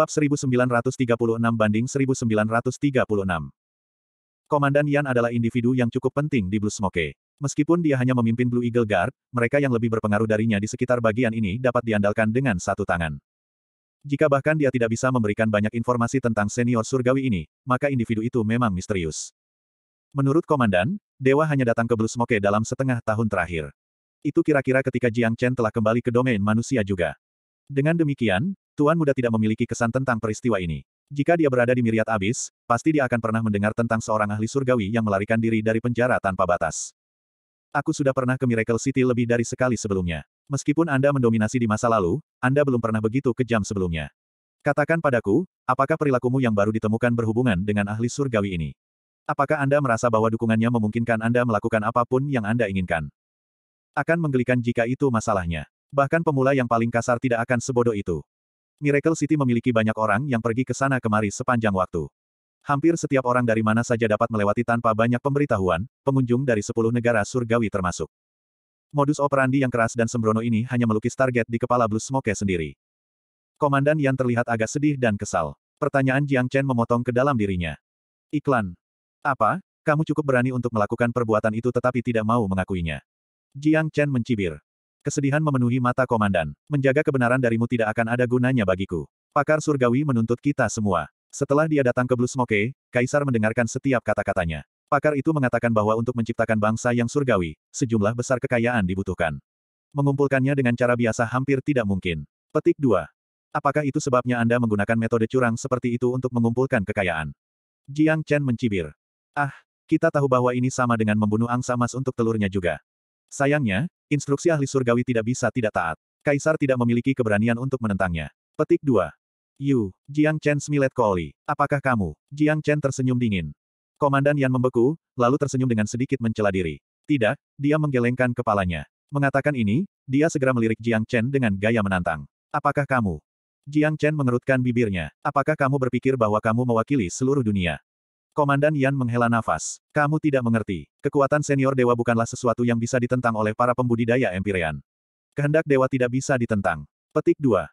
Bab 1936 banding 1936. Komandan Yan adalah individu yang cukup penting di Blue Smoke. Meskipun dia hanya memimpin Blue Eagle Guard, mereka yang lebih berpengaruh darinya di sekitar bagian ini dapat diandalkan dengan satu tangan. Jika bahkan dia tidak bisa memberikan banyak informasi tentang senior surgawi ini, maka individu itu memang misterius. Menurut komandan, Dewa hanya datang ke Blue Smoke dalam setengah tahun terakhir. Itu kira-kira ketika Jiang Chen telah kembali ke domain manusia juga. Dengan demikian, Tuan muda tidak memiliki kesan tentang peristiwa ini. Jika dia berada di miriat abis, pasti dia akan pernah mendengar tentang seorang ahli surgawi yang melarikan diri dari penjara tanpa batas. Aku sudah pernah ke Miracle City lebih dari sekali sebelumnya. Meskipun Anda mendominasi di masa lalu, Anda belum pernah begitu kejam sebelumnya. Katakan padaku, apakah perilakumu yang baru ditemukan berhubungan dengan ahli surgawi ini? Apakah Anda merasa bahwa dukungannya memungkinkan Anda melakukan apapun yang Anda inginkan? Akan menggelikan jika itu masalahnya. Bahkan pemula yang paling kasar tidak akan sebodoh itu. Miracle City memiliki banyak orang yang pergi ke sana kemari sepanjang waktu. Hampir setiap orang dari mana saja dapat melewati tanpa banyak pemberitahuan, pengunjung dari sepuluh negara surgawi termasuk. Modus operandi yang keras dan sembrono ini hanya melukis target di kepala Blue Smoke sendiri. Komandan yang terlihat agak sedih dan kesal. Pertanyaan Jiang Chen memotong ke dalam dirinya. Iklan. Apa? Kamu cukup berani untuk melakukan perbuatan itu tetapi tidak mau mengakuinya. Jiang Chen mencibir. Kesedihan memenuhi mata komandan. Menjaga kebenaran darimu tidak akan ada gunanya bagiku. Pakar surgawi menuntut kita semua. Setelah dia datang ke Blue Smoke, Kaisar mendengarkan setiap kata-katanya. Pakar itu mengatakan bahwa untuk menciptakan bangsa yang surgawi, sejumlah besar kekayaan dibutuhkan. Mengumpulkannya dengan cara biasa hampir tidak mungkin. Petik 2. Apakah itu sebabnya Anda menggunakan metode curang seperti itu untuk mengumpulkan kekayaan? Jiang Chen mencibir. Ah, kita tahu bahwa ini sama dengan membunuh angsa emas untuk telurnya juga. Sayangnya, instruksi ahli surgawi tidak bisa tidak taat. Kaisar tidak memiliki keberanian untuk menentangnya. Petik 2. Yu, Jiang Chen Smilet Koli. Apakah kamu? Jiang Chen tersenyum dingin. Komandan Yan membeku, lalu tersenyum dengan sedikit mencela diri. Tidak, dia menggelengkan kepalanya. Mengatakan ini, dia segera melirik Jiang Chen dengan gaya menantang. Apakah kamu? Jiang Chen mengerutkan bibirnya. Apakah kamu berpikir bahwa kamu mewakili seluruh dunia? Komandan Yan menghela nafas. Kamu tidak mengerti. Kekuatan senior dewa bukanlah sesuatu yang bisa ditentang oleh para pembudidaya empirean. Kehendak dewa tidak bisa ditentang. Petik 2.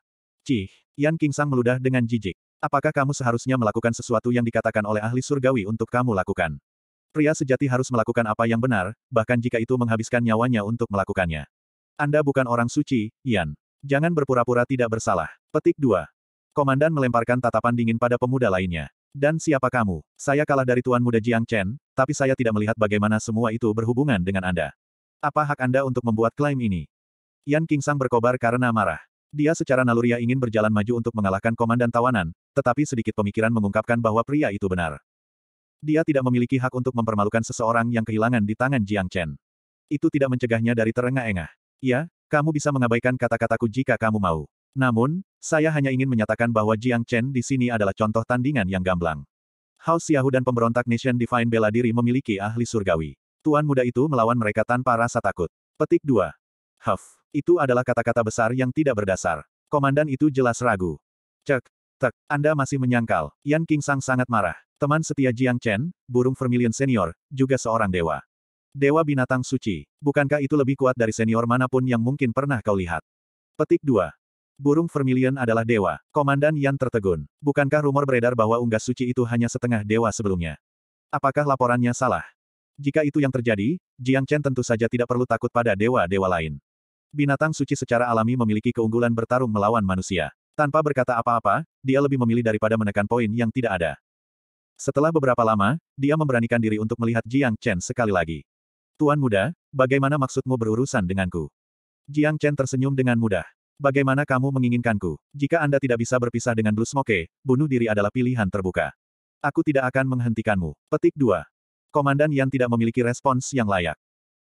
Cih. Yan Kingsang meludah dengan jijik. Apakah kamu seharusnya melakukan sesuatu yang dikatakan oleh ahli surgawi untuk kamu lakukan? Pria sejati harus melakukan apa yang benar, bahkan jika itu menghabiskan nyawanya untuk melakukannya. Anda bukan orang suci, Yan. Jangan berpura-pura tidak bersalah. Petik 2. Komandan melemparkan tatapan dingin pada pemuda lainnya. Dan siapa kamu? Saya kalah dari Tuan Muda Jiang Chen, tapi saya tidak melihat bagaimana semua itu berhubungan dengan Anda. Apa hak Anda untuk membuat klaim ini? Yan Kingsang berkobar karena marah. Dia secara naluriah ingin berjalan maju untuk mengalahkan komandan tawanan, tetapi sedikit pemikiran mengungkapkan bahwa pria itu benar. Dia tidak memiliki hak untuk mempermalukan seseorang yang kehilangan di tangan Jiang Chen. Itu tidak mencegahnya dari terengah-engah. Ya, kamu bisa mengabaikan kata-kataku jika kamu mau. Namun, saya hanya ingin menyatakan bahwa Jiang Chen di sini adalah contoh tandingan yang gamblang. Hao Xiahu dan pemberontak Nation Divine bela diri memiliki ahli surgawi. Tuan muda itu melawan mereka tanpa rasa takut. Petik 2. Huff. Itu adalah kata-kata besar yang tidak berdasar. Komandan itu jelas ragu. Cek. Tek. Anda masih menyangkal. Yan King Sang sangat marah. Teman setia Jiang Chen, burung vermilion senior, juga seorang dewa. Dewa binatang suci. Bukankah itu lebih kuat dari senior manapun yang mungkin pernah kau lihat? Petik 2. Burung Vermilion adalah dewa, Komandan yang tertegun. Bukankah rumor beredar bahwa unggas suci itu hanya setengah dewa sebelumnya? Apakah laporannya salah? Jika itu yang terjadi, Jiang Chen tentu saja tidak perlu takut pada dewa-dewa lain. Binatang suci secara alami memiliki keunggulan bertarung melawan manusia. Tanpa berkata apa-apa, dia lebih memilih daripada menekan poin yang tidak ada. Setelah beberapa lama, dia memberanikan diri untuk melihat Jiang Chen sekali lagi. Tuan muda, bagaimana maksudmu berurusan denganku? Jiang Chen tersenyum dengan mudah. Bagaimana kamu menginginkanku? Jika Anda tidak bisa berpisah dengan Blue Smoke, bunuh diri adalah pilihan terbuka. Aku tidak akan menghentikanmu. Petik 2. Komandan yang tidak memiliki respons yang layak.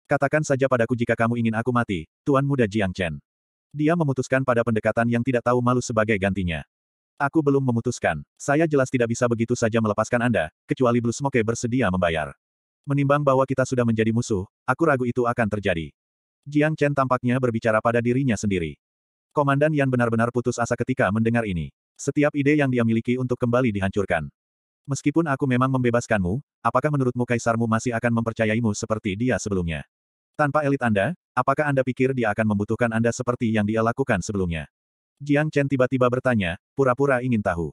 Katakan saja padaku jika kamu ingin aku mati, Tuan Muda Jiang Chen. Dia memutuskan pada pendekatan yang tidak tahu malu sebagai gantinya. Aku belum memutuskan. Saya jelas tidak bisa begitu saja melepaskan Anda, kecuali Blue Smoke bersedia membayar. Menimbang bahwa kita sudah menjadi musuh, aku ragu itu akan terjadi. Jiang Chen tampaknya berbicara pada dirinya sendiri. Komandan Yan benar-benar putus asa ketika mendengar ini. Setiap ide yang dia miliki untuk kembali dihancurkan. Meskipun aku memang membebaskanmu, apakah menurutmu kaisarmu masih akan mempercayaimu seperti dia sebelumnya? Tanpa elit Anda, apakah Anda pikir dia akan membutuhkan Anda seperti yang dia lakukan sebelumnya? Jiang Chen tiba-tiba bertanya, pura-pura ingin tahu.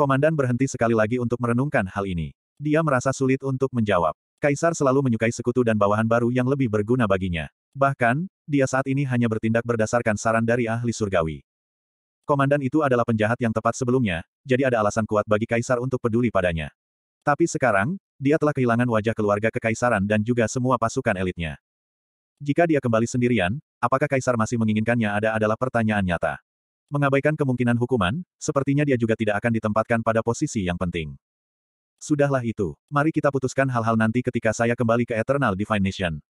Komandan berhenti sekali lagi untuk merenungkan hal ini. Dia merasa sulit untuk menjawab. Kaisar selalu menyukai sekutu dan bawahan baru yang lebih berguna baginya. Bahkan, dia saat ini hanya bertindak berdasarkan saran dari ahli surgawi. Komandan itu adalah penjahat yang tepat sebelumnya, jadi ada alasan kuat bagi kaisar untuk peduli padanya. Tapi sekarang, dia telah kehilangan wajah keluarga kekaisaran dan juga semua pasukan elitnya. Jika dia kembali sendirian, apakah kaisar masih menginginkannya ada adalah pertanyaan nyata. Mengabaikan kemungkinan hukuman, sepertinya dia juga tidak akan ditempatkan pada posisi yang penting. Sudahlah itu, mari kita putuskan hal-hal nanti ketika saya kembali ke Eternal Divination.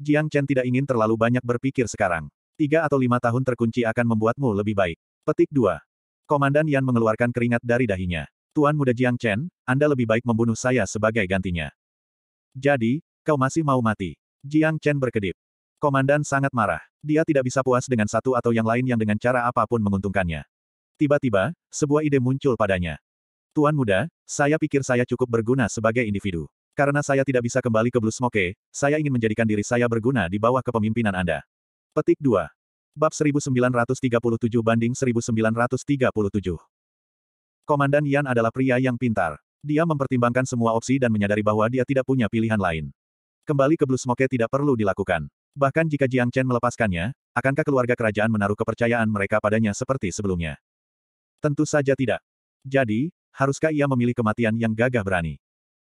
Jiang Chen tidak ingin terlalu banyak berpikir sekarang. Tiga atau lima tahun terkunci akan membuatmu lebih baik. Petik 2. Komandan Yan mengeluarkan keringat dari dahinya. Tuan muda Jiang Chen, Anda lebih baik membunuh saya sebagai gantinya. Jadi, kau masih mau mati. Jiang Chen berkedip. Komandan sangat marah. Dia tidak bisa puas dengan satu atau yang lain yang dengan cara apapun menguntungkannya. Tiba-tiba, sebuah ide muncul padanya. Tuan muda, saya pikir saya cukup berguna sebagai individu. Karena saya tidak bisa kembali ke Blue Smoke, saya ingin menjadikan diri saya berguna di bawah kepemimpinan Anda. Petik 2. Bab 1937 banding 1937. Komandan Yan adalah pria yang pintar. Dia mempertimbangkan semua opsi dan menyadari bahwa dia tidak punya pilihan lain. Kembali ke Blue Smoke tidak perlu dilakukan. Bahkan jika Jiang Chen melepaskannya, akankah keluarga kerajaan menaruh kepercayaan mereka padanya seperti sebelumnya? Tentu saja tidak. Jadi, haruskah ia memilih kematian yang gagah berani?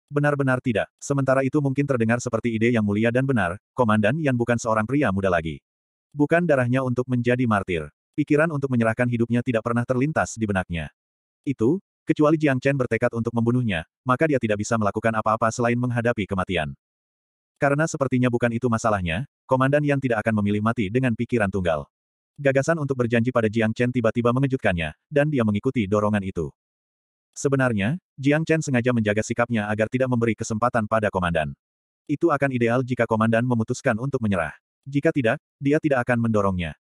Benar-benar tidak. Sementara itu mungkin terdengar seperti ide yang mulia dan benar, komandan yang bukan seorang pria muda lagi. Bukan darahnya untuk menjadi martir. Pikiran untuk menyerahkan hidupnya tidak pernah terlintas di benaknya. Itu, kecuali Jiang Chen bertekad untuk membunuhnya, maka dia tidak bisa melakukan apa-apa selain menghadapi kematian. Karena sepertinya bukan itu masalahnya, komandan yang tidak akan memilih mati dengan pikiran tunggal. Gagasan untuk berjanji pada Jiang Chen tiba-tiba mengejutkannya, dan dia mengikuti dorongan itu. Sebenarnya, Jiang Chen sengaja menjaga sikapnya agar tidak memberi kesempatan pada komandan. Itu akan ideal jika komandan memutuskan untuk menyerah. Jika tidak, dia tidak akan mendorongnya.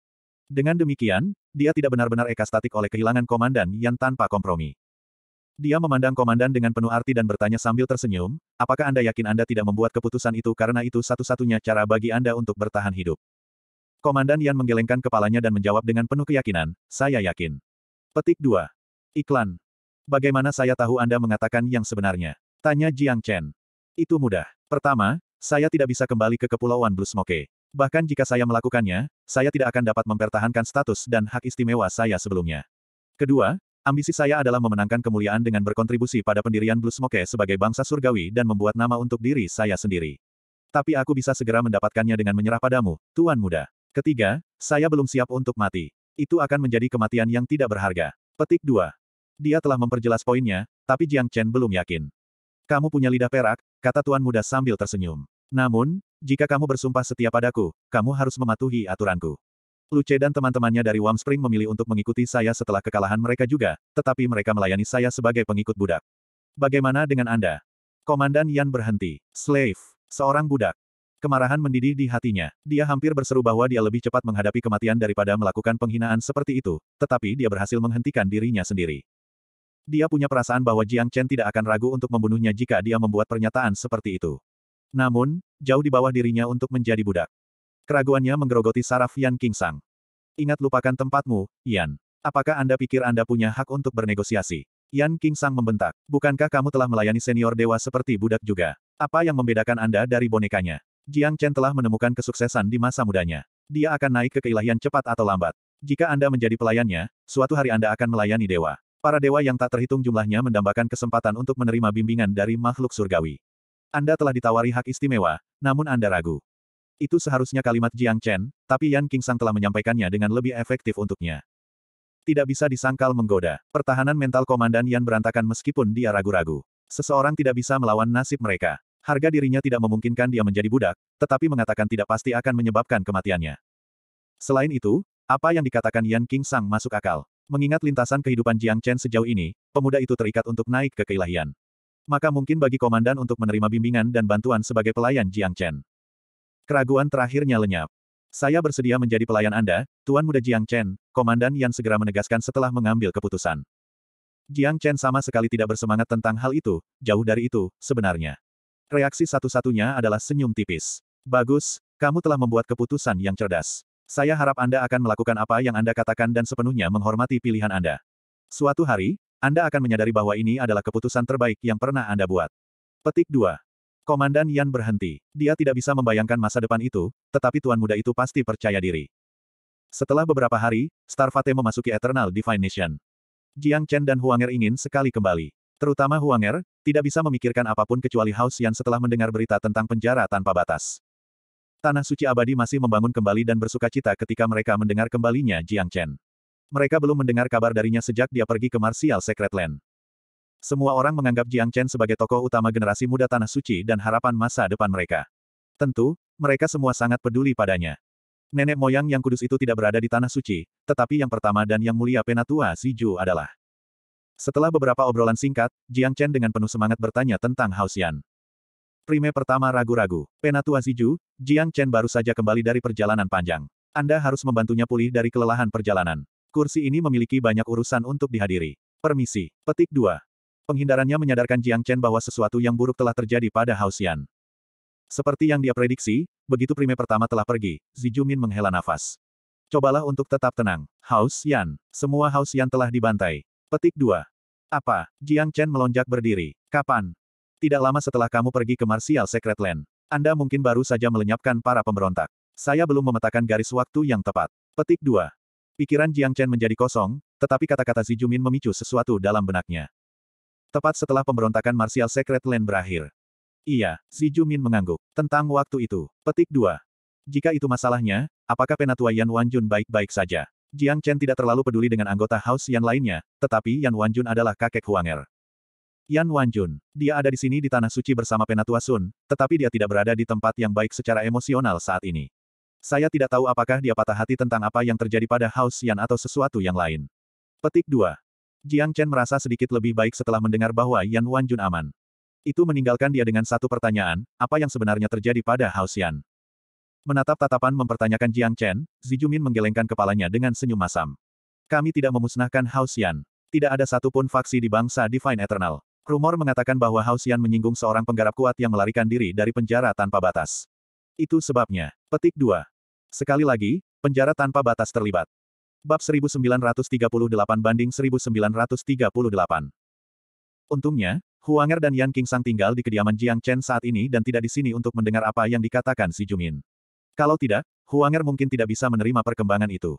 Dengan demikian, dia tidak benar-benar ekastatik oleh kehilangan komandan yang tanpa kompromi. Dia memandang komandan dengan penuh arti dan bertanya sambil tersenyum, apakah Anda yakin Anda tidak membuat keputusan itu karena itu satu-satunya cara bagi Anda untuk bertahan hidup? Komandan Yan menggelengkan kepalanya dan menjawab dengan penuh keyakinan, saya yakin. Petik 2. Iklan. Bagaimana saya tahu Anda mengatakan yang sebenarnya? Tanya Jiang Chen. Itu mudah. Pertama, saya tidak bisa kembali ke Kepulauan Blue Smoke. Bahkan jika saya melakukannya, saya tidak akan dapat mempertahankan status dan hak istimewa saya sebelumnya. Kedua, ambisi saya adalah memenangkan kemuliaan dengan berkontribusi pada pendirian Blue Smoke sebagai bangsa surgawi dan membuat nama untuk diri saya sendiri. Tapi aku bisa segera mendapatkannya dengan menyerah padamu, Tuan Muda. Ketiga, saya belum siap untuk mati. Itu akan menjadi kematian yang tidak berharga. Petik 2. Dia telah memperjelas poinnya, tapi Jiang Chen belum yakin. Kamu punya lidah perak, kata tuan muda sambil tersenyum. Namun, jika kamu bersumpah setia padaku, kamu harus mematuhi aturanku. Luce dan teman-temannya dari Warm Spring memilih untuk mengikuti saya setelah kekalahan mereka juga, tetapi mereka melayani saya sebagai pengikut budak. Bagaimana dengan Anda? Komandan Yan berhenti. Slave. Seorang budak. Kemarahan mendidih di hatinya. Dia hampir berseru bahwa dia lebih cepat menghadapi kematian daripada melakukan penghinaan seperti itu, tetapi dia berhasil menghentikan dirinya sendiri. Dia punya perasaan bahwa Jiang Chen tidak akan ragu untuk membunuhnya jika dia membuat pernyataan seperti itu. Namun, jauh di bawah dirinya untuk menjadi budak. Keraguannya menggerogoti saraf Yan Kingsang. Ingat lupakan tempatmu, Yan. Apakah Anda pikir Anda punya hak untuk bernegosiasi? Yan Sang membentak. Bukankah kamu telah melayani senior dewa seperti budak juga? Apa yang membedakan Anda dari bonekanya? Jiang Chen telah menemukan kesuksesan di masa mudanya. Dia akan naik ke keilahian cepat atau lambat. Jika Anda menjadi pelayannya, suatu hari Anda akan melayani dewa. Para dewa yang tak terhitung jumlahnya mendambakan kesempatan untuk menerima bimbingan dari makhluk surgawi. Anda telah ditawari hak istimewa, namun Anda ragu. Itu seharusnya kalimat Jiang Chen, tapi Yan King Sang telah menyampaikannya dengan lebih efektif untuknya. Tidak bisa disangkal menggoda. Pertahanan mental Komandan Yan berantakan meskipun dia ragu-ragu. Seseorang tidak bisa melawan nasib mereka. Harga dirinya tidak memungkinkan dia menjadi budak, tetapi mengatakan tidak pasti akan menyebabkan kematiannya. Selain itu, apa yang dikatakan Yan King Sang masuk akal. Mengingat lintasan kehidupan Jiang Chen sejauh ini, pemuda itu terikat untuk naik ke keilahian. Maka mungkin bagi komandan untuk menerima bimbingan dan bantuan sebagai pelayan Jiang Chen. Keraguan terakhirnya lenyap. Saya bersedia menjadi pelayan Anda, Tuan Muda Jiang Chen, Komandan yang segera menegaskan setelah mengambil keputusan. Jiang Chen sama sekali tidak bersemangat tentang hal itu, jauh dari itu, sebenarnya. Reaksi satu-satunya adalah senyum tipis. Bagus, kamu telah membuat keputusan yang cerdas. Saya harap Anda akan melakukan apa yang Anda katakan dan sepenuhnya menghormati pilihan Anda. Suatu hari, Anda akan menyadari bahwa ini adalah keputusan terbaik yang pernah Anda buat. Petik 2. Komandan Yan berhenti. Dia tidak bisa membayangkan masa depan itu, tetapi tuan muda itu pasti percaya diri. Setelah beberapa hari, Starfate memasuki Eternal Divine Nation. Jiang Chen dan Huanger ingin sekali kembali. Terutama Huanger, tidak bisa memikirkan apapun kecuali Haus Yan setelah mendengar berita tentang penjara tanpa batas. Tanah Suci Abadi masih membangun kembali dan bersuka cita ketika mereka mendengar kembalinya Jiang Chen. Mereka belum mendengar kabar darinya sejak dia pergi ke Martial Secret Land. Semua orang menganggap Jiang Chen sebagai tokoh utama generasi muda Tanah Suci dan harapan masa depan mereka. Tentu, mereka semua sangat peduli padanya. Nenek moyang yang kudus itu tidak berada di Tanah Suci, tetapi yang pertama dan yang mulia Penatua Si Ju adalah. Setelah beberapa obrolan singkat, Jiang Chen dengan penuh semangat bertanya tentang Hao Xian. Prime pertama ragu-ragu. Penatua Ziju, Jiang Chen baru saja kembali dari perjalanan panjang. Anda harus membantunya pulih dari kelelahan perjalanan. Kursi ini memiliki banyak urusan untuk dihadiri. Permisi. Petik 2. Penghindarannya menyadarkan Jiang Chen bahwa sesuatu yang buruk telah terjadi pada Haosian. Seperti yang dia prediksi, begitu Prime pertama telah pergi, Ziju Min menghela nafas. Cobalah untuk tetap tenang. Haosian. Semua Haosian telah dibantai. Petik 2. Apa? Jiang Chen melonjak berdiri. Kapan? Tidak lama setelah kamu pergi ke Martial Secret Land, Anda mungkin baru saja melenyapkan para pemberontak. Saya belum memetakan garis waktu yang tepat. Petik 2. Pikiran Jiang Chen menjadi kosong, tetapi kata-kata Jumin memicu sesuatu dalam benaknya. Tepat setelah pemberontakan Martial Secret Land berakhir. Iya, Jumin mengangguk. Tentang waktu itu. Petik 2. Jika itu masalahnya, apakah penatua Yan Wanjun baik-baik saja? Jiang Chen tidak terlalu peduli dengan anggota House yang lainnya, tetapi Yan Wanjun adalah kakek Huanger. Yan Wanjun. Dia ada di sini di Tanah Suci bersama Penatua Sun, tetapi dia tidak berada di tempat yang baik secara emosional saat ini. Saya tidak tahu apakah dia patah hati tentang apa yang terjadi pada House Yan atau sesuatu yang lain. Petik 2. Jiang Chen merasa sedikit lebih baik setelah mendengar bahwa Yan Wanjun aman. Itu meninggalkan dia dengan satu pertanyaan, apa yang sebenarnya terjadi pada House Yan? Menatap tatapan mempertanyakan Jiang Chen, Zijumin menggelengkan kepalanya dengan senyum masam. Kami tidak memusnahkan House Yan. Tidak ada satupun faksi di bangsa Divine Eternal. Rumor mengatakan bahwa Hausian menyinggung seorang penggarap kuat yang melarikan diri dari penjara tanpa batas. Itu sebabnya. Petik 2. Sekali lagi, penjara tanpa batas terlibat. Bab 1938 banding 1938. Untungnya, Huanger dan Yan Sang tinggal di kediaman Jiang Chen saat ini dan tidak di sini untuk mendengar apa yang dikatakan si Jumin. Kalau tidak, Huanger mungkin tidak bisa menerima perkembangan itu.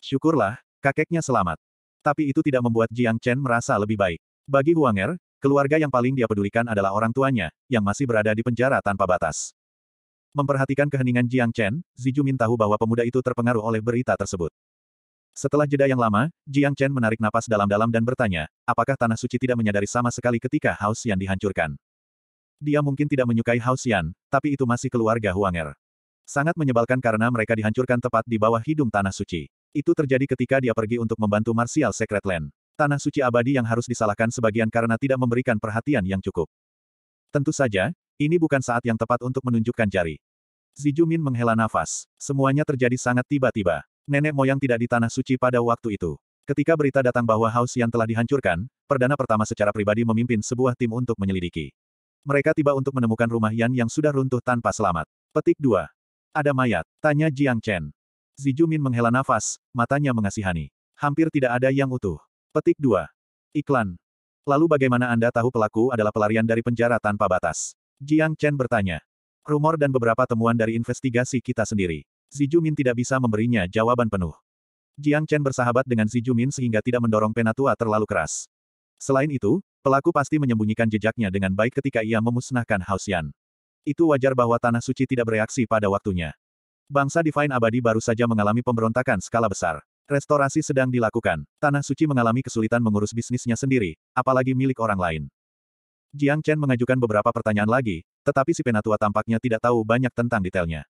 Syukurlah, kakeknya selamat. Tapi itu tidak membuat Jiang Chen merasa lebih baik. Bagi Huanger, Keluarga yang paling dia pedulikan adalah orang tuanya, yang masih berada di penjara tanpa batas. Memperhatikan keheningan Jiang Chen, Zi Min tahu bahwa pemuda itu terpengaruh oleh berita tersebut. Setelah jeda yang lama, Jiang Chen menarik napas dalam-dalam dan bertanya, apakah Tanah Suci tidak menyadari sama sekali ketika Hao Xian dihancurkan? Dia mungkin tidak menyukai Hao Xian, tapi itu masih keluarga Huanger. Sangat menyebalkan karena mereka dihancurkan tepat di bawah hidung Tanah Suci. Itu terjadi ketika dia pergi untuk membantu Martial Secret Land. Tanah Suci Abadi yang harus disalahkan sebagian karena tidak memberikan perhatian yang cukup. Tentu saja, ini bukan saat yang tepat untuk menunjukkan jari. Zijumin menghela nafas. Semuanya terjadi sangat tiba-tiba. Nenek moyang tidak di Tanah Suci pada waktu itu. Ketika berita datang bahwa Haus yang telah dihancurkan, Perdana pertama secara pribadi memimpin sebuah tim untuk menyelidiki. Mereka tiba untuk menemukan rumah Yan yang sudah runtuh tanpa selamat. Petik 2. Ada mayat, tanya Jiang Chen. Zijumin menghela nafas, matanya mengasihani. Hampir tidak ada yang utuh. Petik 2. Iklan. Lalu bagaimana Anda tahu pelaku adalah pelarian dari penjara tanpa batas? Jiang Chen bertanya. Rumor dan beberapa temuan dari investigasi kita sendiri. Jumin tidak bisa memberinya jawaban penuh. Jiang Chen bersahabat dengan Jumin sehingga tidak mendorong Penatua terlalu keras. Selain itu, pelaku pasti menyembunyikan jejaknya dengan baik ketika ia memusnahkan Haosian. Itu wajar bahwa Tanah Suci tidak bereaksi pada waktunya. Bangsa Divine Abadi baru saja mengalami pemberontakan skala besar. Restorasi sedang dilakukan. Tanah suci mengalami kesulitan mengurus bisnisnya sendiri, apalagi milik orang lain. Jiang Chen mengajukan beberapa pertanyaan lagi, tetapi si penatua tampaknya tidak tahu banyak tentang detailnya.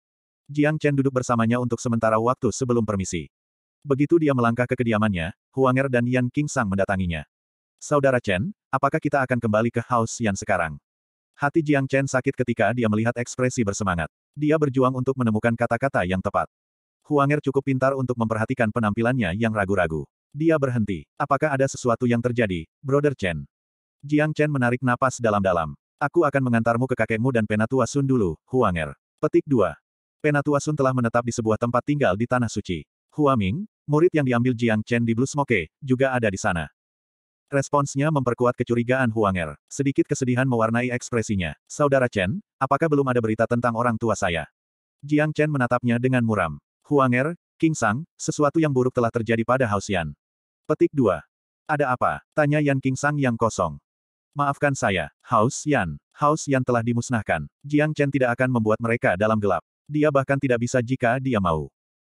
Jiang Chen duduk bersamanya untuk sementara waktu sebelum permisi. Begitu dia melangkah ke kediamannya, Huang Er dan Yan King Sang mendatanginya. Saudara Chen, apakah kita akan kembali ke House Yan sekarang? Hati Jiang Chen sakit ketika dia melihat ekspresi bersemangat. Dia berjuang untuk menemukan kata-kata yang tepat. Huanger cukup pintar untuk memperhatikan penampilannya yang ragu-ragu. Dia berhenti. Apakah ada sesuatu yang terjadi, Brother Chen? Jiang Chen menarik napas dalam-dalam. Aku akan mengantarmu ke kakekmu dan Penatua Sun dulu, Huanger. Petik 2. Penatua Sun telah menetap di sebuah tempat tinggal di Tanah Suci. Huaming, murid yang diambil Jiang Chen di Blue Smoke, juga ada di sana. Responsnya memperkuat kecurigaan Huanger. Sedikit kesedihan mewarnai ekspresinya. Saudara Chen, apakah belum ada berita tentang orang tua saya? Jiang Chen menatapnya dengan muram. Huanger, King Sang, sesuatu yang buruk telah terjadi pada Haosian. Petik 2. Ada apa? Tanya Yan King Sang yang kosong. Maafkan saya, Haus Yan. Haus Yan telah dimusnahkan. Jiang Chen tidak akan membuat mereka dalam gelap. Dia bahkan tidak bisa jika dia mau.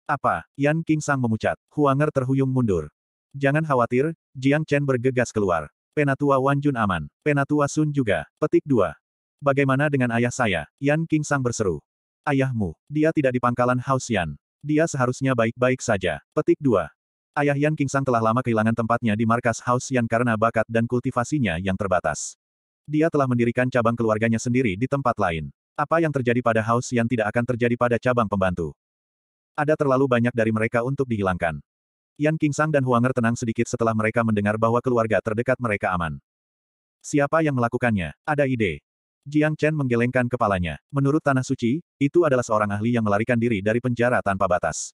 Apa? Yan King Sang memucat. Huanger terhuyung mundur. Jangan khawatir, Jiang Chen bergegas keluar. Penatua Wan Jun aman. Penatua Sun juga. Petik 2. Bagaimana dengan ayah saya? Yan King Sang berseru. Ayahmu, dia tidak di pangkalan Haus dia seharusnya baik-baik saja. Petik 2. Ayah Yan Kingsang telah lama kehilangan tempatnya di markas House Yan karena bakat dan kultivasinya yang terbatas. Dia telah mendirikan cabang keluarganya sendiri di tempat lain. Apa yang terjadi pada House Yan tidak akan terjadi pada cabang pembantu. Ada terlalu banyak dari mereka untuk dihilangkan. Yan Kingsang dan Huanger tenang sedikit setelah mereka mendengar bahwa keluarga terdekat mereka aman. Siapa yang melakukannya? Ada ide. Jiang Chen menggelengkan kepalanya. Menurut Tanah Suci, itu adalah seorang ahli yang melarikan diri dari penjara tanpa batas.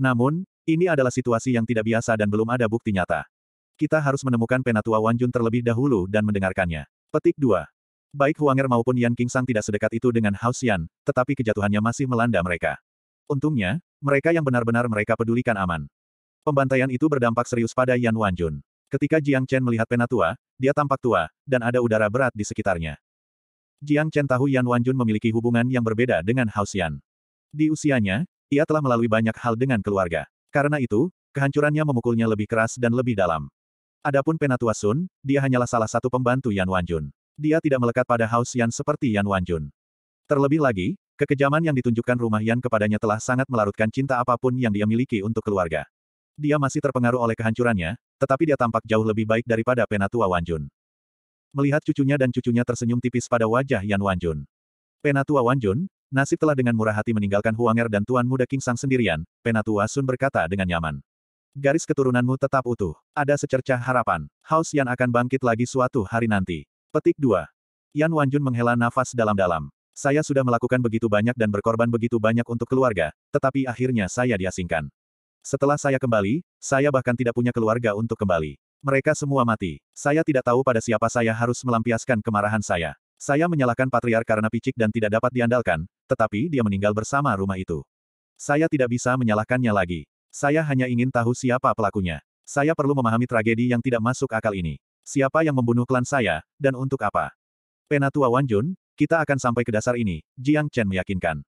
Namun, ini adalah situasi yang tidak biasa dan belum ada bukti nyata. Kita harus menemukan Penatua Wanjun terlebih dahulu dan mendengarkannya. Petik 2. Baik Huanger maupun Yan Sang tidak sedekat itu dengan Hao Xian, tetapi kejatuhannya masih melanda mereka. Untungnya, mereka yang benar-benar mereka pedulikan aman. Pembantaian itu berdampak serius pada Yan Wanjun. Ketika Jiang Chen melihat Penatua, dia tampak tua, dan ada udara berat di sekitarnya. Jiang Chen tahu Yan Wanjun memiliki hubungan yang berbeda dengan Hao Xian. Di usianya, ia telah melalui banyak hal dengan keluarga. Karena itu, kehancurannya memukulnya lebih keras dan lebih dalam. Adapun Penatua Sun, dia hanyalah salah satu pembantu Yan Wanjun. Dia tidak melekat pada Hao Xian seperti Yan Wanjun. Terlebih lagi, kekejaman yang ditunjukkan rumah Yan kepadanya telah sangat melarutkan cinta apapun yang dia miliki untuk keluarga. Dia masih terpengaruh oleh kehancurannya, tetapi dia tampak jauh lebih baik daripada Penatua Wanjun. Melihat cucunya dan cucunya tersenyum tipis pada wajah Yan Wanjun. Penatua Wanjun, nasib telah dengan murah hati meninggalkan Huanger dan Tuan Muda King Sang sendirian, Penatua Sun berkata dengan nyaman. Garis keturunanmu tetap utuh. Ada secercah harapan. Haus Yan akan bangkit lagi suatu hari nanti. Petik 2. Yan Wanjun menghela nafas dalam-dalam. Saya sudah melakukan begitu banyak dan berkorban begitu banyak untuk keluarga, tetapi akhirnya saya diasingkan. Setelah saya kembali, saya bahkan tidak punya keluarga untuk kembali. Mereka semua mati. Saya tidak tahu pada siapa saya harus melampiaskan kemarahan saya. Saya menyalahkan patriar karena picik dan tidak dapat diandalkan, tetapi dia meninggal bersama rumah itu. Saya tidak bisa menyalahkannya lagi. Saya hanya ingin tahu siapa pelakunya. Saya perlu memahami tragedi yang tidak masuk akal ini. Siapa yang membunuh klan saya, dan untuk apa? Penatua Wanjun, kita akan sampai ke dasar ini, Jiang Chen meyakinkan.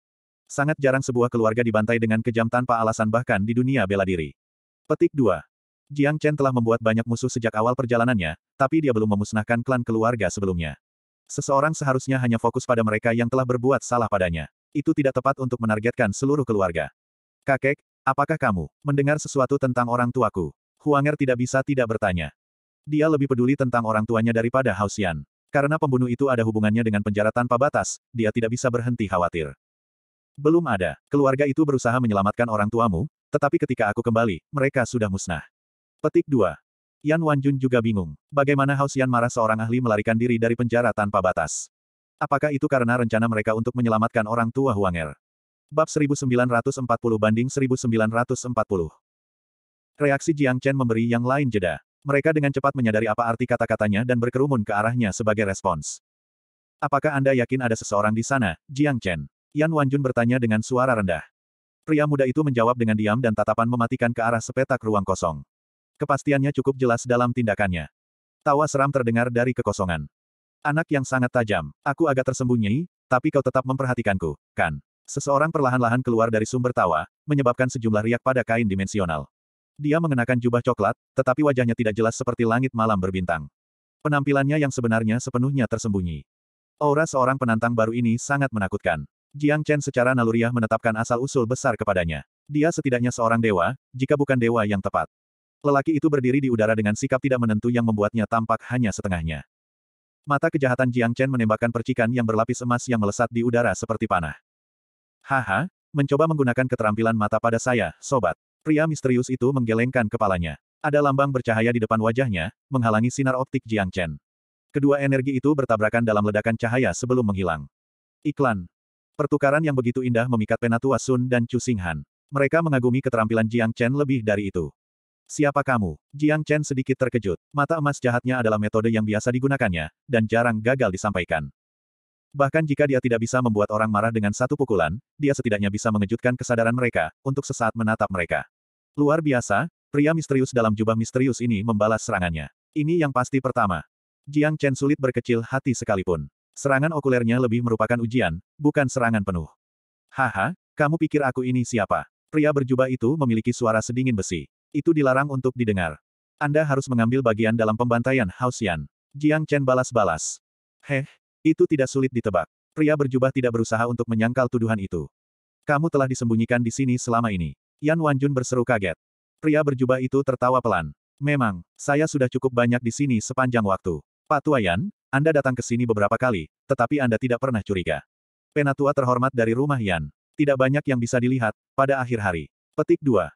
Sangat jarang sebuah keluarga dibantai dengan kejam tanpa alasan bahkan di dunia bela diri. Petik 2. Jiang Chen telah membuat banyak musuh sejak awal perjalanannya, tapi dia belum memusnahkan klan keluarga sebelumnya. Seseorang seharusnya hanya fokus pada mereka yang telah berbuat salah padanya. Itu tidak tepat untuk menargetkan seluruh keluarga. Kakek, apakah kamu mendengar sesuatu tentang orang tuaku? Huanger tidak bisa tidak bertanya. Dia lebih peduli tentang orang tuanya daripada Hausian. Karena pembunuh itu ada hubungannya dengan penjara tanpa batas, dia tidak bisa berhenti khawatir. Belum ada, keluarga itu berusaha menyelamatkan orang tuamu, tetapi ketika aku kembali, mereka sudah musnah. Petik 2. Yan Wanjun juga bingung. Bagaimana Hao Xian marah seorang ahli melarikan diri dari penjara tanpa batas? Apakah itu karena rencana mereka untuk menyelamatkan orang tua Huanger? Bab 1940 banding 1940. Reaksi Jiang Chen memberi yang lain jeda. Mereka dengan cepat menyadari apa arti kata-katanya dan berkerumun ke arahnya sebagai respons. Apakah Anda yakin ada seseorang di sana, Jiang Chen? Yan Wanjun bertanya dengan suara rendah. Pria muda itu menjawab dengan diam dan tatapan mematikan ke arah sepetak ruang kosong. Kepastiannya cukup jelas dalam tindakannya. Tawa seram terdengar dari kekosongan. Anak yang sangat tajam. Aku agak tersembunyi, tapi kau tetap memperhatikanku, kan? Seseorang perlahan-lahan keluar dari sumber tawa, menyebabkan sejumlah riak pada kain dimensional. Dia mengenakan jubah coklat, tetapi wajahnya tidak jelas seperti langit malam berbintang. Penampilannya yang sebenarnya sepenuhnya tersembunyi. Aura seorang penantang baru ini sangat menakutkan. Jiang Chen secara naluriah menetapkan asal-usul besar kepadanya. Dia setidaknya seorang dewa, jika bukan dewa yang tepat. Lelaki itu berdiri di udara dengan sikap tidak menentu yang membuatnya tampak hanya setengahnya. Mata kejahatan Jiang Chen menembakkan percikan yang berlapis emas yang melesat di udara seperti panah. Haha, mencoba menggunakan keterampilan mata pada saya, sobat. Pria misterius itu menggelengkan kepalanya. Ada lambang bercahaya di depan wajahnya, menghalangi sinar optik Jiang Chen. Kedua energi itu bertabrakan dalam ledakan cahaya sebelum menghilang. Iklan. Pertukaran yang begitu indah memikat Penatua Sun dan Chu Singhan. Mereka mengagumi keterampilan Jiang Chen lebih dari itu. Siapa kamu? Jiang Chen sedikit terkejut. Mata emas jahatnya adalah metode yang biasa digunakannya, dan jarang gagal disampaikan. Bahkan jika dia tidak bisa membuat orang marah dengan satu pukulan, dia setidaknya bisa mengejutkan kesadaran mereka, untuk sesaat menatap mereka. Luar biasa, pria misterius dalam jubah misterius ini membalas serangannya. Ini yang pasti pertama. Jiang Chen sulit berkecil hati sekalipun. Serangan okulernya lebih merupakan ujian, bukan serangan penuh. Haha, kamu pikir aku ini siapa? Pria berjubah itu memiliki suara sedingin besi. Itu dilarang untuk didengar. Anda harus mengambil bagian dalam pembantaian Hausian. Jiang Chen balas-balas. Heh, itu tidak sulit ditebak. Pria berjubah tidak berusaha untuk menyangkal tuduhan itu. Kamu telah disembunyikan di sini selama ini. Yan Wanjun berseru kaget. Pria berjubah itu tertawa pelan. Memang, saya sudah cukup banyak di sini sepanjang waktu. Pak Tua Yan, Anda datang ke sini beberapa kali, tetapi Anda tidak pernah curiga. Penatua terhormat dari rumah Yan. Tidak banyak yang bisa dilihat, pada akhir hari. Petik 2.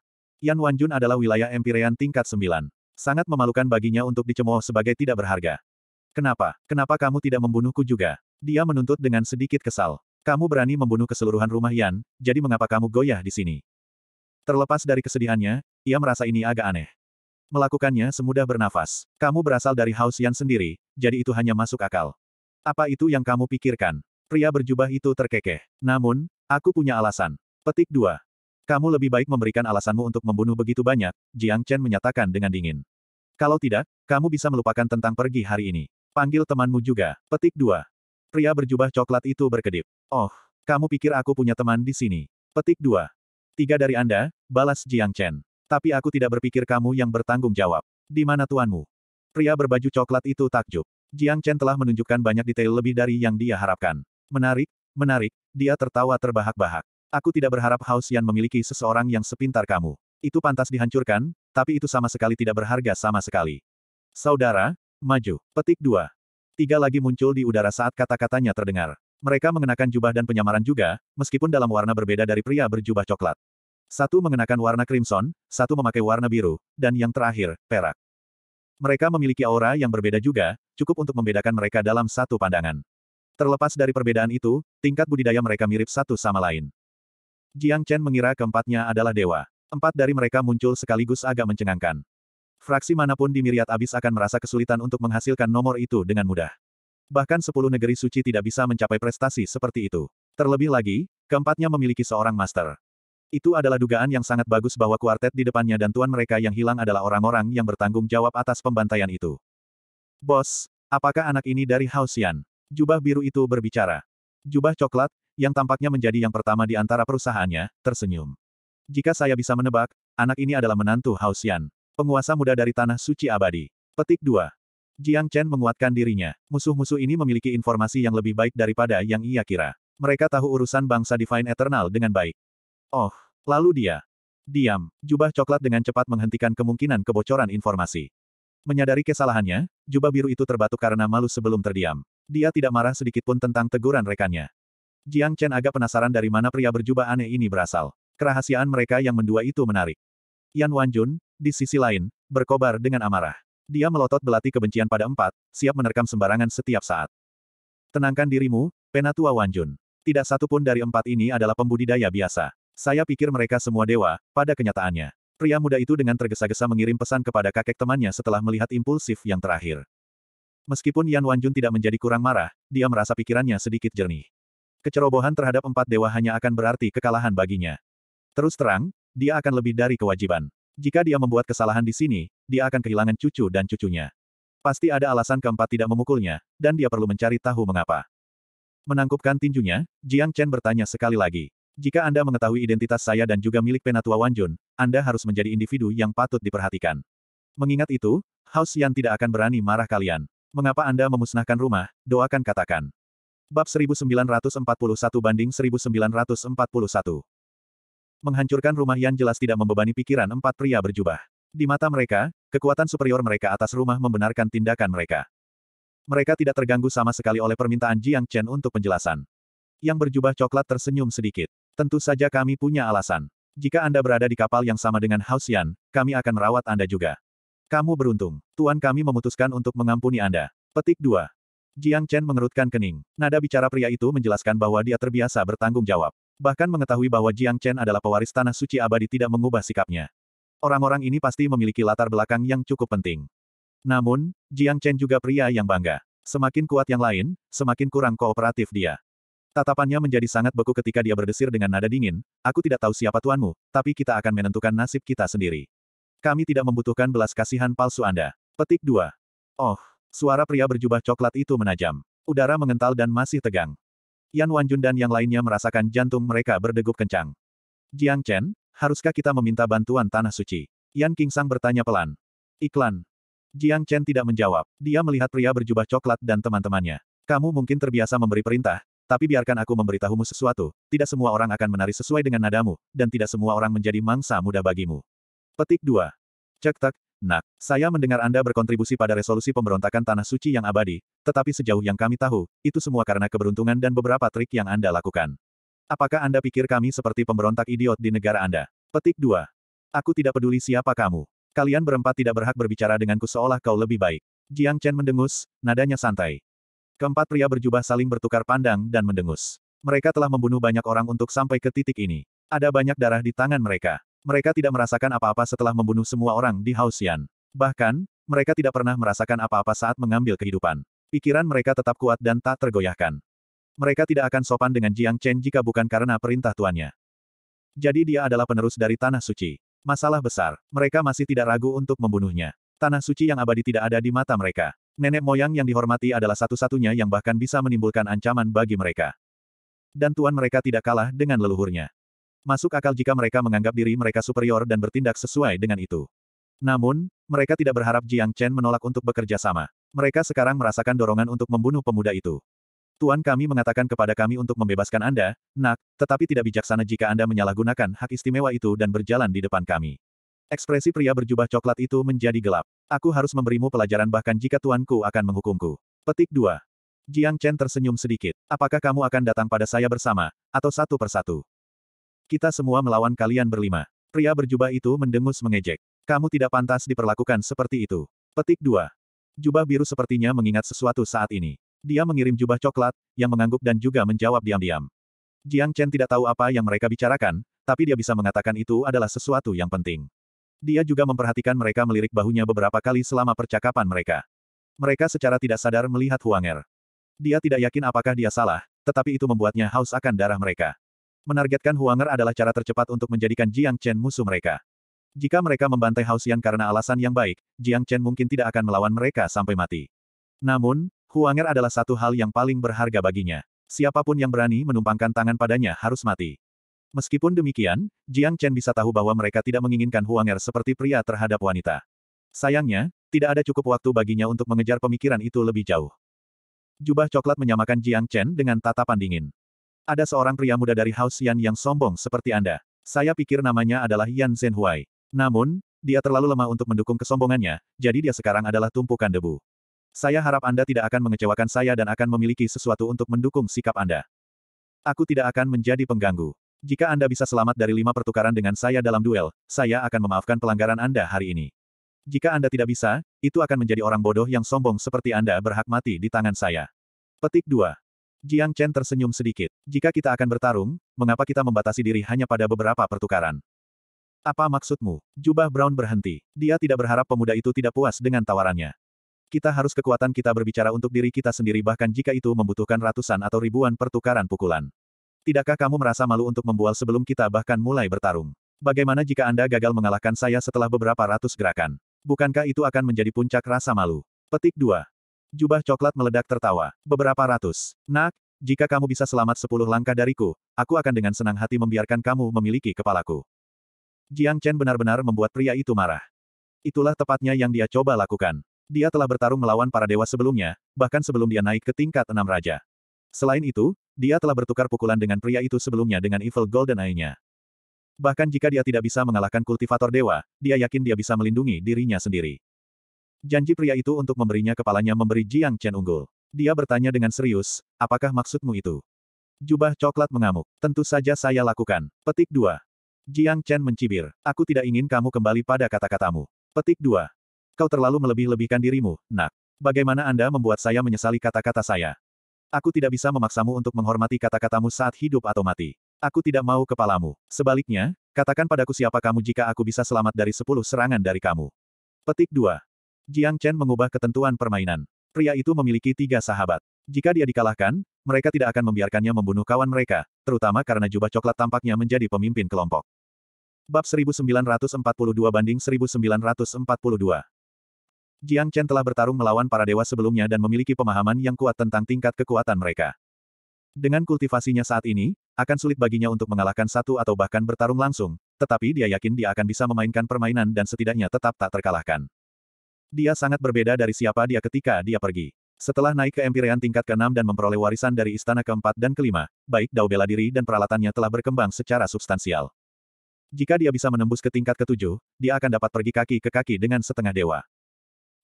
Yan Wanjun adalah wilayah Empirean tingkat 9. Sangat memalukan baginya untuk dicemooh sebagai tidak berharga. Kenapa? Kenapa kamu tidak membunuhku juga? Dia menuntut dengan sedikit kesal. Kamu berani membunuh keseluruhan rumah Yan, jadi mengapa kamu goyah di sini? Terlepas dari kesedihannya, ia merasa ini agak aneh. Melakukannya semudah bernafas. Kamu berasal dari Haus Yan sendiri, jadi itu hanya masuk akal. Apa itu yang kamu pikirkan? Pria berjubah itu terkekeh. Namun, aku punya alasan. Petik 2. Kamu lebih baik memberikan alasanmu untuk membunuh begitu banyak, Jiang Chen menyatakan dengan dingin. Kalau tidak, kamu bisa melupakan tentang pergi hari ini. Panggil temanmu juga. Petik dua. Pria berjubah coklat itu berkedip. Oh, kamu pikir aku punya teman di sini. Petik dua. Tiga dari Anda, balas Jiang Chen. Tapi aku tidak berpikir kamu yang bertanggung jawab. Di mana tuanmu? Pria berbaju coklat itu takjub. Jiang Chen telah menunjukkan banyak detail lebih dari yang dia harapkan. Menarik, menarik, dia tertawa terbahak-bahak. Aku tidak berharap Haus yang memiliki seseorang yang sepintar kamu. Itu pantas dihancurkan, tapi itu sama sekali tidak berharga sama sekali. Saudara, maju. Petik dua, Tiga lagi muncul di udara saat kata-katanya terdengar. Mereka mengenakan jubah dan penyamaran juga, meskipun dalam warna berbeda dari pria berjubah coklat. Satu mengenakan warna crimson, satu memakai warna biru, dan yang terakhir, perak. Mereka memiliki aura yang berbeda juga, cukup untuk membedakan mereka dalam satu pandangan. Terlepas dari perbedaan itu, tingkat budidaya mereka mirip satu sama lain. Jiang Chen mengira keempatnya adalah dewa. Empat dari mereka muncul sekaligus agak mencengangkan. Fraksi manapun di Miriat Abis akan merasa kesulitan untuk menghasilkan nomor itu dengan mudah. Bahkan sepuluh negeri suci tidak bisa mencapai prestasi seperti itu. Terlebih lagi, keempatnya memiliki seorang master. Itu adalah dugaan yang sangat bagus bahwa kuartet di depannya dan tuan mereka yang hilang adalah orang-orang yang bertanggung jawab atas pembantaian itu. Bos, apakah anak ini dari Haosian? Jubah biru itu berbicara. Jubah coklat, yang tampaknya menjadi yang pertama di antara perusahaannya, tersenyum. Jika saya bisa menebak, anak ini adalah menantu Hausian, penguasa muda dari Tanah Suci Abadi. Petik 2. Jiang Chen menguatkan dirinya. Musuh-musuh ini memiliki informasi yang lebih baik daripada yang ia kira. Mereka tahu urusan bangsa Divine Eternal dengan baik. Oh, lalu dia. Diam, jubah coklat dengan cepat menghentikan kemungkinan kebocoran informasi. Menyadari kesalahannya, jubah biru itu terbatuk karena malu sebelum terdiam. Dia tidak marah sedikitpun tentang teguran rekannya. Jiang Chen agak penasaran dari mana pria berjubah aneh ini berasal. Kerahasiaan mereka yang mendua itu menarik. Yan Wanjun, di sisi lain, berkobar dengan amarah. Dia melotot belati kebencian pada empat, siap menerkam sembarangan setiap saat. Tenangkan dirimu, Penatua Wanjun. Tidak satu pun dari empat ini adalah pembudidaya biasa. Saya pikir mereka semua dewa, pada kenyataannya. Pria muda itu dengan tergesa-gesa mengirim pesan kepada kakek temannya setelah melihat impulsif yang terakhir. Meskipun Yan Wanjun tidak menjadi kurang marah, dia merasa pikirannya sedikit jernih. Kecerobohan terhadap empat dewa hanya akan berarti kekalahan baginya. Terus terang, dia akan lebih dari kewajiban. Jika dia membuat kesalahan di sini, dia akan kehilangan cucu dan cucunya. Pasti ada alasan keempat tidak memukulnya, dan dia perlu mencari tahu mengapa. Menangkupkan tinjunya, Jiang Chen bertanya sekali lagi. Jika Anda mengetahui identitas saya dan juga milik Penatua Wanjun, Anda harus menjadi individu yang patut diperhatikan. Mengingat itu, House Yan tidak akan berani marah kalian. Mengapa Anda memusnahkan rumah, doakan katakan. Bab 1941 banding 1941. Menghancurkan rumah yang jelas tidak membebani pikiran empat pria berjubah. Di mata mereka, kekuatan superior mereka atas rumah membenarkan tindakan mereka. Mereka tidak terganggu sama sekali oleh permintaan Jiang Chen untuk penjelasan. Yang berjubah coklat tersenyum sedikit. Tentu saja kami punya alasan. Jika Anda berada di kapal yang sama dengan Hausian, kami akan merawat Anda juga. Kamu beruntung. Tuan kami memutuskan untuk mengampuni Anda. Petik 2. Jiang Chen mengerutkan kening. Nada bicara pria itu menjelaskan bahwa dia terbiasa bertanggung jawab. Bahkan mengetahui bahwa Jiang Chen adalah pewaris tanah suci abadi tidak mengubah sikapnya. Orang-orang ini pasti memiliki latar belakang yang cukup penting. Namun, Jiang Chen juga pria yang bangga. Semakin kuat yang lain, semakin kurang kooperatif dia. Tatapannya menjadi sangat beku ketika dia berdesir dengan nada dingin, aku tidak tahu siapa tuanmu, tapi kita akan menentukan nasib kita sendiri. Kami tidak membutuhkan belas kasihan palsu Anda. Petik 2. Oh. Suara pria berjubah coklat itu menajam. Udara mengental dan masih tegang. Yan Wanjun dan yang lainnya merasakan jantung mereka berdegup kencang. Jiang Chen, haruskah kita meminta bantuan Tanah Suci? Yan Kingsang bertanya pelan. Iklan. Jiang Chen tidak menjawab. Dia melihat pria berjubah coklat dan teman-temannya. Kamu mungkin terbiasa memberi perintah, tapi biarkan aku memberitahumu sesuatu, tidak semua orang akan menari sesuai dengan nadamu, dan tidak semua orang menjadi mangsa muda bagimu. Petik 2. Cek tak, Nak, saya mendengar Anda berkontribusi pada resolusi pemberontakan Tanah Suci yang abadi, tetapi sejauh yang kami tahu, itu semua karena keberuntungan dan beberapa trik yang Anda lakukan. Apakah Anda pikir kami seperti pemberontak idiot di negara Anda? Petik 2. Aku tidak peduli siapa kamu. Kalian berempat tidak berhak berbicara denganku seolah kau lebih baik. Jiang Chen mendengus, nadanya santai. Keempat pria berjubah saling bertukar pandang dan mendengus. Mereka telah membunuh banyak orang untuk sampai ke titik ini. Ada banyak darah di tangan mereka. Mereka tidak merasakan apa-apa setelah membunuh semua orang di Haosian. Bahkan, mereka tidak pernah merasakan apa-apa saat mengambil kehidupan. Pikiran mereka tetap kuat dan tak tergoyahkan. Mereka tidak akan sopan dengan Jiang Chen jika bukan karena perintah tuannya. Jadi dia adalah penerus dari Tanah Suci. Masalah besar, mereka masih tidak ragu untuk membunuhnya. Tanah Suci yang abadi tidak ada di mata mereka. Nenek moyang yang dihormati adalah satu-satunya yang bahkan bisa menimbulkan ancaman bagi mereka. Dan tuan mereka tidak kalah dengan leluhurnya. Masuk akal jika mereka menganggap diri mereka superior dan bertindak sesuai dengan itu. Namun, mereka tidak berharap Jiang Chen menolak untuk bekerja sama. Mereka sekarang merasakan dorongan untuk membunuh pemuda itu. Tuan kami mengatakan kepada kami untuk membebaskan Anda, nak, tetapi tidak bijaksana jika Anda menyalahgunakan hak istimewa itu dan berjalan di depan kami. Ekspresi pria berjubah coklat itu menjadi gelap. Aku harus memberimu pelajaran bahkan jika tuanku akan menghukumku. Petik 2. Jiang Chen tersenyum sedikit. Apakah kamu akan datang pada saya bersama, atau satu persatu? Kita semua melawan kalian berlima. Pria berjubah itu mendengus mengejek. Kamu tidak pantas diperlakukan seperti itu. Petik 2. Jubah biru sepertinya mengingat sesuatu saat ini. Dia mengirim jubah coklat, yang mengangguk dan juga menjawab diam-diam. Jiang Chen tidak tahu apa yang mereka bicarakan, tapi dia bisa mengatakan itu adalah sesuatu yang penting. Dia juga memperhatikan mereka melirik bahunya beberapa kali selama percakapan mereka. Mereka secara tidak sadar melihat Huanger. Dia tidak yakin apakah dia salah, tetapi itu membuatnya haus akan darah mereka. Menargetkan Huanger adalah cara tercepat untuk menjadikan Jiang Chen musuh mereka. Jika mereka membantai Haosian karena alasan yang baik, Jiang Chen mungkin tidak akan melawan mereka sampai mati. Namun, Huanger adalah satu hal yang paling berharga baginya. Siapapun yang berani menumpangkan tangan padanya harus mati. Meskipun demikian, Jiang Chen bisa tahu bahwa mereka tidak menginginkan Huanger seperti pria terhadap wanita. Sayangnya, tidak ada cukup waktu baginya untuk mengejar pemikiran itu lebih jauh. Jubah coklat menyamakan Jiang Chen dengan tatapan dingin. Ada seorang pria muda dari Haosian yang sombong seperti Anda. Saya pikir namanya adalah Yan Zhenhuai. Namun, dia terlalu lemah untuk mendukung kesombongannya, jadi dia sekarang adalah tumpukan debu. Saya harap Anda tidak akan mengecewakan saya dan akan memiliki sesuatu untuk mendukung sikap Anda. Aku tidak akan menjadi pengganggu. Jika Anda bisa selamat dari lima pertukaran dengan saya dalam duel, saya akan memaafkan pelanggaran Anda hari ini. Jika Anda tidak bisa, itu akan menjadi orang bodoh yang sombong seperti Anda berhak mati di tangan saya. Petik 2. Jiang Chen tersenyum sedikit. Jika kita akan bertarung, mengapa kita membatasi diri hanya pada beberapa pertukaran? Apa maksudmu? Jubah Brown berhenti. Dia tidak berharap pemuda itu tidak puas dengan tawarannya. Kita harus kekuatan kita berbicara untuk diri kita sendiri bahkan jika itu membutuhkan ratusan atau ribuan pertukaran pukulan. Tidakkah kamu merasa malu untuk membual sebelum kita bahkan mulai bertarung? Bagaimana jika Anda gagal mengalahkan saya setelah beberapa ratus gerakan? Bukankah itu akan menjadi puncak rasa malu? Petik 2. Jubah coklat meledak tertawa. Beberapa ratus. Nak, jika kamu bisa selamat sepuluh langkah dariku, aku akan dengan senang hati membiarkan kamu memiliki kepalaku. Jiang Chen benar-benar membuat pria itu marah. Itulah tepatnya yang dia coba lakukan. Dia telah bertarung melawan para dewa sebelumnya, bahkan sebelum dia naik ke tingkat enam raja. Selain itu, dia telah bertukar pukulan dengan pria itu sebelumnya dengan Evil Golden Eye-nya. Bahkan jika dia tidak bisa mengalahkan kultivator dewa, dia yakin dia bisa melindungi dirinya sendiri. Janji pria itu untuk memberinya kepalanya memberi Jiang Chen unggul. Dia bertanya dengan serius, apakah maksudmu itu? Jubah coklat mengamuk. Tentu saja saya lakukan. Petik 2. Jiang Chen mencibir. Aku tidak ingin kamu kembali pada kata-katamu. Petik 2. Kau terlalu melebih-lebihkan dirimu, nak. Bagaimana Anda membuat saya menyesali kata-kata saya? Aku tidak bisa memaksamu untuk menghormati kata-katamu saat hidup atau mati. Aku tidak mau kepalamu. Sebaliknya, katakan padaku siapa kamu jika aku bisa selamat dari sepuluh serangan dari kamu. Petik 2. Jiang Chen mengubah ketentuan permainan. Pria itu memiliki tiga sahabat. Jika dia dikalahkan, mereka tidak akan membiarkannya membunuh kawan mereka, terutama karena jubah coklat tampaknya menjadi pemimpin kelompok. Bab 1942 banding 1942 Jiang Chen telah bertarung melawan para dewa sebelumnya dan memiliki pemahaman yang kuat tentang tingkat kekuatan mereka. Dengan kultivasinya saat ini, akan sulit baginya untuk mengalahkan satu atau bahkan bertarung langsung, tetapi dia yakin dia akan bisa memainkan permainan dan setidaknya tetap tak terkalahkan. Dia sangat berbeda dari siapa dia ketika dia pergi. Setelah naik ke Empirean tingkat ke-6 dan memperoleh warisan dari istana keempat dan kelima, baik dao bela diri dan peralatannya telah berkembang secara substansial. Jika dia bisa menembus ke tingkat ke-7, dia akan dapat pergi kaki ke kaki dengan setengah dewa.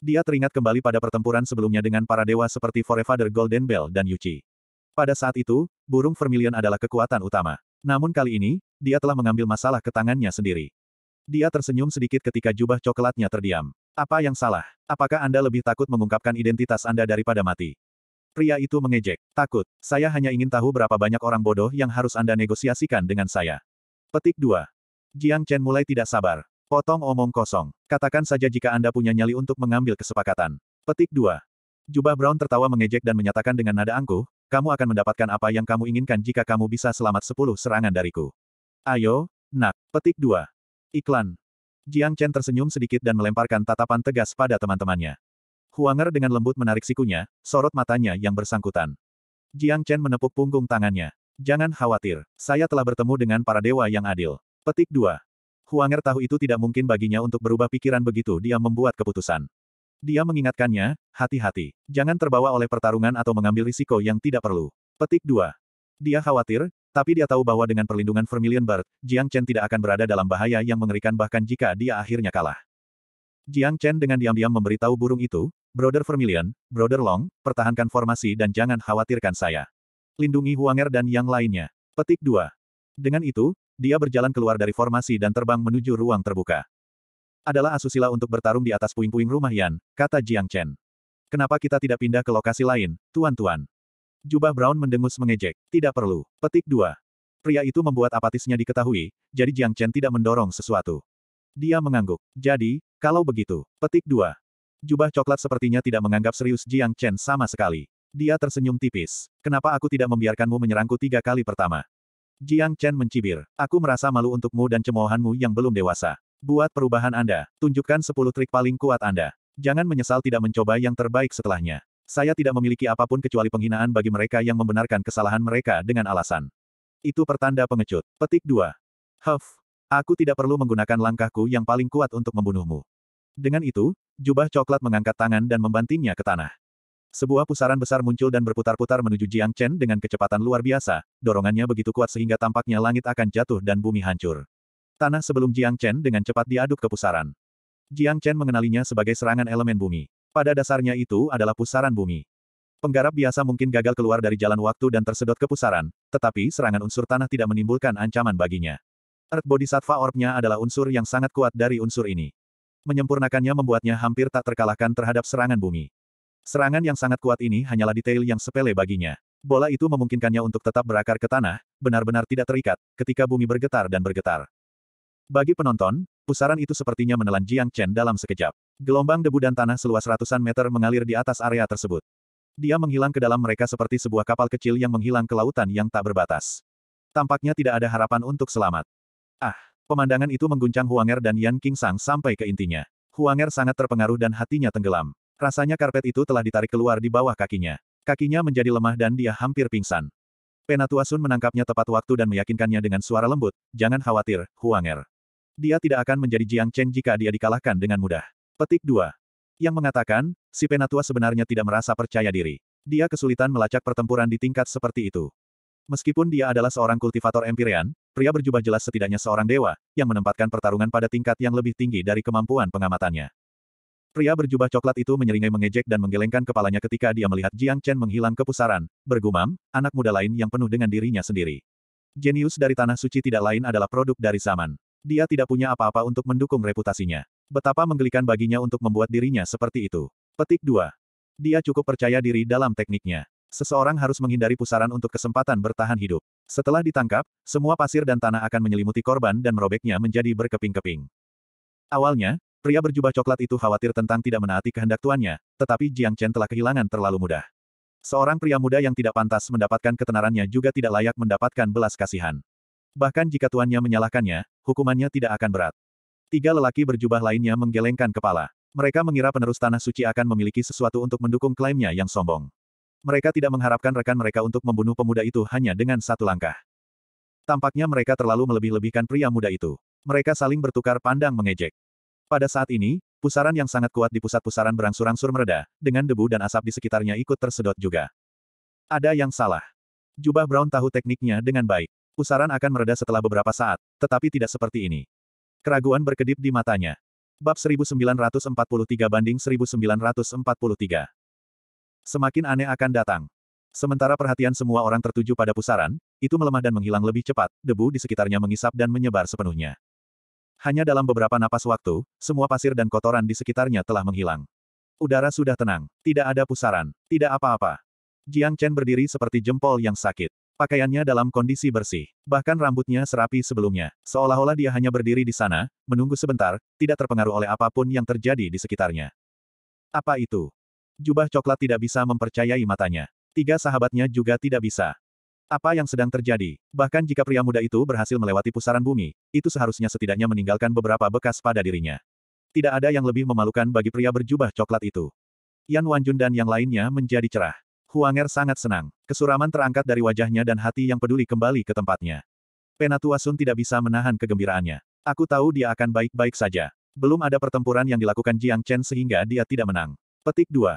Dia teringat kembali pada pertempuran sebelumnya dengan para dewa seperti Forefather Golden Bell dan Yuchi. Pada saat itu, burung vermilion adalah kekuatan utama. Namun kali ini, dia telah mengambil masalah ke tangannya sendiri. Dia tersenyum sedikit ketika jubah coklatnya terdiam. Apa yang salah? Apakah Anda lebih takut mengungkapkan identitas Anda daripada mati? Pria itu mengejek. Takut. Saya hanya ingin tahu berapa banyak orang bodoh yang harus Anda negosiasikan dengan saya. Petik 2. Jiang Chen mulai tidak sabar. Potong omong kosong. Katakan saja jika Anda punya nyali untuk mengambil kesepakatan. Petik 2. Jubah Brown tertawa mengejek dan menyatakan dengan nada angkuh, kamu akan mendapatkan apa yang kamu inginkan jika kamu bisa selamat 10 serangan dariku. Ayo, nak. Petik 2. Iklan. Jiang Chen tersenyum sedikit dan melemparkan tatapan tegas pada teman-temannya. Huanger dengan lembut menarik sikunya, sorot matanya yang bersangkutan. Jiang Chen menepuk punggung tangannya. Jangan khawatir, saya telah bertemu dengan para dewa yang adil. Petik 2. Huanger tahu itu tidak mungkin baginya untuk berubah pikiran begitu dia membuat keputusan. Dia mengingatkannya, hati-hati, jangan terbawa oleh pertarungan atau mengambil risiko yang tidak perlu. Petik 2. Dia khawatir, tapi dia tahu bahwa dengan perlindungan Vermilion Bird, Jiang Chen tidak akan berada dalam bahaya yang mengerikan bahkan jika dia akhirnya kalah. Jiang Chen dengan diam-diam memberitahu burung itu, Brother Vermilion, Brother Long, pertahankan formasi dan jangan khawatirkan saya. Lindungi Huanger dan yang lainnya. Petik 2. Dengan itu, dia berjalan keluar dari formasi dan terbang menuju ruang terbuka. Adalah asusila untuk bertarung di atas puing-puing rumah Yan, kata Jiang Chen. Kenapa kita tidak pindah ke lokasi lain, tuan-tuan? Jubah Brown mendengus mengejek. Tidak perlu. Petik 2. Pria itu membuat apatisnya diketahui, jadi Jiang Chen tidak mendorong sesuatu. Dia mengangguk. Jadi, kalau begitu, petik 2. Jubah coklat sepertinya tidak menganggap serius Jiang Chen sama sekali. Dia tersenyum tipis. Kenapa aku tidak membiarkanmu menyerangku tiga kali pertama? Jiang Chen mencibir. Aku merasa malu untukmu dan cemoohanmu yang belum dewasa. Buat perubahan Anda, tunjukkan sepuluh trik paling kuat Anda. Jangan menyesal tidak mencoba yang terbaik setelahnya. Saya tidak memiliki apapun kecuali penghinaan bagi mereka yang membenarkan kesalahan mereka dengan alasan. Itu pertanda pengecut. Petik 2. Huff. Aku tidak perlu menggunakan langkahku yang paling kuat untuk membunuhmu. Dengan itu, jubah coklat mengangkat tangan dan membantingnya ke tanah. Sebuah pusaran besar muncul dan berputar-putar menuju Jiang Chen dengan kecepatan luar biasa, dorongannya begitu kuat sehingga tampaknya langit akan jatuh dan bumi hancur. Tanah sebelum Jiang Chen dengan cepat diaduk ke pusaran. Jiang Chen mengenalinya sebagai serangan elemen bumi. Pada dasarnya itu adalah pusaran bumi. Penggarap biasa mungkin gagal keluar dari jalan waktu dan tersedot ke pusaran, tetapi serangan unsur tanah tidak menimbulkan ancaman baginya. Earth Bodhisattva Orb-nya adalah unsur yang sangat kuat dari unsur ini. Menyempurnakannya membuatnya hampir tak terkalahkan terhadap serangan bumi. Serangan yang sangat kuat ini hanyalah detail yang sepele baginya. Bola itu memungkinkannya untuk tetap berakar ke tanah, benar-benar tidak terikat, ketika bumi bergetar dan bergetar. Bagi penonton, pusaran itu sepertinya menelan Jiang Chen dalam sekejap. Gelombang debu dan tanah seluas ratusan meter mengalir di atas area tersebut. Dia menghilang ke dalam mereka seperti sebuah kapal kecil yang menghilang ke lautan yang tak berbatas. Tampaknya tidak ada harapan untuk selamat. Ah, pemandangan itu mengguncang Huanger dan Yan Qingsang sampai ke intinya. Huanger sangat terpengaruh dan hatinya tenggelam. Rasanya karpet itu telah ditarik keluar di bawah kakinya. Kakinya menjadi lemah dan dia hampir pingsan. Penatua Sun menangkapnya tepat waktu dan meyakinkannya dengan suara lembut, jangan khawatir, Huanger. Dia tidak akan menjadi Jiang Chen jika dia dikalahkan dengan mudah. Petik 2. Yang mengatakan, si penatua sebenarnya tidak merasa percaya diri. Dia kesulitan melacak pertempuran di tingkat seperti itu. Meskipun dia adalah seorang kultivator empirian, pria berjubah jelas setidaknya seorang dewa, yang menempatkan pertarungan pada tingkat yang lebih tinggi dari kemampuan pengamatannya. Pria berjubah coklat itu menyeringai mengejek dan menggelengkan kepalanya ketika dia melihat Jiang Chen menghilang ke pusaran, bergumam, anak muda lain yang penuh dengan dirinya sendiri. Jenius dari Tanah Suci tidak lain adalah produk dari zaman. Dia tidak punya apa-apa untuk mendukung reputasinya. Betapa menggelikan baginya untuk membuat dirinya seperti itu. Petik 2. Dia cukup percaya diri dalam tekniknya. Seseorang harus menghindari pusaran untuk kesempatan bertahan hidup. Setelah ditangkap, semua pasir dan tanah akan menyelimuti korban dan merobeknya menjadi berkeping-keping. Awalnya, pria berjubah coklat itu khawatir tentang tidak menaati kehendak tuannya, tetapi Jiang Chen telah kehilangan terlalu mudah. Seorang pria muda yang tidak pantas mendapatkan ketenarannya juga tidak layak mendapatkan belas kasihan. Bahkan jika tuannya menyalahkannya, hukumannya tidak akan berat. Tiga lelaki berjubah lainnya menggelengkan kepala. Mereka mengira penerus Tanah Suci akan memiliki sesuatu untuk mendukung klaimnya yang sombong. Mereka tidak mengharapkan rekan mereka untuk membunuh pemuda itu hanya dengan satu langkah. Tampaknya mereka terlalu melebih-lebihkan pria muda itu. Mereka saling bertukar pandang mengejek. Pada saat ini, pusaran yang sangat kuat di pusat pusaran berangsur-angsur mereda, dengan debu dan asap di sekitarnya ikut tersedot juga. Ada yang salah. Jubah Brown tahu tekniknya dengan baik. Pusaran akan mereda setelah beberapa saat, tetapi tidak seperti ini. Keraguan berkedip di matanya. Bab 1943 banding 1943. Semakin aneh akan datang. Sementara perhatian semua orang tertuju pada pusaran, itu melemah dan menghilang lebih cepat, debu di sekitarnya mengisap dan menyebar sepenuhnya. Hanya dalam beberapa napas waktu, semua pasir dan kotoran di sekitarnya telah menghilang. Udara sudah tenang, tidak ada pusaran, tidak apa-apa. Jiang Chen berdiri seperti jempol yang sakit. Pakaiannya dalam kondisi bersih. Bahkan rambutnya serapi sebelumnya. Seolah-olah dia hanya berdiri di sana, menunggu sebentar, tidak terpengaruh oleh apapun yang terjadi di sekitarnya. Apa itu? Jubah coklat tidak bisa mempercayai matanya. Tiga sahabatnya juga tidak bisa. Apa yang sedang terjadi? Bahkan jika pria muda itu berhasil melewati pusaran bumi, itu seharusnya setidaknya meninggalkan beberapa bekas pada dirinya. Tidak ada yang lebih memalukan bagi pria berjubah coklat itu. Yan Wanjun dan yang lainnya menjadi cerah. Huanger sangat senang. Kesuraman terangkat dari wajahnya dan hati yang peduli kembali ke tempatnya. Penatua Sun tidak bisa menahan kegembiraannya. Aku tahu dia akan baik-baik saja. Belum ada pertempuran yang dilakukan Jiang Chen sehingga dia tidak menang. Petik 2.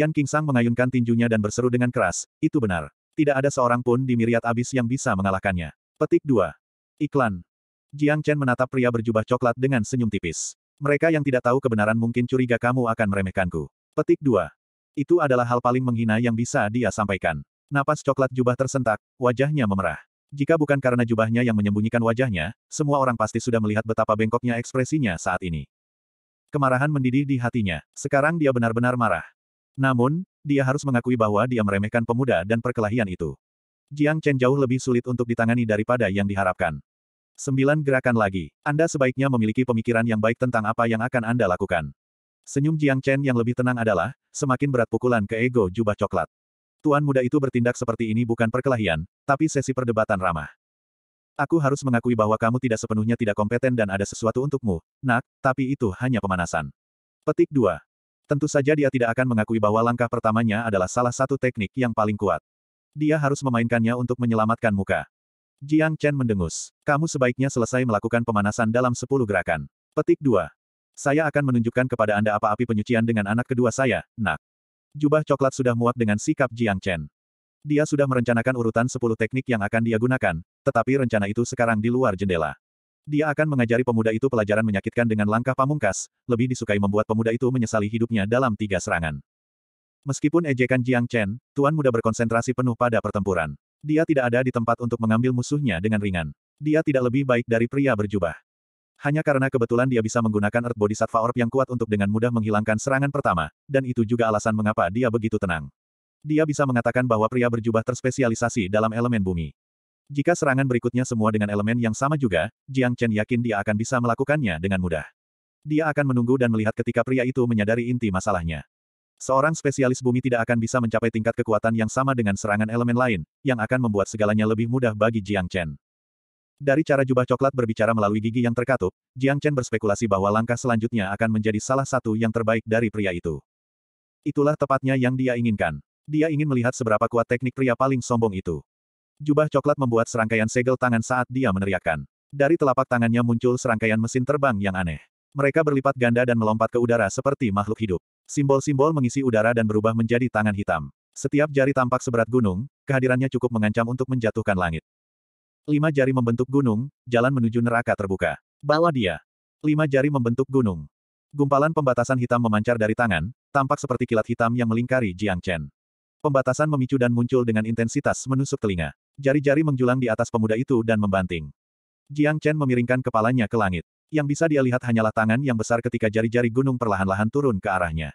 Yan Kingsang mengayunkan tinjunya dan berseru dengan keras, itu benar. Tidak ada seorang pun di miriat abis yang bisa mengalahkannya. Petik 2. Iklan. Jiang Chen menatap pria berjubah coklat dengan senyum tipis. Mereka yang tidak tahu kebenaran mungkin curiga kamu akan meremehkanku. Petik 2. Itu adalah hal paling menghina yang bisa dia sampaikan. Napas coklat jubah tersentak, wajahnya memerah. Jika bukan karena jubahnya yang menyembunyikan wajahnya, semua orang pasti sudah melihat betapa bengkoknya ekspresinya saat ini. Kemarahan mendidih di hatinya. Sekarang dia benar-benar marah. Namun, dia harus mengakui bahwa dia meremehkan pemuda dan perkelahian itu. Jiang Chen jauh lebih sulit untuk ditangani daripada yang diharapkan. Sembilan gerakan lagi. Anda sebaiknya memiliki pemikiran yang baik tentang apa yang akan Anda lakukan. Senyum Jiang Chen yang lebih tenang adalah, semakin berat pukulan ke ego jubah coklat. Tuan muda itu bertindak seperti ini bukan perkelahian, tapi sesi perdebatan ramah. Aku harus mengakui bahwa kamu tidak sepenuhnya tidak kompeten dan ada sesuatu untukmu, nak, tapi itu hanya pemanasan. Petik 2. Tentu saja dia tidak akan mengakui bahwa langkah pertamanya adalah salah satu teknik yang paling kuat. Dia harus memainkannya untuk menyelamatkan muka. Jiang Chen mendengus. Kamu sebaiknya selesai melakukan pemanasan dalam 10 gerakan. Petik 2. Saya akan menunjukkan kepada Anda apa api penyucian dengan anak kedua saya, nak. Jubah coklat sudah muak dengan sikap Jiang Chen. Dia sudah merencanakan urutan sepuluh teknik yang akan dia gunakan, tetapi rencana itu sekarang di luar jendela. Dia akan mengajari pemuda itu pelajaran menyakitkan dengan langkah pamungkas, lebih disukai membuat pemuda itu menyesali hidupnya dalam tiga serangan. Meskipun ejekan Jiang Chen, Tuan Muda berkonsentrasi penuh pada pertempuran. Dia tidak ada di tempat untuk mengambil musuhnya dengan ringan. Dia tidak lebih baik dari pria berjubah. Hanya karena kebetulan dia bisa menggunakan Earth Bodhisattva Orb yang kuat untuk dengan mudah menghilangkan serangan pertama, dan itu juga alasan mengapa dia begitu tenang. Dia bisa mengatakan bahwa pria berjubah terspesialisasi dalam elemen bumi. Jika serangan berikutnya semua dengan elemen yang sama juga, Jiang Chen yakin dia akan bisa melakukannya dengan mudah. Dia akan menunggu dan melihat ketika pria itu menyadari inti masalahnya. Seorang spesialis bumi tidak akan bisa mencapai tingkat kekuatan yang sama dengan serangan elemen lain, yang akan membuat segalanya lebih mudah bagi Jiang Chen. Dari cara jubah coklat berbicara melalui gigi yang terkatup, Jiang Chen berspekulasi bahwa langkah selanjutnya akan menjadi salah satu yang terbaik dari pria itu. Itulah tepatnya yang dia inginkan. Dia ingin melihat seberapa kuat teknik pria paling sombong itu. Jubah coklat membuat serangkaian segel tangan saat dia meneriakkan. Dari telapak tangannya muncul serangkaian mesin terbang yang aneh. Mereka berlipat ganda dan melompat ke udara seperti makhluk hidup. Simbol-simbol mengisi udara dan berubah menjadi tangan hitam. Setiap jari tampak seberat gunung, kehadirannya cukup mengancam untuk menjatuhkan langit. Lima jari membentuk gunung, jalan menuju neraka terbuka. Bawa dia. Lima jari membentuk gunung. Gumpalan pembatasan hitam memancar dari tangan, tampak seperti kilat hitam yang melingkari Jiang Chen. Pembatasan memicu dan muncul dengan intensitas menusuk telinga. Jari-jari menjulang di atas pemuda itu dan membanting. Jiang Chen memiringkan kepalanya ke langit. Yang bisa dia lihat hanyalah tangan yang besar ketika jari-jari gunung perlahan-lahan turun ke arahnya.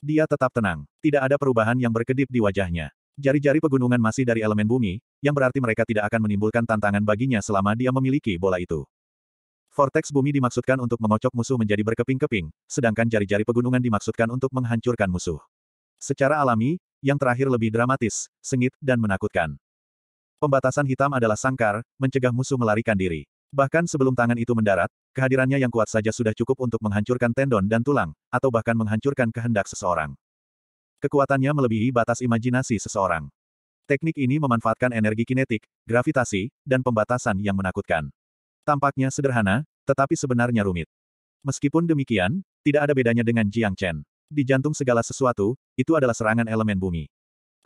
Dia tetap tenang, tidak ada perubahan yang berkedip di wajahnya. Jari-jari pegunungan masih dari elemen bumi, yang berarti mereka tidak akan menimbulkan tantangan baginya selama dia memiliki bola itu. Vortex bumi dimaksudkan untuk mengocok musuh menjadi berkeping-keping, sedangkan jari-jari pegunungan dimaksudkan untuk menghancurkan musuh. Secara alami, yang terakhir lebih dramatis, sengit, dan menakutkan. Pembatasan hitam adalah sangkar, mencegah musuh melarikan diri. Bahkan sebelum tangan itu mendarat, kehadirannya yang kuat saja sudah cukup untuk menghancurkan tendon dan tulang, atau bahkan menghancurkan kehendak seseorang kekuatannya melebihi batas imajinasi seseorang. Teknik ini memanfaatkan energi kinetik, gravitasi, dan pembatasan yang menakutkan. Tampaknya sederhana, tetapi sebenarnya rumit. Meskipun demikian, tidak ada bedanya dengan Jiang Chen. Di jantung segala sesuatu, itu adalah serangan elemen bumi.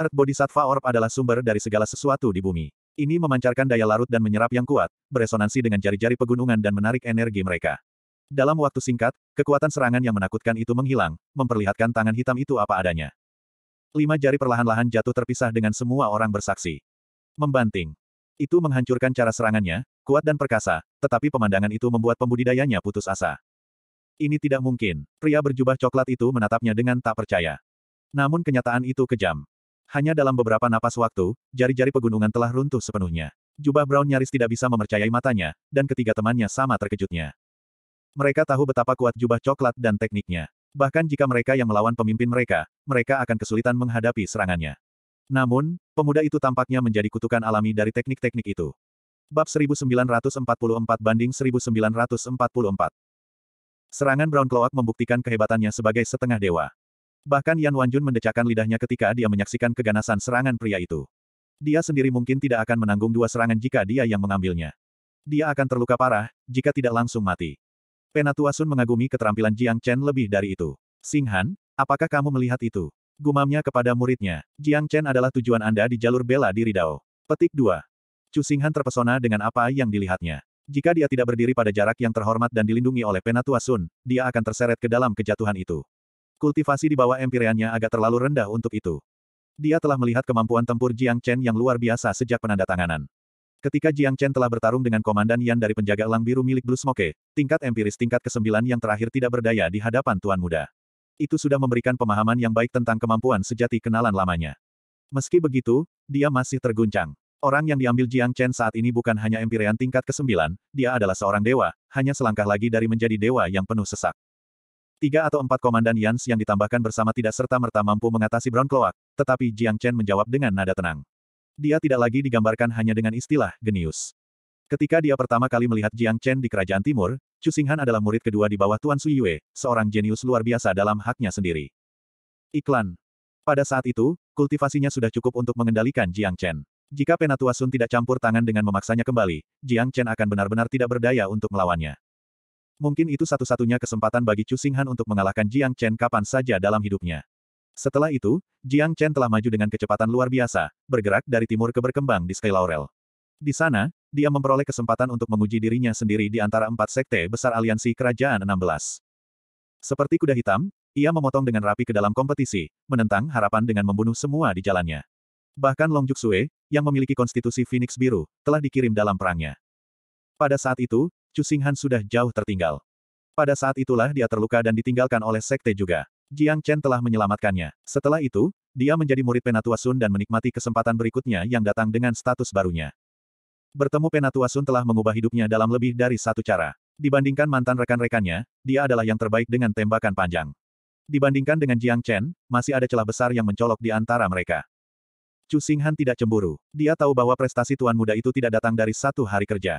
Earth Bodhisattva Orb adalah sumber dari segala sesuatu di bumi. Ini memancarkan daya larut dan menyerap yang kuat, beresonansi dengan jari-jari pegunungan dan menarik energi mereka. Dalam waktu singkat, kekuatan serangan yang menakutkan itu menghilang, memperlihatkan tangan hitam itu apa adanya. Lima jari perlahan-lahan jatuh terpisah dengan semua orang bersaksi. Membanting. Itu menghancurkan cara serangannya, kuat dan perkasa, tetapi pemandangan itu membuat pembudidayanya putus asa. Ini tidak mungkin. Pria berjubah coklat itu menatapnya dengan tak percaya. Namun kenyataan itu kejam. Hanya dalam beberapa napas waktu, jari-jari pegunungan telah runtuh sepenuhnya. Jubah Brown nyaris tidak bisa memercayai matanya, dan ketiga temannya sama terkejutnya. Mereka tahu betapa kuat jubah coklat dan tekniknya. Bahkan jika mereka yang melawan pemimpin mereka, mereka akan kesulitan menghadapi serangannya. Namun, pemuda itu tampaknya menjadi kutukan alami dari teknik-teknik itu. Bab 1944 banding 1944. Serangan Brown Cloak membuktikan kehebatannya sebagai setengah dewa. Bahkan Yan Wanjun mendecakkan lidahnya ketika dia menyaksikan keganasan serangan pria itu. Dia sendiri mungkin tidak akan menanggung dua serangan jika dia yang mengambilnya. Dia akan terluka parah, jika tidak langsung mati. Penatua Sun mengagumi keterampilan Jiang Chen lebih dari itu. Sing Han, apakah kamu melihat itu? Gumamnya kepada muridnya, Jiang Chen adalah tujuan Anda di jalur bela diri Dao. Petik 2. Chu Singhan terpesona dengan apa yang dilihatnya. Jika dia tidak berdiri pada jarak yang terhormat dan dilindungi oleh Penatua Sun, dia akan terseret ke dalam kejatuhan itu. Kultivasi di bawah empireannya agak terlalu rendah untuk itu. Dia telah melihat kemampuan tempur Jiang Chen yang luar biasa sejak penandatanganan. Ketika Jiang Chen telah bertarung dengan Komandan Yan dari penjaga elang biru milik Blue Smoke, tingkat empiris tingkat ke-9 yang terakhir tidak berdaya di hadapan Tuan Muda. Itu sudah memberikan pemahaman yang baik tentang kemampuan sejati kenalan lamanya. Meski begitu, dia masih terguncang. Orang yang diambil Jiang Chen saat ini bukan hanya empirian tingkat ke-9, dia adalah seorang dewa, hanya selangkah lagi dari menjadi dewa yang penuh sesak. Tiga atau empat komandan Yans yang ditambahkan bersama tidak serta-merta mampu mengatasi Brown Cloak, tetapi Jiang Chen menjawab dengan nada tenang dia tidak lagi digambarkan hanya dengan istilah genius. Ketika dia pertama kali melihat Jiang Chen di Kerajaan Timur, Chu Xinghan adalah murid kedua di bawah Tuan Su Yue, seorang jenius luar biasa dalam haknya sendiri. Iklan. Pada saat itu, kultivasinya sudah cukup untuk mengendalikan Jiang Chen. Jika Penatua Sun tidak campur tangan dengan memaksanya kembali, Jiang Chen akan benar-benar tidak berdaya untuk melawannya. Mungkin itu satu-satunya kesempatan bagi Chu Xinghan untuk mengalahkan Jiang Chen kapan saja dalam hidupnya. Setelah itu, Jiang Chen telah maju dengan kecepatan luar biasa, bergerak dari timur ke berkembang di Sky Laurel. Di sana, dia memperoleh kesempatan untuk menguji dirinya sendiri di antara empat sekte besar aliansi kerajaan 16. Seperti kuda hitam, ia memotong dengan rapi ke dalam kompetisi, menentang harapan dengan membunuh semua di jalannya. Bahkan Long Juxue, yang memiliki konstitusi Phoenix Biru, telah dikirim dalam perangnya. Pada saat itu, Chu Singhan sudah jauh tertinggal. Pada saat itulah dia terluka dan ditinggalkan oleh sekte juga. Jiang Chen telah menyelamatkannya. Setelah itu, dia menjadi murid Penatua Sun dan menikmati kesempatan berikutnya yang datang dengan status barunya. Bertemu Penatua Sun telah mengubah hidupnya dalam lebih dari satu cara. Dibandingkan mantan rekan-rekannya, dia adalah yang terbaik dengan tembakan panjang. Dibandingkan dengan Jiang Chen, masih ada celah besar yang mencolok di antara mereka. Chu Singhan tidak cemburu. Dia tahu bahwa prestasi tuan muda itu tidak datang dari satu hari kerja.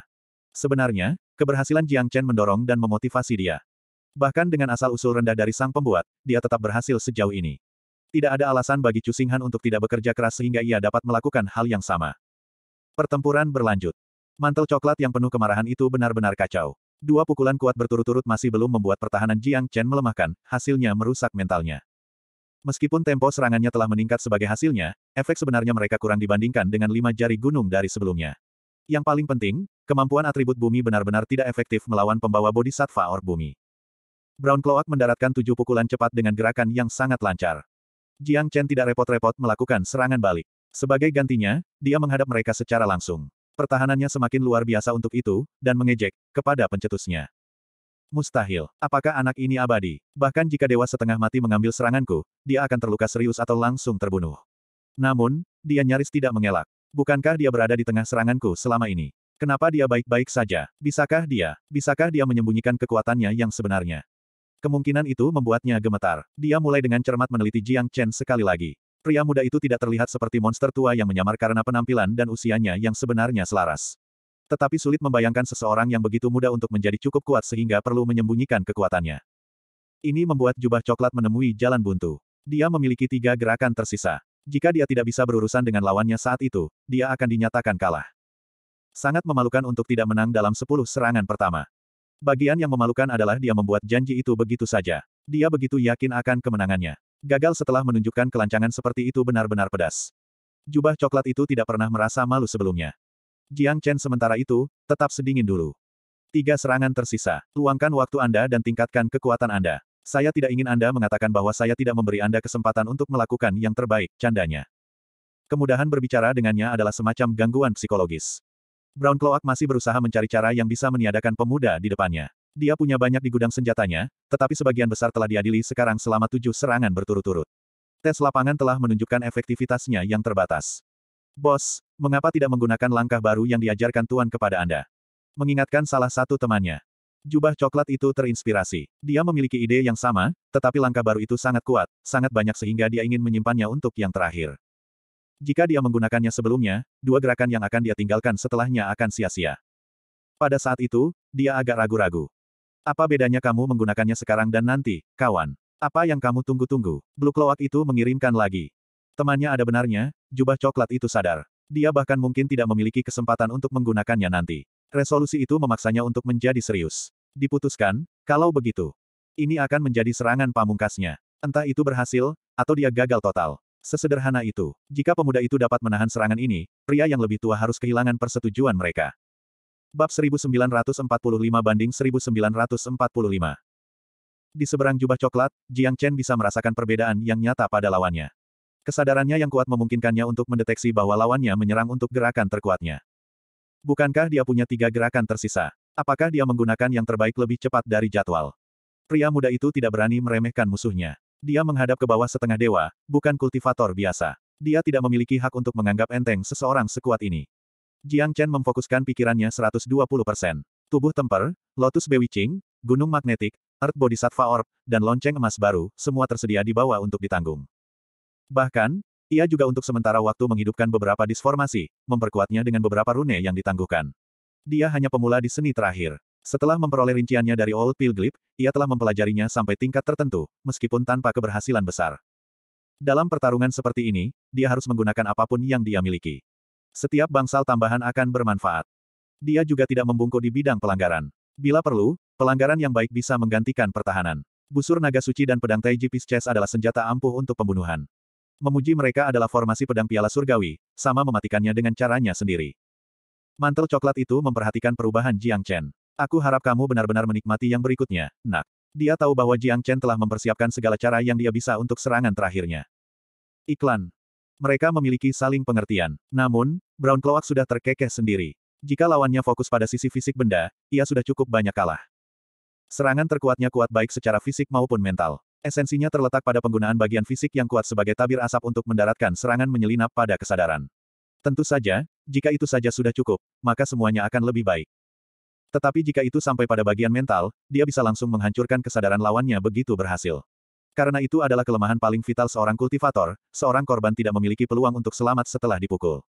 Sebenarnya, keberhasilan Jiang Chen mendorong dan memotivasi dia. Bahkan dengan asal-usul rendah dari sang pembuat, dia tetap berhasil sejauh ini. Tidak ada alasan bagi Chu Singhan untuk tidak bekerja keras sehingga ia dapat melakukan hal yang sama. Pertempuran berlanjut. Mantel coklat yang penuh kemarahan itu benar-benar kacau. Dua pukulan kuat berturut-turut masih belum membuat pertahanan Jiang Chen melemahkan, hasilnya merusak mentalnya. Meskipun tempo serangannya telah meningkat sebagai hasilnya, efek sebenarnya mereka kurang dibandingkan dengan lima jari gunung dari sebelumnya. Yang paling penting, kemampuan atribut bumi benar-benar tidak efektif melawan pembawa bodhisattva or bumi. Brown Cloak mendaratkan tujuh pukulan cepat dengan gerakan yang sangat lancar. Jiang Chen tidak repot-repot melakukan serangan balik. Sebagai gantinya, dia menghadap mereka secara langsung. Pertahanannya semakin luar biasa untuk itu, dan mengejek, kepada pencetusnya. Mustahil. Apakah anak ini abadi? Bahkan jika dewa setengah mati mengambil seranganku, dia akan terluka serius atau langsung terbunuh. Namun, dia nyaris tidak mengelak. Bukankah dia berada di tengah seranganku selama ini? Kenapa dia baik-baik saja? Bisakah dia? Bisakah dia menyembunyikan kekuatannya yang sebenarnya? Kemungkinan itu membuatnya gemetar. Dia mulai dengan cermat meneliti Jiang Chen sekali lagi. Pria muda itu tidak terlihat seperti monster tua yang menyamar karena penampilan dan usianya yang sebenarnya selaras. Tetapi sulit membayangkan seseorang yang begitu muda untuk menjadi cukup kuat sehingga perlu menyembunyikan kekuatannya. Ini membuat jubah coklat menemui jalan buntu. Dia memiliki tiga gerakan tersisa. Jika dia tidak bisa berurusan dengan lawannya saat itu, dia akan dinyatakan kalah. Sangat memalukan untuk tidak menang dalam sepuluh serangan pertama. Bagian yang memalukan adalah dia membuat janji itu begitu saja. Dia begitu yakin akan kemenangannya. Gagal setelah menunjukkan kelancangan seperti itu benar-benar pedas. Jubah coklat itu tidak pernah merasa malu sebelumnya. Jiang Chen sementara itu, tetap sedingin dulu. Tiga serangan tersisa. Luangkan waktu Anda dan tingkatkan kekuatan Anda. Saya tidak ingin Anda mengatakan bahwa saya tidak memberi Anda kesempatan untuk melakukan yang terbaik, candanya. Kemudahan berbicara dengannya adalah semacam gangguan psikologis. Brown Cloak masih berusaha mencari cara yang bisa meniadakan pemuda di depannya. Dia punya banyak di gudang senjatanya, tetapi sebagian besar telah diadili sekarang selama tujuh serangan berturut-turut. Tes lapangan telah menunjukkan efektivitasnya yang terbatas. Bos, mengapa tidak menggunakan langkah baru yang diajarkan Tuan kepada Anda? Mengingatkan salah satu temannya. Jubah coklat itu terinspirasi. Dia memiliki ide yang sama, tetapi langkah baru itu sangat kuat, sangat banyak sehingga dia ingin menyimpannya untuk yang terakhir. Jika dia menggunakannya sebelumnya, dua gerakan yang akan dia tinggalkan setelahnya akan sia-sia. Pada saat itu, dia agak ragu-ragu. Apa bedanya kamu menggunakannya sekarang dan nanti, kawan? Apa yang kamu tunggu-tunggu? Blue Cloak itu mengirimkan lagi. Temannya ada benarnya, jubah coklat itu sadar. Dia bahkan mungkin tidak memiliki kesempatan untuk menggunakannya nanti. Resolusi itu memaksanya untuk menjadi serius. Diputuskan, kalau begitu. Ini akan menjadi serangan pamungkasnya. Entah itu berhasil, atau dia gagal total. Sesederhana itu, jika pemuda itu dapat menahan serangan ini, pria yang lebih tua harus kehilangan persetujuan mereka. Bab 1945 banding 1945 Di seberang jubah coklat, Jiang Chen bisa merasakan perbedaan yang nyata pada lawannya. Kesadarannya yang kuat memungkinkannya untuk mendeteksi bahwa lawannya menyerang untuk gerakan terkuatnya. Bukankah dia punya tiga gerakan tersisa? Apakah dia menggunakan yang terbaik lebih cepat dari jadwal? Pria muda itu tidak berani meremehkan musuhnya. Dia menghadap ke bawah setengah dewa, bukan kultivator biasa. Dia tidak memiliki hak untuk menganggap enteng seseorang sekuat ini. Jiang Chen memfokuskan pikirannya 120 persen. Tubuh temper, lotus bewitching, gunung magnetik, earth bodhisattva orb, dan lonceng emas baru, semua tersedia di bawah untuk ditanggung. Bahkan, ia juga untuk sementara waktu menghidupkan beberapa disformasi, memperkuatnya dengan beberapa rune yang ditangguhkan. Dia hanya pemula di seni terakhir. Setelah memperoleh rinciannya dari Old Pilgrim, ia telah mempelajarinya sampai tingkat tertentu, meskipun tanpa keberhasilan besar. Dalam pertarungan seperti ini, dia harus menggunakan apapun yang dia miliki. Setiap bangsal tambahan akan bermanfaat. Dia juga tidak membungkuk di bidang pelanggaran. Bila perlu, pelanggaran yang baik bisa menggantikan pertahanan. Busur naga suci dan pedang Taiji Pisces adalah senjata ampuh untuk pembunuhan. Memuji mereka adalah formasi pedang piala surgawi, sama mematikannya dengan caranya sendiri. Mantel coklat itu memperhatikan perubahan Jiang Chen. Aku harap kamu benar-benar menikmati yang berikutnya, nak. Dia tahu bahwa Jiang Chen telah mempersiapkan segala cara yang dia bisa untuk serangan terakhirnya. Iklan. Mereka memiliki saling pengertian. Namun, Brown Cloak sudah terkekeh sendiri. Jika lawannya fokus pada sisi fisik benda, ia sudah cukup banyak kalah. Serangan terkuatnya kuat baik secara fisik maupun mental. Esensinya terletak pada penggunaan bagian fisik yang kuat sebagai tabir asap untuk mendaratkan serangan menyelinap pada kesadaran. Tentu saja, jika itu saja sudah cukup, maka semuanya akan lebih baik. Tetapi jika itu sampai pada bagian mental, dia bisa langsung menghancurkan kesadaran lawannya begitu berhasil. Karena itu adalah kelemahan paling vital seorang kultivator, seorang korban tidak memiliki peluang untuk selamat setelah dipukul.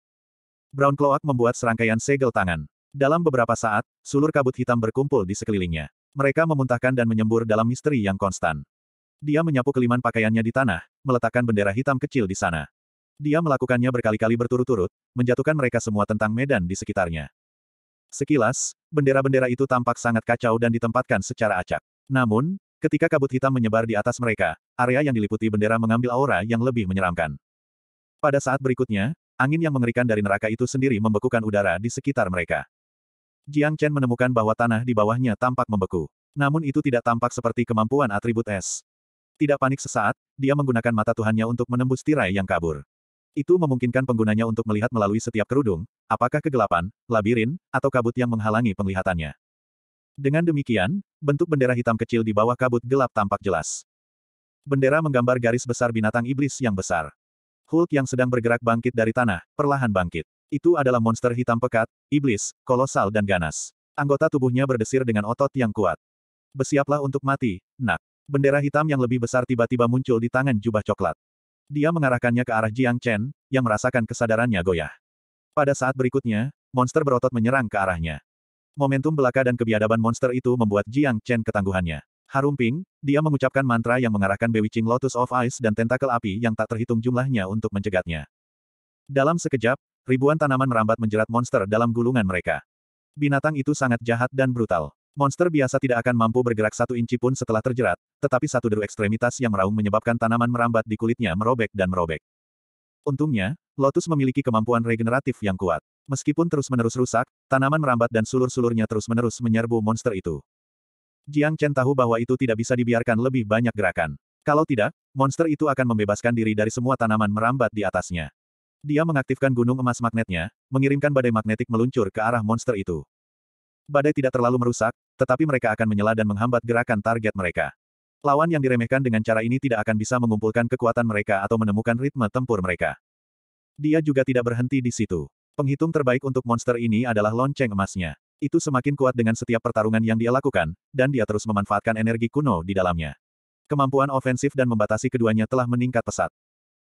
Brown Cloak membuat serangkaian segel tangan. Dalam beberapa saat, sulur kabut hitam berkumpul di sekelilingnya. Mereka memuntahkan dan menyembur dalam misteri yang konstan. Dia menyapu keliman pakaiannya di tanah, meletakkan bendera hitam kecil di sana. Dia melakukannya berkali-kali berturut-turut, menjatuhkan mereka semua tentang medan di sekitarnya. Sekilas, bendera-bendera itu tampak sangat kacau dan ditempatkan secara acak. Namun, ketika kabut hitam menyebar di atas mereka, area yang diliputi bendera mengambil aura yang lebih menyeramkan. Pada saat berikutnya, angin yang mengerikan dari neraka itu sendiri membekukan udara di sekitar mereka. Jiang Chen menemukan bahwa tanah di bawahnya tampak membeku. Namun itu tidak tampak seperti kemampuan atribut es. Tidak panik sesaat, dia menggunakan mata Tuhannya untuk menembus tirai yang kabur. Itu memungkinkan penggunanya untuk melihat melalui setiap kerudung, apakah kegelapan, labirin, atau kabut yang menghalangi penglihatannya. Dengan demikian, bentuk bendera hitam kecil di bawah kabut gelap tampak jelas. Bendera menggambar garis besar binatang iblis yang besar. Hulk yang sedang bergerak bangkit dari tanah, perlahan bangkit. Itu adalah monster hitam pekat, iblis, kolosal dan ganas. Anggota tubuhnya berdesir dengan otot yang kuat. Bersiaplah untuk mati, nak. Bendera hitam yang lebih besar tiba-tiba muncul di tangan jubah coklat. Dia mengarahkannya ke arah Jiang Chen, yang merasakan kesadarannya goyah. Pada saat berikutnya, monster berotot menyerang ke arahnya. Momentum belaka dan kebiadaban monster itu membuat Jiang Chen ketangguhannya. Harum Ping, dia mengucapkan mantra yang mengarahkan Bewitching Lotus of Ice dan tentakel api yang tak terhitung jumlahnya untuk mencegatnya. Dalam sekejap, ribuan tanaman merambat menjerat monster dalam gulungan mereka. Binatang itu sangat jahat dan brutal. Monster biasa tidak akan mampu bergerak satu inci pun setelah terjerat, tetapi satu deru ekstremitas yang meraung menyebabkan tanaman merambat di kulitnya merobek dan merobek. Untungnya, Lotus memiliki kemampuan regeneratif yang kuat. Meskipun terus-menerus rusak, tanaman merambat dan sulur-sulurnya terus-menerus menyerbu monster itu. Jiang Chen tahu bahwa itu tidak bisa dibiarkan lebih banyak gerakan. Kalau tidak, monster itu akan membebaskan diri dari semua tanaman merambat di atasnya. Dia mengaktifkan gunung emas magnetnya, mengirimkan badai magnetik meluncur ke arah monster itu. Badai tidak terlalu merusak, tetapi mereka akan menyela dan menghambat gerakan target mereka. Lawan yang diremehkan dengan cara ini tidak akan bisa mengumpulkan kekuatan mereka atau menemukan ritme tempur mereka. Dia juga tidak berhenti di situ. Penghitung terbaik untuk monster ini adalah lonceng emasnya. Itu semakin kuat dengan setiap pertarungan yang dia lakukan, dan dia terus memanfaatkan energi kuno di dalamnya. Kemampuan ofensif dan membatasi keduanya telah meningkat pesat.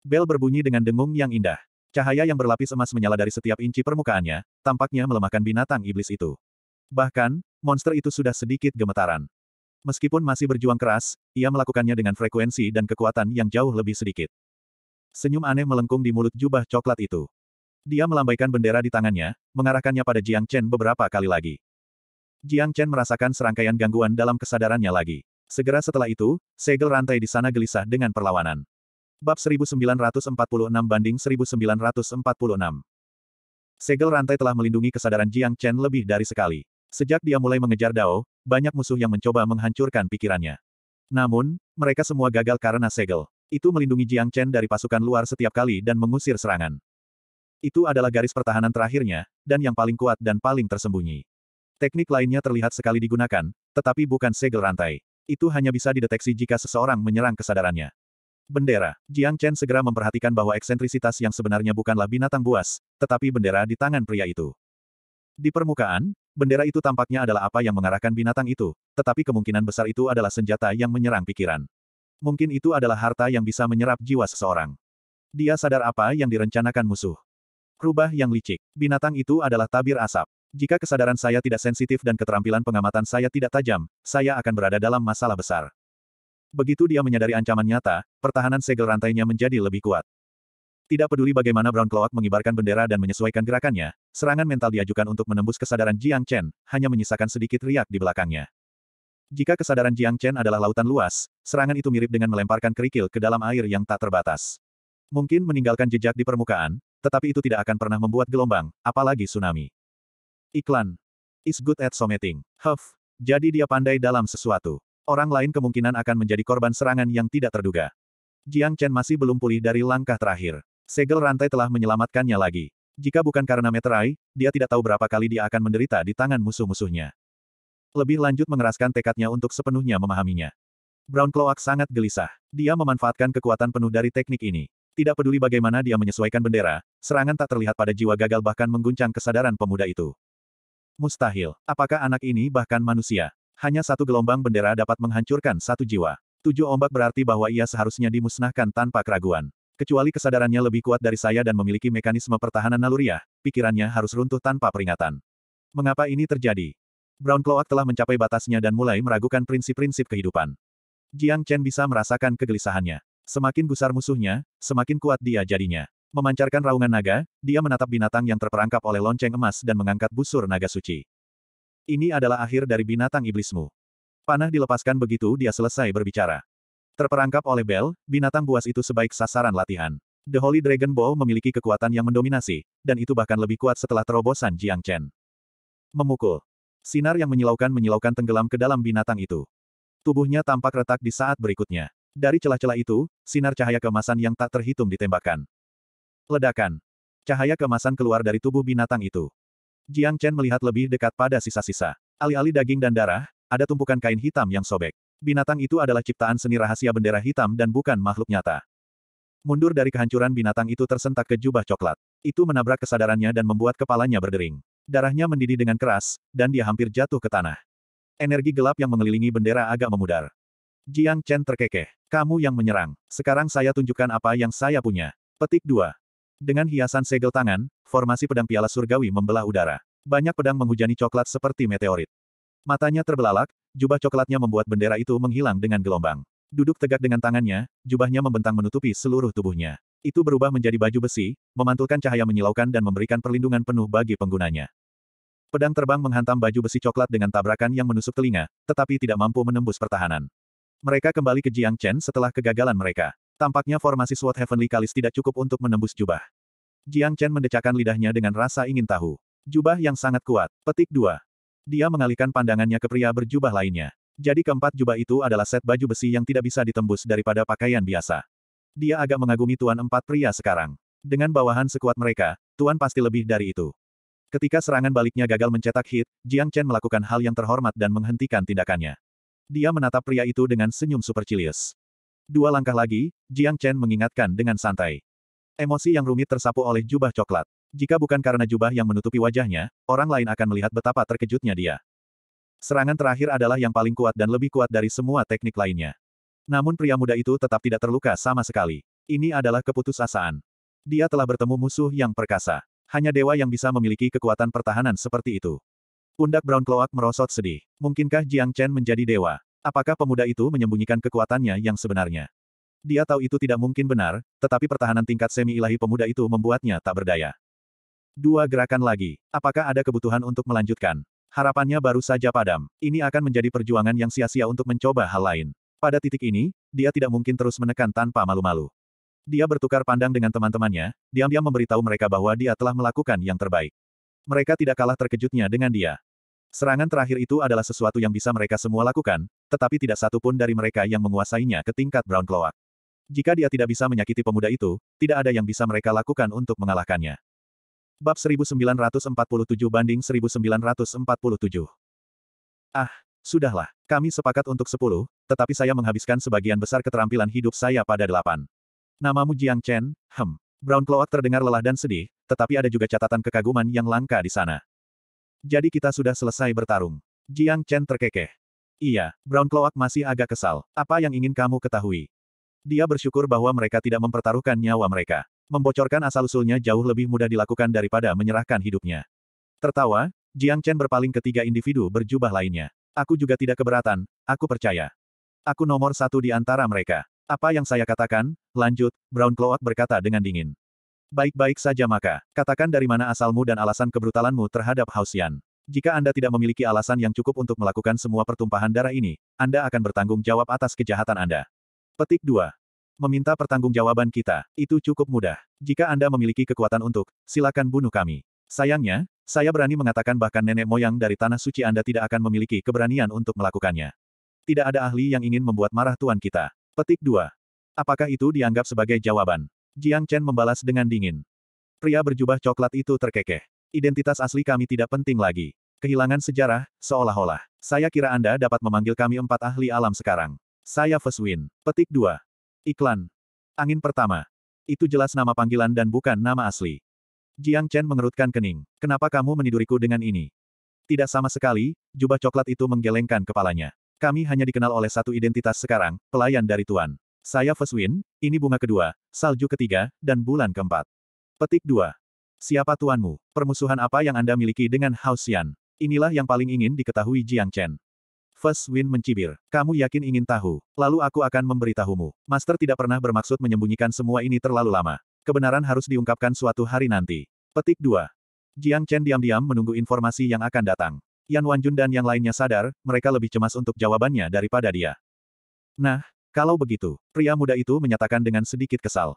Bel berbunyi dengan dengung yang indah. Cahaya yang berlapis emas menyala dari setiap inci permukaannya, tampaknya melemahkan binatang iblis itu. Bahkan, monster itu sudah sedikit gemetaran. Meskipun masih berjuang keras, ia melakukannya dengan frekuensi dan kekuatan yang jauh lebih sedikit. Senyum aneh melengkung di mulut jubah coklat itu. Dia melambaikan bendera di tangannya, mengarahkannya pada Jiang Chen beberapa kali lagi. Jiang Chen merasakan serangkaian gangguan dalam kesadarannya lagi. Segera setelah itu, segel rantai di sana gelisah dengan perlawanan. Bab 1946 banding 1946. Segel rantai telah melindungi kesadaran Jiang Chen lebih dari sekali. Sejak dia mulai mengejar Dao, banyak musuh yang mencoba menghancurkan pikirannya. Namun, mereka semua gagal karena segel. Itu melindungi Jiang Chen dari pasukan luar setiap kali dan mengusir serangan. Itu adalah garis pertahanan terakhirnya, dan yang paling kuat dan paling tersembunyi. Teknik lainnya terlihat sekali digunakan, tetapi bukan segel rantai. Itu hanya bisa dideteksi jika seseorang menyerang kesadarannya. Bendera. Jiang Chen segera memperhatikan bahwa eksentrisitas yang sebenarnya bukanlah binatang buas, tetapi bendera di tangan pria itu. Di permukaan, Bendera itu tampaknya adalah apa yang mengarahkan binatang itu, tetapi kemungkinan besar itu adalah senjata yang menyerang pikiran. Mungkin itu adalah harta yang bisa menyerap jiwa seseorang. Dia sadar apa yang direncanakan musuh. Rubah yang licik. Binatang itu adalah tabir asap. Jika kesadaran saya tidak sensitif dan keterampilan pengamatan saya tidak tajam, saya akan berada dalam masalah besar. Begitu dia menyadari ancaman nyata, pertahanan segel rantainya menjadi lebih kuat. Tidak peduli bagaimana Brown Cloak mengibarkan bendera dan menyesuaikan gerakannya, serangan mental diajukan untuk menembus kesadaran Jiang Chen, hanya menyisakan sedikit riak di belakangnya. Jika kesadaran Jiang Chen adalah lautan luas, serangan itu mirip dengan melemparkan kerikil ke dalam air yang tak terbatas. Mungkin meninggalkan jejak di permukaan, tetapi itu tidak akan pernah membuat gelombang, apalagi tsunami. Iklan. Is good at something. Huff. Jadi dia pandai dalam sesuatu. Orang lain kemungkinan akan menjadi korban serangan yang tidak terduga. Jiang Chen masih belum pulih dari langkah terakhir. Segel rantai telah menyelamatkannya lagi. Jika bukan karena meterai, dia tidak tahu berapa kali dia akan menderita di tangan musuh-musuhnya. Lebih lanjut mengeraskan tekadnya untuk sepenuhnya memahaminya. Brown Cloak sangat gelisah. Dia memanfaatkan kekuatan penuh dari teknik ini. Tidak peduli bagaimana dia menyesuaikan bendera, serangan tak terlihat pada jiwa gagal bahkan mengguncang kesadaran pemuda itu. Mustahil. Apakah anak ini bahkan manusia? Hanya satu gelombang bendera dapat menghancurkan satu jiwa. Tujuh ombak berarti bahwa ia seharusnya dimusnahkan tanpa keraguan. Kecuali kesadarannya lebih kuat dari saya dan memiliki mekanisme pertahanan naluriah, pikirannya harus runtuh tanpa peringatan. Mengapa ini terjadi? Brown Cloak telah mencapai batasnya dan mulai meragukan prinsip-prinsip kehidupan. Jiang Chen bisa merasakan kegelisahannya. Semakin besar musuhnya, semakin kuat dia jadinya. Memancarkan raungan naga, dia menatap binatang yang terperangkap oleh lonceng emas dan mengangkat busur naga suci. Ini adalah akhir dari binatang iblismu. Panah dilepaskan begitu dia selesai berbicara. Terperangkap oleh Bell, binatang buas itu sebaik sasaran latihan. The Holy Dragon Ball memiliki kekuatan yang mendominasi, dan itu bahkan lebih kuat setelah terobosan Jiang Chen. Memukul. Sinar yang menyilaukan-menyilaukan tenggelam ke dalam binatang itu. Tubuhnya tampak retak di saat berikutnya. Dari celah-celah itu, sinar cahaya kemasan yang tak terhitung ditembakkan. Ledakan. Cahaya kemasan keluar dari tubuh binatang itu. Jiang Chen melihat lebih dekat pada sisa-sisa. Alih-alih daging dan darah, ada tumpukan kain hitam yang sobek binatang itu adalah ciptaan seni rahasia bendera hitam dan bukan makhluk nyata. Mundur dari kehancuran binatang itu tersentak ke jubah coklat. Itu menabrak kesadarannya dan membuat kepalanya berdering. Darahnya mendidih dengan keras, dan dia hampir jatuh ke tanah. Energi gelap yang mengelilingi bendera agak memudar. Jiang Chen terkekeh. Kamu yang menyerang. Sekarang saya tunjukkan apa yang saya punya. Petik 2. Dengan hiasan segel tangan, formasi pedang piala surgawi membelah udara. Banyak pedang menghujani coklat seperti meteorit. Matanya terbelalak, jubah coklatnya membuat bendera itu menghilang dengan gelombang. Duduk tegak dengan tangannya, jubahnya membentang menutupi seluruh tubuhnya. Itu berubah menjadi baju besi, memantulkan cahaya menyilaukan dan memberikan perlindungan penuh bagi penggunanya. Pedang terbang menghantam baju besi coklat dengan tabrakan yang menusuk telinga, tetapi tidak mampu menembus pertahanan. Mereka kembali ke Jiang Chen setelah kegagalan mereka. Tampaknya formasi SWAT Heavenly Kalis tidak cukup untuk menembus jubah. Jiang Chen mendecakkan lidahnya dengan rasa ingin tahu. Jubah yang sangat kuat. Petik 2. Dia mengalihkan pandangannya ke pria berjubah lainnya. Jadi keempat jubah itu adalah set baju besi yang tidak bisa ditembus daripada pakaian biasa. Dia agak mengagumi tuan empat pria sekarang. Dengan bawahan sekuat mereka, tuan pasti lebih dari itu. Ketika serangan baliknya gagal mencetak hit, Jiang Chen melakukan hal yang terhormat dan menghentikan tindakannya. Dia menatap pria itu dengan senyum supercilious. Dua langkah lagi, Jiang Chen mengingatkan dengan santai. Emosi yang rumit tersapu oleh jubah coklat. Jika bukan karena jubah yang menutupi wajahnya, orang lain akan melihat betapa terkejutnya dia. Serangan terakhir adalah yang paling kuat dan lebih kuat dari semua teknik lainnya. Namun pria muda itu tetap tidak terluka sama sekali. Ini adalah keputusasaan. Dia telah bertemu musuh yang perkasa. Hanya dewa yang bisa memiliki kekuatan pertahanan seperti itu. Pundak Brown Cloak merosot sedih. Mungkinkah Jiang Chen menjadi dewa? Apakah pemuda itu menyembunyikan kekuatannya yang sebenarnya? Dia tahu itu tidak mungkin benar, tetapi pertahanan tingkat semi-ilahi pemuda itu membuatnya tak berdaya. Dua gerakan lagi. Apakah ada kebutuhan untuk melanjutkan? Harapannya baru saja padam. Ini akan menjadi perjuangan yang sia-sia untuk mencoba hal lain. Pada titik ini, dia tidak mungkin terus menekan tanpa malu-malu. Dia bertukar pandang dengan teman-temannya, diam-diam memberitahu mereka bahwa dia telah melakukan yang terbaik. Mereka tidak kalah terkejutnya dengan dia. Serangan terakhir itu adalah sesuatu yang bisa mereka semua lakukan, tetapi tidak satu pun dari mereka yang menguasainya ke tingkat Brown Cloak. Jika dia tidak bisa menyakiti pemuda itu, tidak ada yang bisa mereka lakukan untuk mengalahkannya. Bab 1947 banding 1947. Ah, sudahlah, kami sepakat untuk sepuluh tetapi saya menghabiskan sebagian besar keterampilan hidup saya pada delapan Namamu Jiang Chen, hem. Brown Cloak terdengar lelah dan sedih, tetapi ada juga catatan kekaguman yang langka di sana. Jadi kita sudah selesai bertarung. Jiang Chen terkekeh. Iya, Brown Cloak masih agak kesal. Apa yang ingin kamu ketahui? Dia bersyukur bahwa mereka tidak mempertaruhkan nyawa mereka membocorkan asal-usulnya jauh lebih mudah dilakukan daripada menyerahkan hidupnya. Tertawa, Jiang Chen berpaling ke tiga individu berjubah lainnya. Aku juga tidak keberatan, aku percaya. Aku nomor satu di antara mereka. Apa yang saya katakan? Lanjut, Brown Cloak berkata dengan dingin. Baik-baik saja maka, katakan dari mana asalmu dan alasan kebrutalanmu terhadap Hausian. Jika Anda tidak memiliki alasan yang cukup untuk melakukan semua pertumpahan darah ini, Anda akan bertanggung jawab atas kejahatan Anda. Petik 2. Meminta pertanggungjawaban kita, itu cukup mudah. Jika Anda memiliki kekuatan untuk, silakan bunuh kami. Sayangnya, saya berani mengatakan bahkan nenek moyang dari tanah suci Anda tidak akan memiliki keberanian untuk melakukannya. Tidak ada ahli yang ingin membuat marah tuan kita. Petik 2. Apakah itu dianggap sebagai jawaban? Jiang Chen membalas dengan dingin. Pria berjubah coklat itu terkekeh. Identitas asli kami tidak penting lagi. Kehilangan sejarah, seolah-olah. Saya kira Anda dapat memanggil kami empat ahli alam sekarang. Saya Feswin. Petik 2. Iklan. Angin pertama. Itu jelas nama panggilan dan bukan nama asli. Jiang Chen mengerutkan kening. Kenapa kamu meniduriku dengan ini? Tidak sama sekali, jubah coklat itu menggelengkan kepalanya. Kami hanya dikenal oleh satu identitas sekarang, pelayan dari Tuan. Saya Feswin, ini bunga kedua, salju ketiga, dan bulan keempat. Petik dua. Siapa tuanmu? Permusuhan apa yang Anda miliki dengan Hao Xian? Inilah yang paling ingin diketahui Jiang Chen. Fes Win mencibir. Kamu yakin ingin tahu? Lalu aku akan memberitahumu. Master tidak pernah bermaksud menyembunyikan semua ini terlalu lama. Kebenaran harus diungkapkan suatu hari nanti. Petik 2. Jiang Chen diam-diam menunggu informasi yang akan datang. Yan Wanjun dan yang lainnya sadar, mereka lebih cemas untuk jawabannya daripada dia. Nah, kalau begitu, pria muda itu menyatakan dengan sedikit kesal.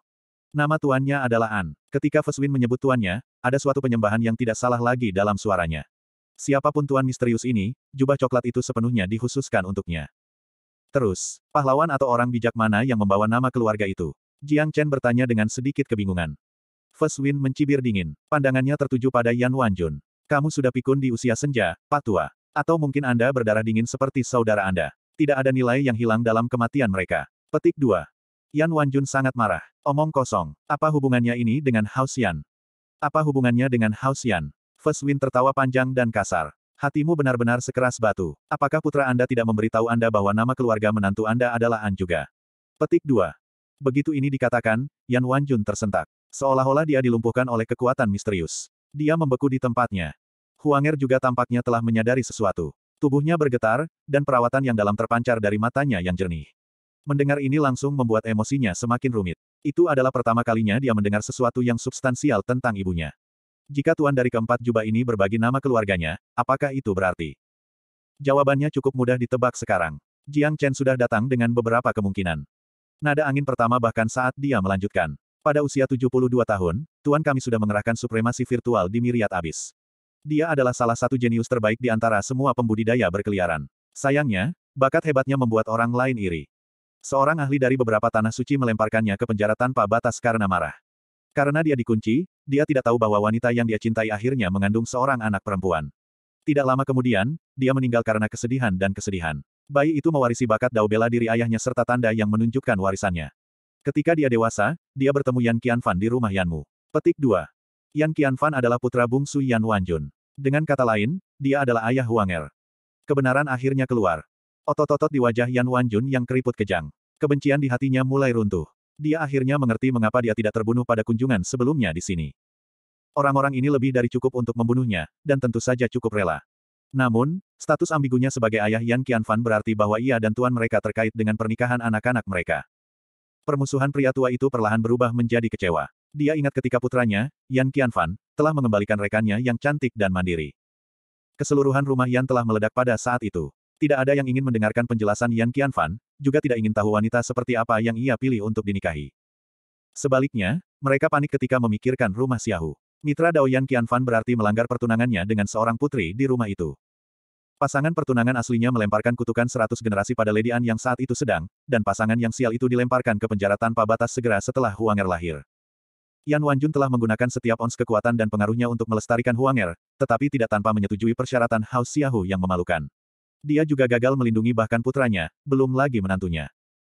Nama tuannya adalah An. Ketika Feswin menyebut tuannya, ada suatu penyembahan yang tidak salah lagi dalam suaranya. Siapapun tuan misterius ini, jubah coklat itu sepenuhnya dikhususkan untuknya. Terus, pahlawan atau orang bijak mana yang membawa nama keluarga itu? Jiang Chen bertanya dengan sedikit kebingungan. First Win mencibir dingin. Pandangannya tertuju pada Yan Wanjun. Kamu sudah pikun di usia senja, Pak tua. Atau mungkin Anda berdarah dingin seperti saudara Anda. Tidak ada nilai yang hilang dalam kematian mereka. Petik 2. Yan Wanjun sangat marah. Omong kosong. Apa hubungannya ini dengan Hao Xian? Apa hubungannya dengan Hao Xian? Feswin tertawa panjang dan kasar. Hatimu benar-benar sekeras batu. Apakah putra Anda tidak memberitahu Anda bahwa nama keluarga menantu Anda adalah An juga? Petik 2. Begitu ini dikatakan, Yan Wanjun tersentak. Seolah-olah dia dilumpuhkan oleh kekuatan misterius. Dia membeku di tempatnya. Huanger juga tampaknya telah menyadari sesuatu. Tubuhnya bergetar, dan perawatan yang dalam terpancar dari matanya yang jernih. Mendengar ini langsung membuat emosinya semakin rumit. Itu adalah pertama kalinya dia mendengar sesuatu yang substansial tentang ibunya. Jika tuan dari keempat jubah ini berbagi nama keluarganya, apakah itu berarti? Jawabannya cukup mudah ditebak sekarang. Jiang Chen sudah datang dengan beberapa kemungkinan. Nada angin pertama bahkan saat dia melanjutkan. Pada usia 72 tahun, tuan kami sudah mengerahkan supremasi virtual di Miriat Abis. Dia adalah salah satu jenius terbaik di antara semua pembudidaya berkeliaran. Sayangnya, bakat hebatnya membuat orang lain iri. Seorang ahli dari beberapa tanah suci melemparkannya ke penjara tanpa batas karena marah. Karena dia dikunci, dia tidak tahu bahwa wanita yang dia cintai akhirnya mengandung seorang anak perempuan. Tidak lama kemudian, dia meninggal karena kesedihan dan kesedihan. Bayi itu mewarisi bakat dao bela diri ayahnya serta tanda yang menunjukkan warisannya. Ketika dia dewasa, dia bertemu Yan Qianfan di rumah Yanmu. Petik 2. Yan Qianfan adalah putra bungsu Yan Wanjun. Dengan kata lain, dia adalah ayah Huang Er. Kebenaran akhirnya keluar. Otot-otot di wajah Yan Wanjun yang keriput kejang. Kebencian di hatinya mulai runtuh. Dia akhirnya mengerti mengapa dia tidak terbunuh pada kunjungan sebelumnya di sini. Orang-orang ini lebih dari cukup untuk membunuhnya, dan tentu saja cukup rela. Namun, status ambigunya sebagai ayah Yan Qianfan berarti bahwa ia dan tuan mereka terkait dengan pernikahan anak-anak mereka. Permusuhan pria tua itu perlahan berubah menjadi kecewa. Dia ingat ketika putranya, Yan Qianfan, telah mengembalikan rekannya yang cantik dan mandiri. Keseluruhan rumah Yan telah meledak pada saat itu. Tidak ada yang ingin mendengarkan penjelasan Yan Qianfan, juga tidak ingin tahu wanita seperti apa yang ia pilih untuk dinikahi. Sebaliknya, mereka panik ketika memikirkan rumah Xiahu. Mitra Daoyan Qianfan berarti melanggar pertunangannya dengan seorang putri di rumah itu. Pasangan pertunangan aslinya melemparkan kutukan seratus generasi pada Lady An yang saat itu sedang, dan pasangan yang sial itu dilemparkan ke penjara tanpa batas segera setelah Huanger lahir. Yan Wanjun telah menggunakan setiap ons kekuatan dan pengaruhnya untuk melestarikan Huanger, tetapi tidak tanpa menyetujui persyaratan Hao Xiahu yang memalukan. Dia juga gagal melindungi bahkan putranya, belum lagi menantunya.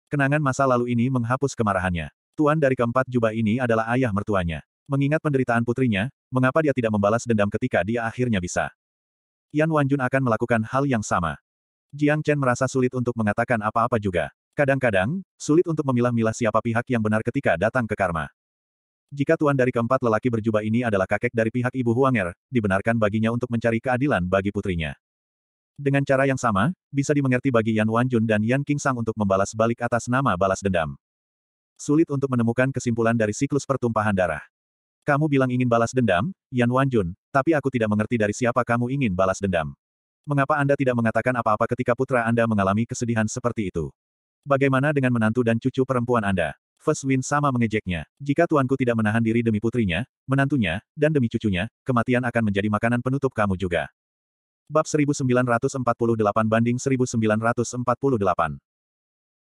Kenangan masa lalu ini menghapus kemarahannya. Tuan dari keempat jubah ini adalah ayah mertuanya. Mengingat penderitaan putrinya, mengapa dia tidak membalas dendam ketika dia akhirnya bisa? Yan Wanjun akan melakukan hal yang sama. Jiang Chen merasa sulit untuk mengatakan apa-apa juga. Kadang-kadang, sulit untuk memilah-milah siapa pihak yang benar ketika datang ke karma. Jika tuan dari keempat lelaki berjubah ini adalah kakek dari pihak ibu Huanger, dibenarkan baginya untuk mencari keadilan bagi putrinya. Dengan cara yang sama, bisa dimengerti bagi Yan Wanjun dan Yan Qingsang untuk membalas balik atas nama balas dendam. Sulit untuk menemukan kesimpulan dari siklus pertumpahan darah. Kamu bilang ingin balas dendam, Yan Wanjun, tapi aku tidak mengerti dari siapa kamu ingin balas dendam. Mengapa Anda tidak mengatakan apa-apa ketika putra Anda mengalami kesedihan seperti itu? Bagaimana dengan menantu dan cucu perempuan Anda? First Win sama mengejeknya. Jika tuanku tidak menahan diri demi putrinya, menantunya, dan demi cucunya, kematian akan menjadi makanan penutup kamu juga. Bab 1948 banding 1948.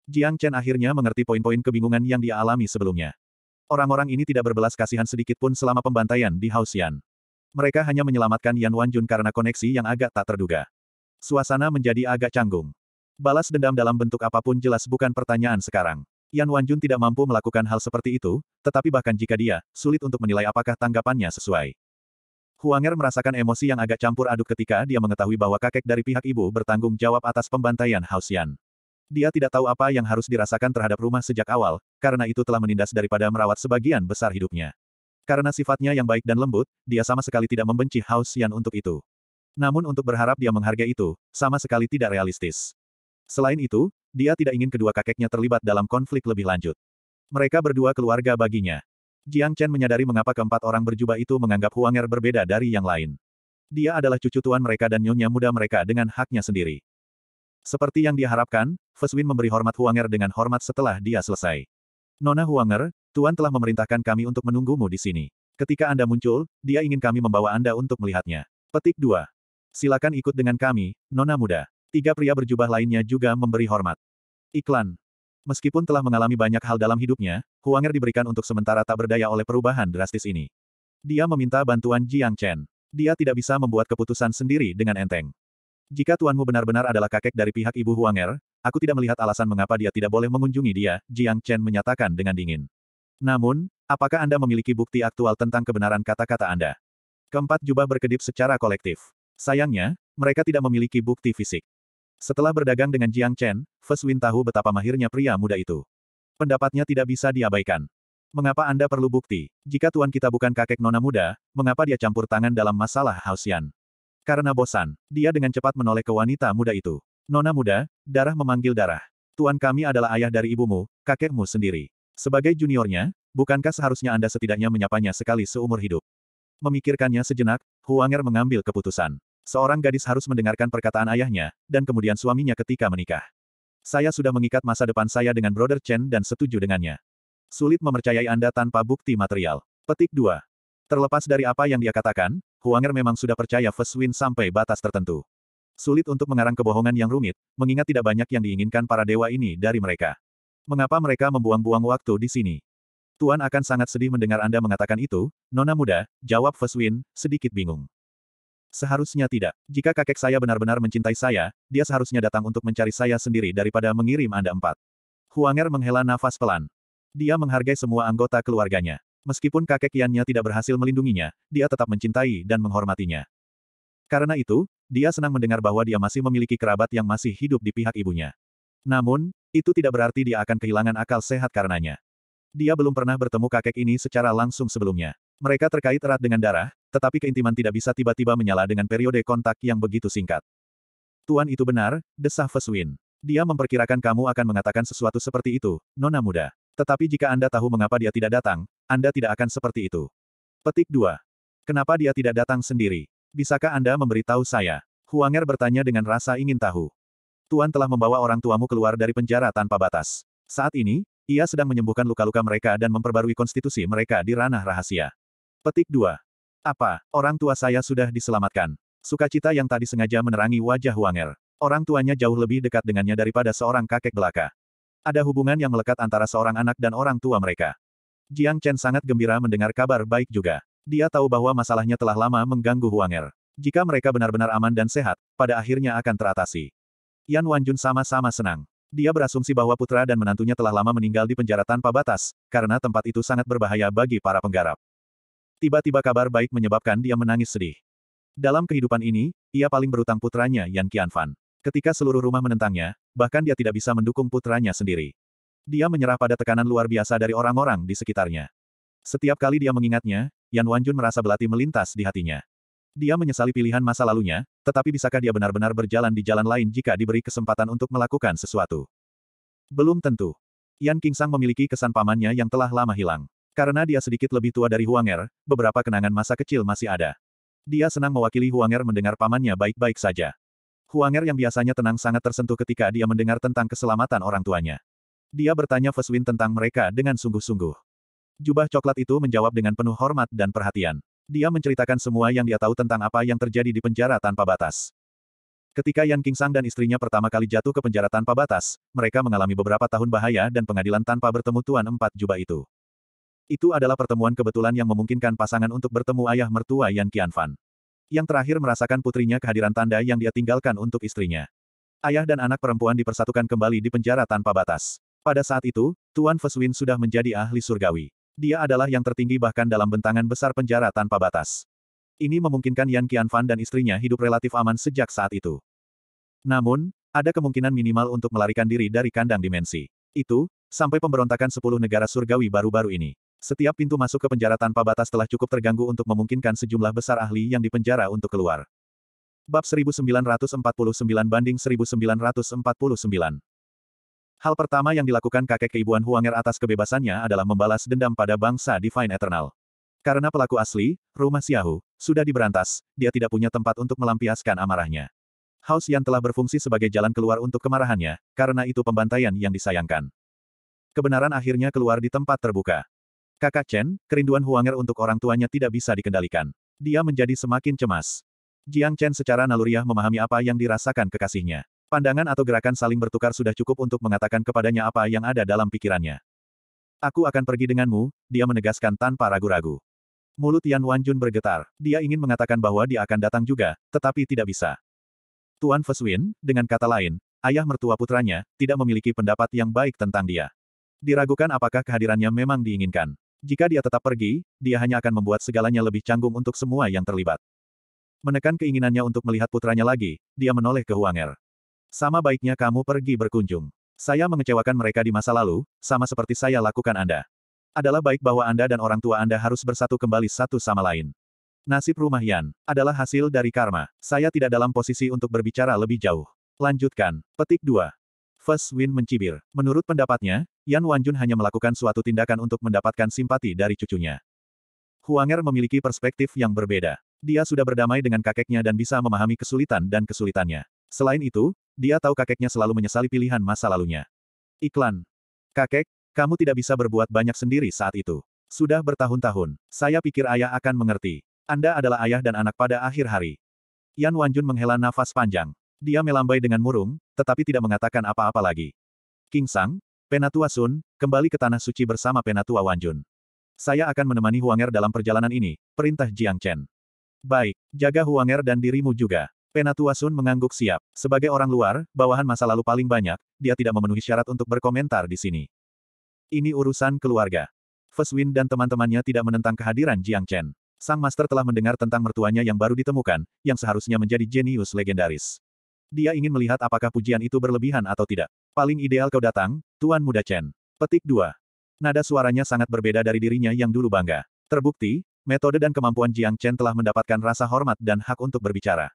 Jiang Chen akhirnya mengerti poin-poin kebingungan yang dia alami sebelumnya. Orang-orang ini tidak berbelas kasihan sedikit pun selama pembantaian di Haosian. Mereka hanya menyelamatkan Yan Wanjun karena koneksi yang agak tak terduga. Suasana menjadi agak canggung. Balas dendam dalam bentuk apapun jelas bukan pertanyaan sekarang. Yan Wanjun tidak mampu melakukan hal seperti itu, tetapi bahkan jika dia, sulit untuk menilai apakah tanggapannya sesuai. Huanger merasakan emosi yang agak campur aduk ketika dia mengetahui bahwa kakek dari pihak ibu bertanggung jawab atas pembantaian Haosian. Dia tidak tahu apa yang harus dirasakan terhadap rumah sejak awal, karena itu telah menindas daripada merawat sebagian besar hidupnya. Karena sifatnya yang baik dan lembut, dia sama sekali tidak membenci Haosian untuk itu. Namun untuk berharap dia menghargai itu, sama sekali tidak realistis. Selain itu, dia tidak ingin kedua kakeknya terlibat dalam konflik lebih lanjut. Mereka berdua keluarga baginya. Jiang Chen menyadari mengapa keempat orang berjubah itu menganggap Huanger berbeda dari yang lain. Dia adalah cucu tuan mereka dan nyonya muda mereka dengan haknya sendiri. Seperti yang diharapkan, Feswin memberi hormat Huanger dengan hormat setelah dia selesai. Nona Huanger, Tuan telah memerintahkan kami untuk menunggumu di sini. Ketika Anda muncul, dia ingin kami membawa Anda untuk melihatnya. Petik 2. Silakan ikut dengan kami, Nona Muda. Tiga pria berjubah lainnya juga memberi hormat. Iklan. Meskipun telah mengalami banyak hal dalam hidupnya, Huanger diberikan untuk sementara tak berdaya oleh perubahan drastis ini. Dia meminta bantuan Jiang Chen. Dia tidak bisa membuat keputusan sendiri dengan enteng. Jika tuanmu benar-benar adalah kakek dari pihak ibu Huanger, aku tidak melihat alasan mengapa dia tidak boleh mengunjungi dia, Jiang Chen menyatakan dengan dingin. Namun, apakah Anda memiliki bukti aktual tentang kebenaran kata-kata Anda? Keempat jubah berkedip secara kolektif. Sayangnya, mereka tidak memiliki bukti fisik. Setelah berdagang dengan Jiang Chen, Fes Win tahu betapa mahirnya pria muda itu. Pendapatnya tidak bisa diabaikan. Mengapa Anda perlu bukti? Jika tuan kita bukan kakek nona muda, mengapa dia campur tangan dalam masalah Hausian? Karena bosan, dia dengan cepat menoleh ke wanita muda itu. Nona muda, darah memanggil darah. Tuan kami adalah ayah dari ibumu, kakekmu sendiri. Sebagai juniornya, bukankah seharusnya Anda setidaknya menyapanya sekali seumur hidup? Memikirkannya sejenak, Huanger mengambil keputusan. Seorang gadis harus mendengarkan perkataan ayahnya, dan kemudian suaminya ketika menikah. Saya sudah mengikat masa depan saya dengan Brother Chen dan setuju dengannya. Sulit mempercayai Anda tanpa bukti material. Petik 2. Terlepas dari apa yang dia katakan, Huanger memang sudah percaya Fes sampai batas tertentu. Sulit untuk mengarang kebohongan yang rumit, mengingat tidak banyak yang diinginkan para dewa ini dari mereka. Mengapa mereka membuang-buang waktu di sini? Tuan akan sangat sedih mendengar Anda mengatakan itu, Nona muda, jawab Fes sedikit bingung. Seharusnya tidak. Jika kakek saya benar-benar mencintai saya, dia seharusnya datang untuk mencari saya sendiri daripada mengirim Anda empat. Huanger menghela nafas pelan. Dia menghargai semua anggota keluarganya. Meskipun kakek Yannya tidak berhasil melindunginya, dia tetap mencintai dan menghormatinya. Karena itu, dia senang mendengar bahwa dia masih memiliki kerabat yang masih hidup di pihak ibunya. Namun, itu tidak berarti dia akan kehilangan akal sehat karenanya. Dia belum pernah bertemu kakek ini secara langsung sebelumnya. Mereka terkait erat dengan darah, tetapi keintiman tidak bisa tiba-tiba menyala dengan periode kontak yang begitu singkat. Tuan itu benar, desah Feswin. Dia memperkirakan kamu akan mengatakan sesuatu seperti itu, Nona Muda. Tetapi jika Anda tahu mengapa dia tidak datang, Anda tidak akan seperti itu. Petik 2. Kenapa dia tidak datang sendiri? Bisakah Anda memberitahu saya? Huanger bertanya dengan rasa ingin tahu. Tuan telah membawa orang tuamu keluar dari penjara tanpa batas. Saat ini, ia sedang menyembuhkan luka-luka mereka dan memperbarui konstitusi mereka di ranah rahasia. Petik 2. Apa, orang tua saya sudah diselamatkan? Sukacita yang tadi sengaja menerangi wajah Wanger. Orang tuanya jauh lebih dekat dengannya daripada seorang kakek belaka. Ada hubungan yang melekat antara seorang anak dan orang tua mereka. Jiang Chen sangat gembira mendengar kabar baik juga. Dia tahu bahwa masalahnya telah lama mengganggu Huanger. Jika mereka benar-benar aman dan sehat, pada akhirnya akan teratasi. Yan Wanjun sama-sama senang. Dia berasumsi bahwa putra dan menantunya telah lama meninggal di penjara tanpa batas, karena tempat itu sangat berbahaya bagi para penggarap. Tiba-tiba kabar baik menyebabkan dia menangis sedih. Dalam kehidupan ini, ia paling berutang putranya Yan Qianfan. Ketika seluruh rumah menentangnya, bahkan dia tidak bisa mendukung putranya sendiri. Dia menyerah pada tekanan luar biasa dari orang-orang di sekitarnya. Setiap kali dia mengingatnya, Yan Wanjun merasa belati melintas di hatinya. Dia menyesali pilihan masa lalunya, tetapi bisakah dia benar-benar berjalan di jalan lain jika diberi kesempatan untuk melakukan sesuatu? Belum tentu. Yan Qingsang memiliki kesan pamannya yang telah lama hilang. Karena dia sedikit lebih tua dari Huanger, beberapa kenangan masa kecil masih ada. Dia senang mewakili Huanger mendengar pamannya baik-baik saja. Huanger yang biasanya tenang sangat tersentuh ketika dia mendengar tentang keselamatan orang tuanya. Dia bertanya Feswin tentang mereka dengan sungguh-sungguh. Jubah coklat itu menjawab dengan penuh hormat dan perhatian. Dia menceritakan semua yang dia tahu tentang apa yang terjadi di penjara tanpa batas. Ketika Yan Kingsang dan istrinya pertama kali jatuh ke penjara tanpa batas, mereka mengalami beberapa tahun bahaya dan pengadilan tanpa bertemu Tuan Empat Jubah itu. Itu adalah pertemuan kebetulan yang memungkinkan pasangan untuk bertemu ayah mertua Yan Qianfan. Yang terakhir merasakan putrinya kehadiran tanda yang dia tinggalkan untuk istrinya. Ayah dan anak perempuan dipersatukan kembali di penjara tanpa batas. Pada saat itu, Tuan Feswin sudah menjadi ahli surgawi. Dia adalah yang tertinggi bahkan dalam bentangan besar penjara tanpa batas. Ini memungkinkan Yan Qianfan dan istrinya hidup relatif aman sejak saat itu. Namun, ada kemungkinan minimal untuk melarikan diri dari kandang dimensi. Itu, sampai pemberontakan sepuluh negara surgawi baru-baru ini. Setiap pintu masuk ke penjara tanpa batas telah cukup terganggu untuk memungkinkan sejumlah besar ahli yang dipenjara untuk keluar. Bab 1949 banding 1949 Hal pertama yang dilakukan kakek keibuan Huanger atas kebebasannya adalah membalas dendam pada bangsa Divine Eternal. Karena pelaku asli, rumah Xiahu, sudah diberantas, dia tidak punya tempat untuk melampiaskan amarahnya. House yang telah berfungsi sebagai jalan keluar untuk kemarahannya, karena itu pembantaian yang disayangkan. Kebenaran akhirnya keluar di tempat terbuka. Kakak Chen, kerinduan Huanger untuk orang tuanya tidak bisa dikendalikan. Dia menjadi semakin cemas. Jiang Chen secara naluriah memahami apa yang dirasakan kekasihnya. Pandangan atau gerakan saling bertukar sudah cukup untuk mengatakan kepadanya apa yang ada dalam pikirannya. Aku akan pergi denganmu, dia menegaskan tanpa ragu-ragu. Mulut Yan Wanjun bergetar. Dia ingin mengatakan bahwa dia akan datang juga, tetapi tidak bisa. Tuan Feswin, dengan kata lain, ayah mertua putranya, tidak memiliki pendapat yang baik tentang dia. Diragukan apakah kehadirannya memang diinginkan. Jika dia tetap pergi, dia hanya akan membuat segalanya lebih canggung untuk semua yang terlibat. Menekan keinginannya untuk melihat putranya lagi, dia menoleh ke Huanger. Sama baiknya kamu pergi berkunjung. Saya mengecewakan mereka di masa lalu, sama seperti saya lakukan Anda. Adalah baik bahwa Anda dan orang tua Anda harus bersatu kembali satu sama lain. Nasib rumah Yan adalah hasil dari karma. Saya tidak dalam posisi untuk berbicara lebih jauh. Lanjutkan. Petik 2. First Win mencibir. Menurut pendapatnya, Yan Wanjun hanya melakukan suatu tindakan untuk mendapatkan simpati dari cucunya. Huanger memiliki perspektif yang berbeda. Dia sudah berdamai dengan kakeknya dan bisa memahami kesulitan dan kesulitannya. Selain itu, dia tahu kakeknya selalu menyesali pilihan masa lalunya. Iklan. Kakek, kamu tidak bisa berbuat banyak sendiri saat itu. Sudah bertahun-tahun, saya pikir ayah akan mengerti. Anda adalah ayah dan anak pada akhir hari. Yan Wanjun menghela nafas panjang. Dia melambai dengan murung, tetapi tidak mengatakan apa-apa lagi. King Sang, Penatua Sun, kembali ke Tanah Suci bersama Penatua Wanjun. Saya akan menemani Huanger dalam perjalanan ini, perintah Jiang Chen. Baik, jaga Huanger dan dirimu juga. Penatua Sun mengangguk siap. Sebagai orang luar, bawahan masa lalu paling banyak, dia tidak memenuhi syarat untuk berkomentar di sini. Ini urusan keluarga. Feswin dan teman-temannya tidak menentang kehadiran Jiang Chen. Sang Master telah mendengar tentang mertuanya yang baru ditemukan, yang seharusnya menjadi jenius legendaris. Dia ingin melihat apakah pujian itu berlebihan atau tidak. Paling ideal kau datang, Tuan Muda Chen. Petik 2. Nada suaranya sangat berbeda dari dirinya yang dulu bangga. Terbukti, metode dan kemampuan Jiang Chen telah mendapatkan rasa hormat dan hak untuk berbicara.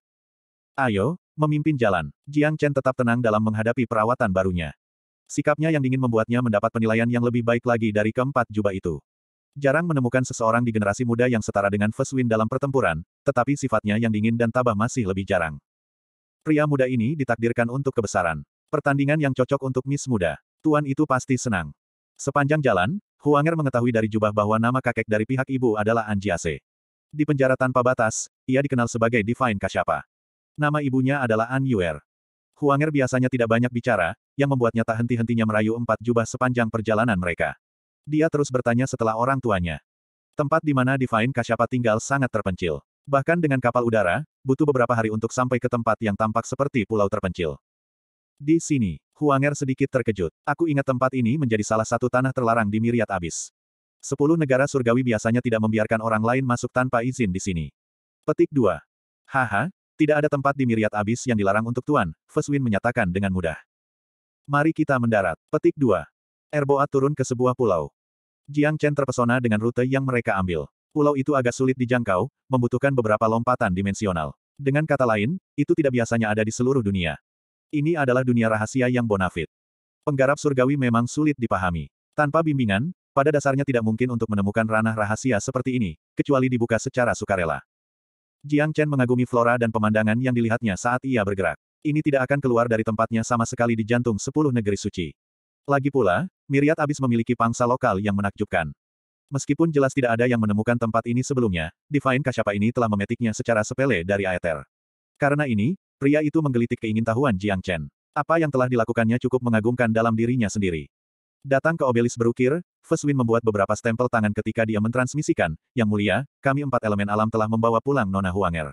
Ayo, memimpin jalan. Jiang Chen tetap tenang dalam menghadapi perawatan barunya. Sikapnya yang dingin membuatnya mendapat penilaian yang lebih baik lagi dari keempat jubah itu. Jarang menemukan seseorang di generasi muda yang setara dengan Feswin dalam pertempuran, tetapi sifatnya yang dingin dan tabah masih lebih jarang. Pria muda ini ditakdirkan untuk kebesaran. Pertandingan yang cocok untuk Miss Muda. Tuan itu pasti senang. Sepanjang jalan, Huanger mengetahui dari jubah bahwa nama kakek dari pihak ibu adalah Anjiase. Di penjara tanpa batas, ia dikenal sebagai Divine Kashapa. Nama ibunya adalah An Yuer. Huanger biasanya tidak banyak bicara, yang membuatnya tak henti-hentinya merayu empat jubah sepanjang perjalanan mereka. Dia terus bertanya setelah orang tuanya. Tempat di mana Divine Kashapa tinggal sangat terpencil. Bahkan dengan kapal udara, butuh beberapa hari untuk sampai ke tempat yang tampak seperti pulau terpencil. Di sini, Huanger sedikit terkejut. Aku ingat tempat ini menjadi salah satu tanah terlarang di Miriat Abis. Sepuluh negara surgawi biasanya tidak membiarkan orang lain masuk tanpa izin di sini. Petik 2. Haha, tidak ada tempat di Miriat Abis yang dilarang untuk Tuan, Feswin menyatakan dengan mudah. Mari kita mendarat. Petik 2. Erboat turun ke sebuah pulau. Jiang Chen terpesona dengan rute yang mereka ambil pulau itu agak sulit dijangkau, membutuhkan beberapa lompatan dimensional. Dengan kata lain, itu tidak biasanya ada di seluruh dunia. Ini adalah dunia rahasia yang bonafit. Penggarap surgawi memang sulit dipahami. Tanpa bimbingan, pada dasarnya tidak mungkin untuk menemukan ranah rahasia seperti ini, kecuali dibuka secara sukarela. Jiang Chen mengagumi flora dan pemandangan yang dilihatnya saat ia bergerak. Ini tidak akan keluar dari tempatnya sama sekali di jantung sepuluh negeri suci. Lagi pula, Miriat Abis memiliki pangsa lokal yang menakjubkan. Meskipun jelas tidak ada yang menemukan tempat ini sebelumnya, Divine Kasyapa ini telah memetiknya secara sepele dari Aether. Karena ini, pria itu menggelitik keingintahuan Jiang Chen. Apa yang telah dilakukannya cukup mengagumkan dalam dirinya sendiri. Datang ke obelis berukir, Feswin membuat beberapa stempel tangan ketika dia mentransmisikan, Yang mulia, kami empat elemen alam telah membawa pulang Nona Huanger.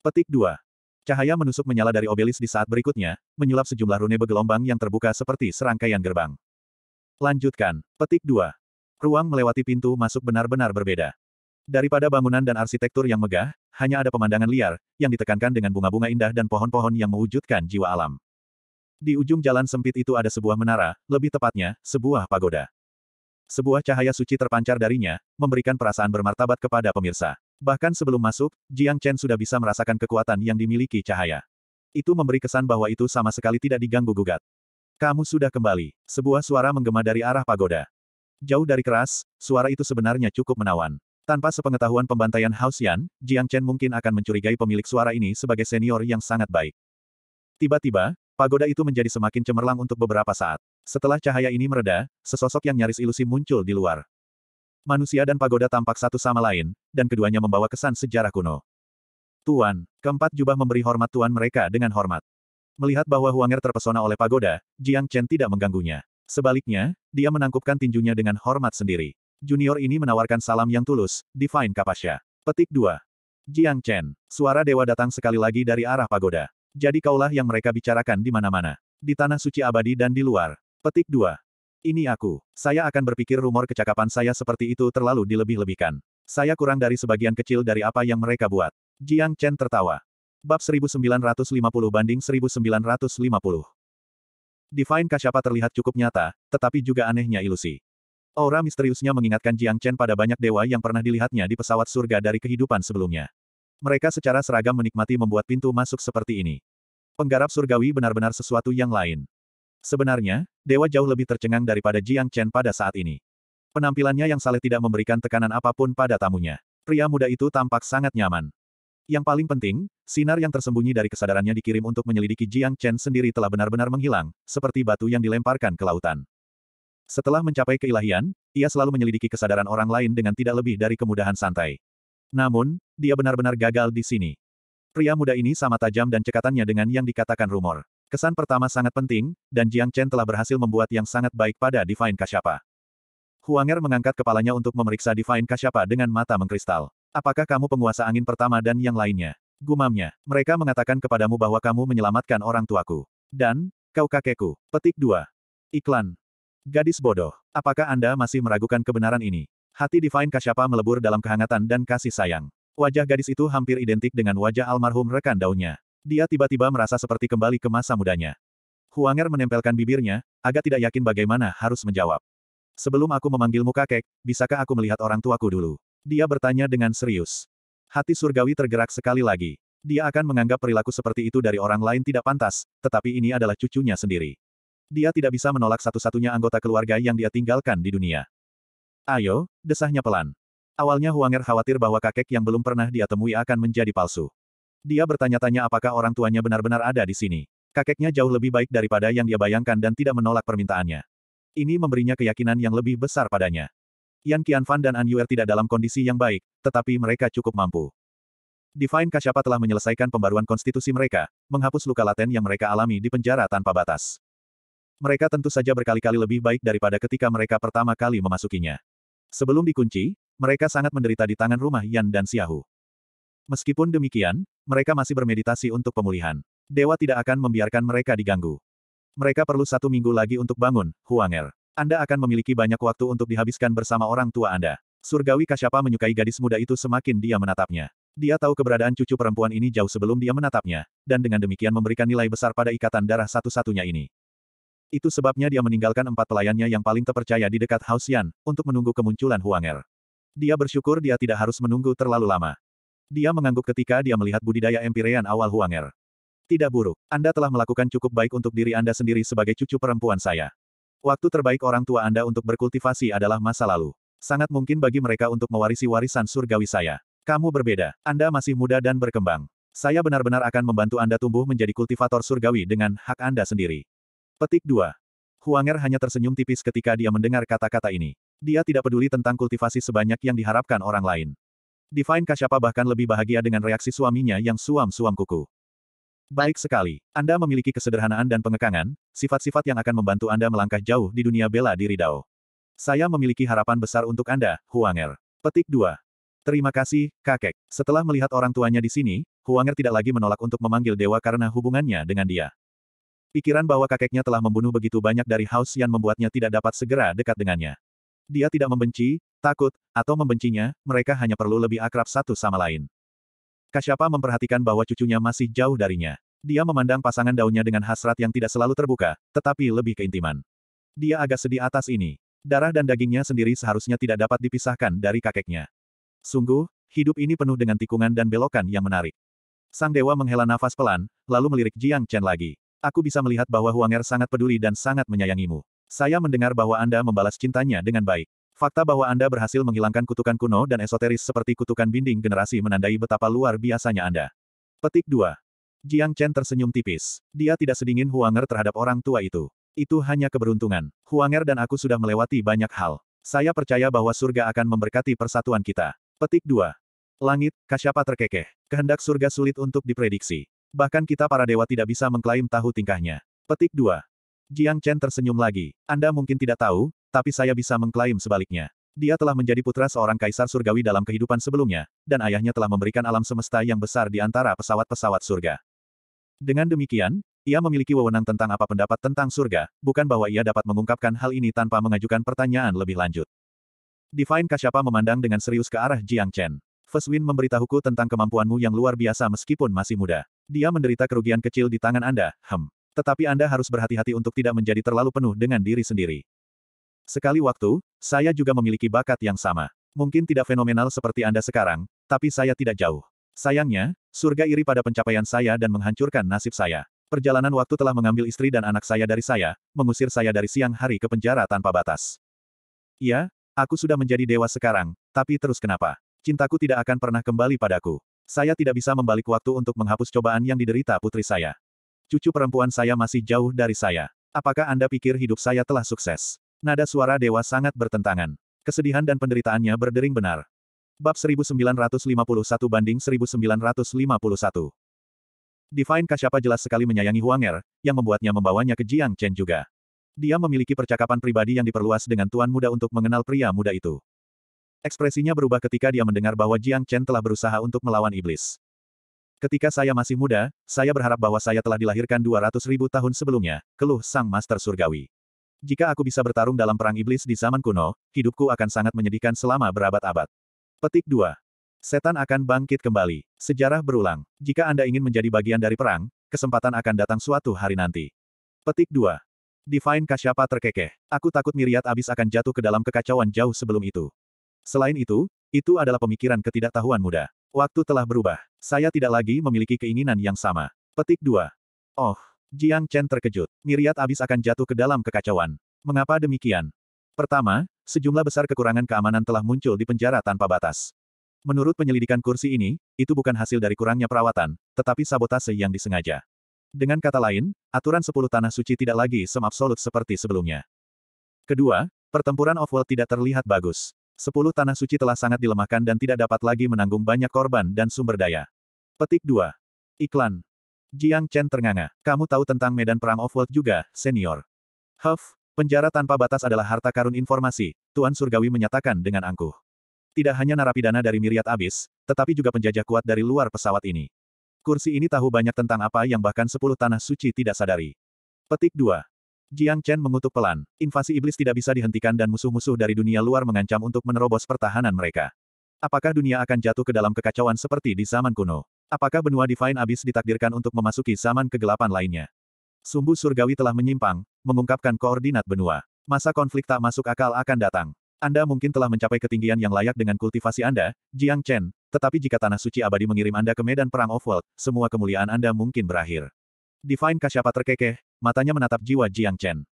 Petik 2. Cahaya menusuk menyala dari obelis di saat berikutnya, menyulap sejumlah rune bergelombang yang terbuka seperti serangkaian gerbang. Lanjutkan. Petik 2. Ruang melewati pintu masuk benar-benar berbeda. Daripada bangunan dan arsitektur yang megah, hanya ada pemandangan liar, yang ditekankan dengan bunga-bunga indah dan pohon-pohon yang mewujudkan jiwa alam. Di ujung jalan sempit itu ada sebuah menara, lebih tepatnya, sebuah pagoda. Sebuah cahaya suci terpancar darinya, memberikan perasaan bermartabat kepada pemirsa. Bahkan sebelum masuk, Jiang Chen sudah bisa merasakan kekuatan yang dimiliki cahaya. Itu memberi kesan bahwa itu sama sekali tidak diganggu-gugat. Kamu sudah kembali. Sebuah suara menggema dari arah pagoda. Jauh dari keras, suara itu sebenarnya cukup menawan. Tanpa sepengetahuan pembantaian Hao Jiang Chen mungkin akan mencurigai pemilik suara ini sebagai senior yang sangat baik. Tiba-tiba, pagoda itu menjadi semakin cemerlang untuk beberapa saat. Setelah cahaya ini mereda, sesosok yang nyaris ilusi muncul di luar. Manusia dan pagoda tampak satu sama lain, dan keduanya membawa kesan sejarah kuno. Tuan, keempat jubah memberi hormat tuan mereka dengan hormat. Melihat bahwa Huanger terpesona oleh pagoda, Jiang Chen tidak mengganggunya. Sebaliknya, dia menangkupkan tinjunya dengan hormat sendiri. Junior ini menawarkan salam yang tulus, Divine Kapasya. Petik 2. Jiang Chen. Suara dewa datang sekali lagi dari arah pagoda. Jadi kaulah yang mereka bicarakan di mana-mana. Di tanah suci abadi dan di luar. Petik 2. Ini aku. Saya akan berpikir rumor kecakapan saya seperti itu terlalu dilebih-lebihkan. Saya kurang dari sebagian kecil dari apa yang mereka buat. Jiang Chen tertawa. Bab 1950 banding 1950. Divine Kasyapa terlihat cukup nyata, tetapi juga anehnya ilusi. Aura misteriusnya mengingatkan Jiang Chen pada banyak dewa yang pernah dilihatnya di pesawat surga dari kehidupan sebelumnya. Mereka secara seragam menikmati membuat pintu masuk seperti ini. Penggarap surgawi benar-benar sesuatu yang lain. Sebenarnya, dewa jauh lebih tercengang daripada Jiang Chen pada saat ini. Penampilannya yang saleh tidak memberikan tekanan apapun pada tamunya. Pria muda itu tampak sangat nyaman. Yang paling penting, sinar yang tersembunyi dari kesadarannya dikirim untuk menyelidiki Jiang Chen sendiri telah benar-benar menghilang, seperti batu yang dilemparkan ke lautan. Setelah mencapai keilahian, ia selalu menyelidiki kesadaran orang lain dengan tidak lebih dari kemudahan santai. Namun, dia benar-benar gagal di sini. Pria muda ini sama tajam dan cekatannya dengan yang dikatakan rumor. Kesan pertama sangat penting, dan Jiang Chen telah berhasil membuat yang sangat baik pada Divine Kasyapa. Huanger mengangkat kepalanya untuk memeriksa Divine Kashapa dengan mata mengkristal. Apakah kamu penguasa angin pertama dan yang lainnya? Gumamnya, mereka mengatakan kepadamu bahwa kamu menyelamatkan orang tuaku. Dan, kau kakekku. Petik dua. Iklan. Gadis bodoh, apakah Anda masih meragukan kebenaran ini? Hati Divine Kasyapa melebur dalam kehangatan dan kasih sayang. Wajah gadis itu hampir identik dengan wajah almarhum rekan daunnya. Dia tiba-tiba merasa seperti kembali ke masa mudanya. Huanger menempelkan bibirnya, agak tidak yakin bagaimana harus menjawab. Sebelum aku memanggilmu kakek, bisakah aku melihat orang tuaku dulu? Dia bertanya dengan serius. Hati surgawi tergerak sekali lagi. Dia akan menganggap perilaku seperti itu dari orang lain tidak pantas, tetapi ini adalah cucunya sendiri. Dia tidak bisa menolak satu-satunya anggota keluarga yang dia tinggalkan di dunia. Ayo, desahnya pelan. Awalnya Huanger khawatir bahwa kakek yang belum pernah dia temui akan menjadi palsu. Dia bertanya-tanya apakah orang tuanya benar-benar ada di sini. Kakeknya jauh lebih baik daripada yang dia bayangkan dan tidak menolak permintaannya. Ini memberinya keyakinan yang lebih besar padanya. Yan Qianfan dan An Yuer tidak dalam kondisi yang baik, tetapi mereka cukup mampu. Divine Kasyapa telah menyelesaikan pembaruan konstitusi mereka, menghapus luka laten yang mereka alami di penjara tanpa batas. Mereka tentu saja berkali-kali lebih baik daripada ketika mereka pertama kali memasukinya. Sebelum dikunci, mereka sangat menderita di tangan rumah Yan dan Xiahu. Meskipun demikian, mereka masih bermeditasi untuk pemulihan. Dewa tidak akan membiarkan mereka diganggu. Mereka perlu satu minggu lagi untuk bangun, Huanger. Anda akan memiliki banyak waktu untuk dihabiskan bersama orang tua Anda. Surgawi Kasyapa menyukai gadis muda itu semakin dia menatapnya. Dia tahu keberadaan cucu perempuan ini jauh sebelum dia menatapnya, dan dengan demikian memberikan nilai besar pada ikatan darah satu-satunya ini. Itu sebabnya dia meninggalkan empat pelayannya yang paling terpercaya di dekat Hausian, untuk menunggu kemunculan Huanger. Dia bersyukur dia tidak harus menunggu terlalu lama. Dia mengangguk ketika dia melihat budidaya empirean awal Huanger. Tidak buruk, Anda telah melakukan cukup baik untuk diri Anda sendiri sebagai cucu perempuan saya. Waktu terbaik orang tua Anda untuk berkultivasi adalah masa lalu. Sangat mungkin bagi mereka untuk mewarisi warisan surgawi saya. Kamu berbeda. Anda masih muda dan berkembang. Saya benar-benar akan membantu Anda tumbuh menjadi kultivator surgawi dengan hak Anda sendiri. Petik 2. Huanger hanya tersenyum tipis ketika dia mendengar kata-kata ini. Dia tidak peduli tentang kultivasi sebanyak yang diharapkan orang lain. Divine Kasyapa bahkan lebih bahagia dengan reaksi suaminya yang suam-suam kuku. Baik sekali. Anda memiliki kesederhanaan dan pengekangan, sifat-sifat yang akan membantu Anda melangkah jauh di dunia bela diri Dao. Saya memiliki harapan besar untuk Anda, Huanger. Petik 2. Terima kasih, kakek. Setelah melihat orang tuanya di sini, Huanger tidak lagi menolak untuk memanggil dewa karena hubungannya dengan dia. Pikiran bahwa kakeknya telah membunuh begitu banyak dari House yang membuatnya tidak dapat segera dekat dengannya. Dia tidak membenci, takut, atau membencinya, mereka hanya perlu lebih akrab satu sama lain. Kasyapa memperhatikan bahwa cucunya masih jauh darinya. Dia memandang pasangan daunnya dengan hasrat yang tidak selalu terbuka, tetapi lebih keintiman. Dia agak sedih atas ini. Darah dan dagingnya sendiri seharusnya tidak dapat dipisahkan dari kakeknya. Sungguh, hidup ini penuh dengan tikungan dan belokan yang menarik. Sang dewa menghela nafas pelan, lalu melirik Jiang Chen lagi. Aku bisa melihat bahwa Huanger sangat peduli dan sangat menyayangimu. Saya mendengar bahwa Anda membalas cintanya dengan baik. Fakta bahwa Anda berhasil menghilangkan kutukan kuno dan esoteris seperti kutukan binding generasi menandai betapa luar biasanya Anda. Petik 2. Jiang Chen tersenyum tipis. Dia tidak sedingin Huanger terhadap orang tua itu. Itu hanya keberuntungan. Huanger dan aku sudah melewati banyak hal. Saya percaya bahwa surga akan memberkati persatuan kita. Petik 2. Langit, kasyapa terkekeh. Kehendak surga sulit untuk diprediksi. Bahkan kita para dewa tidak bisa mengklaim tahu tingkahnya. Petik 2. Jiang Chen tersenyum lagi. Anda mungkin tidak tahu, tapi saya bisa mengklaim sebaliknya. Dia telah menjadi putra seorang kaisar surgawi dalam kehidupan sebelumnya, dan ayahnya telah memberikan alam semesta yang besar di antara pesawat-pesawat surga. Dengan demikian, ia memiliki wewenang tentang apa pendapat tentang surga, bukan bahwa ia dapat mengungkapkan hal ini tanpa mengajukan pertanyaan lebih lanjut. Divine Kasyapa memandang dengan serius ke arah Jiang Chen. Feswin memberitahuku tentang kemampuanmu yang luar biasa meskipun masih muda. Dia menderita kerugian kecil di tangan Anda, hem. Tetapi Anda harus berhati-hati untuk tidak menjadi terlalu penuh dengan diri sendiri. Sekali waktu, saya juga memiliki bakat yang sama. Mungkin tidak fenomenal seperti Anda sekarang, tapi saya tidak jauh. Sayangnya, surga iri pada pencapaian saya dan menghancurkan nasib saya. Perjalanan waktu telah mengambil istri dan anak saya dari saya, mengusir saya dari siang hari ke penjara tanpa batas. Iya, aku sudah menjadi dewa sekarang, tapi terus kenapa? Cintaku tidak akan pernah kembali padaku. Saya tidak bisa membalik waktu untuk menghapus cobaan yang diderita putri saya. Cucu perempuan saya masih jauh dari saya. Apakah Anda pikir hidup saya telah sukses? Nada suara dewa sangat bertentangan. Kesedihan dan penderitaannya berdering benar. Bab 1951 banding 1951. Divine Kasyapa jelas sekali menyayangi Huanger, yang membuatnya membawanya ke Jiang Chen juga. Dia memiliki percakapan pribadi yang diperluas dengan tuan muda untuk mengenal pria muda itu. Ekspresinya berubah ketika dia mendengar bahwa Jiang Chen telah berusaha untuk melawan iblis. Ketika saya masih muda, saya berharap bahwa saya telah dilahirkan 200 ribu tahun sebelumnya, keluh sang master surgawi. Jika aku bisa bertarung dalam perang iblis di zaman kuno, hidupku akan sangat menyedihkan selama berabad-abad. Petik 2. Setan akan bangkit kembali. Sejarah berulang. Jika Anda ingin menjadi bagian dari perang, kesempatan akan datang suatu hari nanti. Petik 2. Divine Kasyapa terkekeh. Aku takut Miriat abis akan jatuh ke dalam kekacauan jauh sebelum itu. Selain itu, itu adalah pemikiran ketidaktahuan muda. Waktu telah berubah. Saya tidak lagi memiliki keinginan yang sama. Petik 2. Oh, Jiang Chen terkejut. Miriat abis akan jatuh ke dalam kekacauan. Mengapa demikian? Pertama, sejumlah besar kekurangan keamanan telah muncul di penjara tanpa batas. Menurut penyelidikan kursi ini, itu bukan hasil dari kurangnya perawatan, tetapi sabotase yang disengaja. Dengan kata lain, aturan sepuluh tanah suci tidak lagi semabsolut seperti sebelumnya. Kedua, pertempuran off-world tidak terlihat bagus. Sepuluh tanah suci telah sangat dilemahkan dan tidak dapat lagi menanggung banyak korban dan sumber daya. Petik 2. Iklan. Jiang Chen ternganga. Kamu tahu tentang medan perang of world juga, senior. Huff, penjara tanpa batas adalah harta karun informasi, Tuan Surgawi menyatakan dengan angkuh. Tidak hanya narapidana dari miriat abis, tetapi juga penjajah kuat dari luar pesawat ini. Kursi ini tahu banyak tentang apa yang bahkan sepuluh tanah suci tidak sadari. Petik 2. Jiang Chen mengutuk pelan. Invasi iblis tidak bisa dihentikan dan musuh-musuh dari dunia luar mengancam untuk menerobos pertahanan mereka. Apakah dunia akan jatuh ke dalam kekacauan seperti di zaman kuno? Apakah benua Divine Abyss ditakdirkan untuk memasuki zaman kegelapan lainnya? Sumbu surgawi telah menyimpang, mengungkapkan koordinat benua. Masa konflik tak masuk akal akan datang. Anda mungkin telah mencapai ketinggian yang layak dengan kultivasi Anda, Jiang Chen, tetapi jika Tanah Suci Abadi mengirim Anda ke medan perang off-world, semua kemuliaan Anda mungkin berakhir. Divine Kasyapa terkekeh, matanya menatap jiwa Jiang Chen.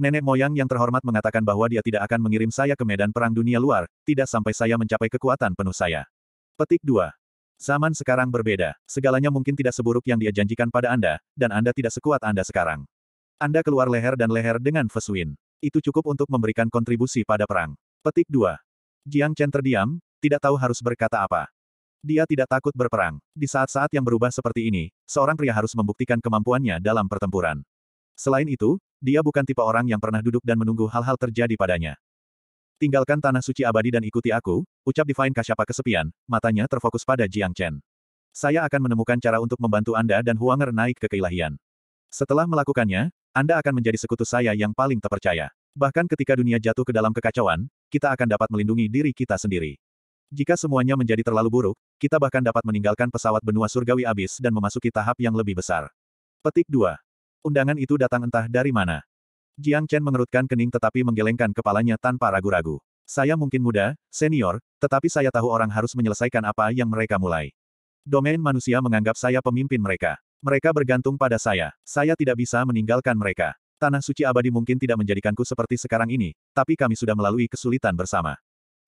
Nenek moyang yang terhormat mengatakan bahwa dia tidak akan mengirim saya ke medan perang dunia luar, tidak sampai saya mencapai kekuatan penuh saya. Petik 2. Zaman sekarang berbeda, segalanya mungkin tidak seburuk yang dia janjikan pada Anda, dan Anda tidak sekuat Anda sekarang. Anda keluar leher dan leher dengan Feswin. Itu cukup untuk memberikan kontribusi pada perang. Petik 2. Jiang Chen terdiam, tidak tahu harus berkata apa. Dia tidak takut berperang. Di saat-saat yang berubah seperti ini, seorang pria harus membuktikan kemampuannya dalam pertempuran. Selain itu, dia bukan tipe orang yang pernah duduk dan menunggu hal-hal terjadi padanya. Tinggalkan tanah suci abadi dan ikuti aku, ucap Divine Kasyapa kesepian, matanya terfokus pada Jiang Chen. Saya akan menemukan cara untuk membantu Anda dan Huang Huanger naik ke keilahian. Setelah melakukannya, Anda akan menjadi sekutu saya yang paling terpercaya. Bahkan ketika dunia jatuh ke dalam kekacauan, kita akan dapat melindungi diri kita sendiri. Jika semuanya menjadi terlalu buruk, kita bahkan dapat meninggalkan pesawat benua surgawi abis dan memasuki tahap yang lebih besar. Petik 2. Undangan itu datang entah dari mana. Jiang Chen mengerutkan kening tetapi menggelengkan kepalanya tanpa ragu-ragu. Saya mungkin muda, senior, tetapi saya tahu orang harus menyelesaikan apa yang mereka mulai. Domain manusia menganggap saya pemimpin mereka. Mereka bergantung pada saya. Saya tidak bisa meninggalkan mereka. Tanah suci abadi mungkin tidak menjadikanku seperti sekarang ini, tapi kami sudah melalui kesulitan bersama.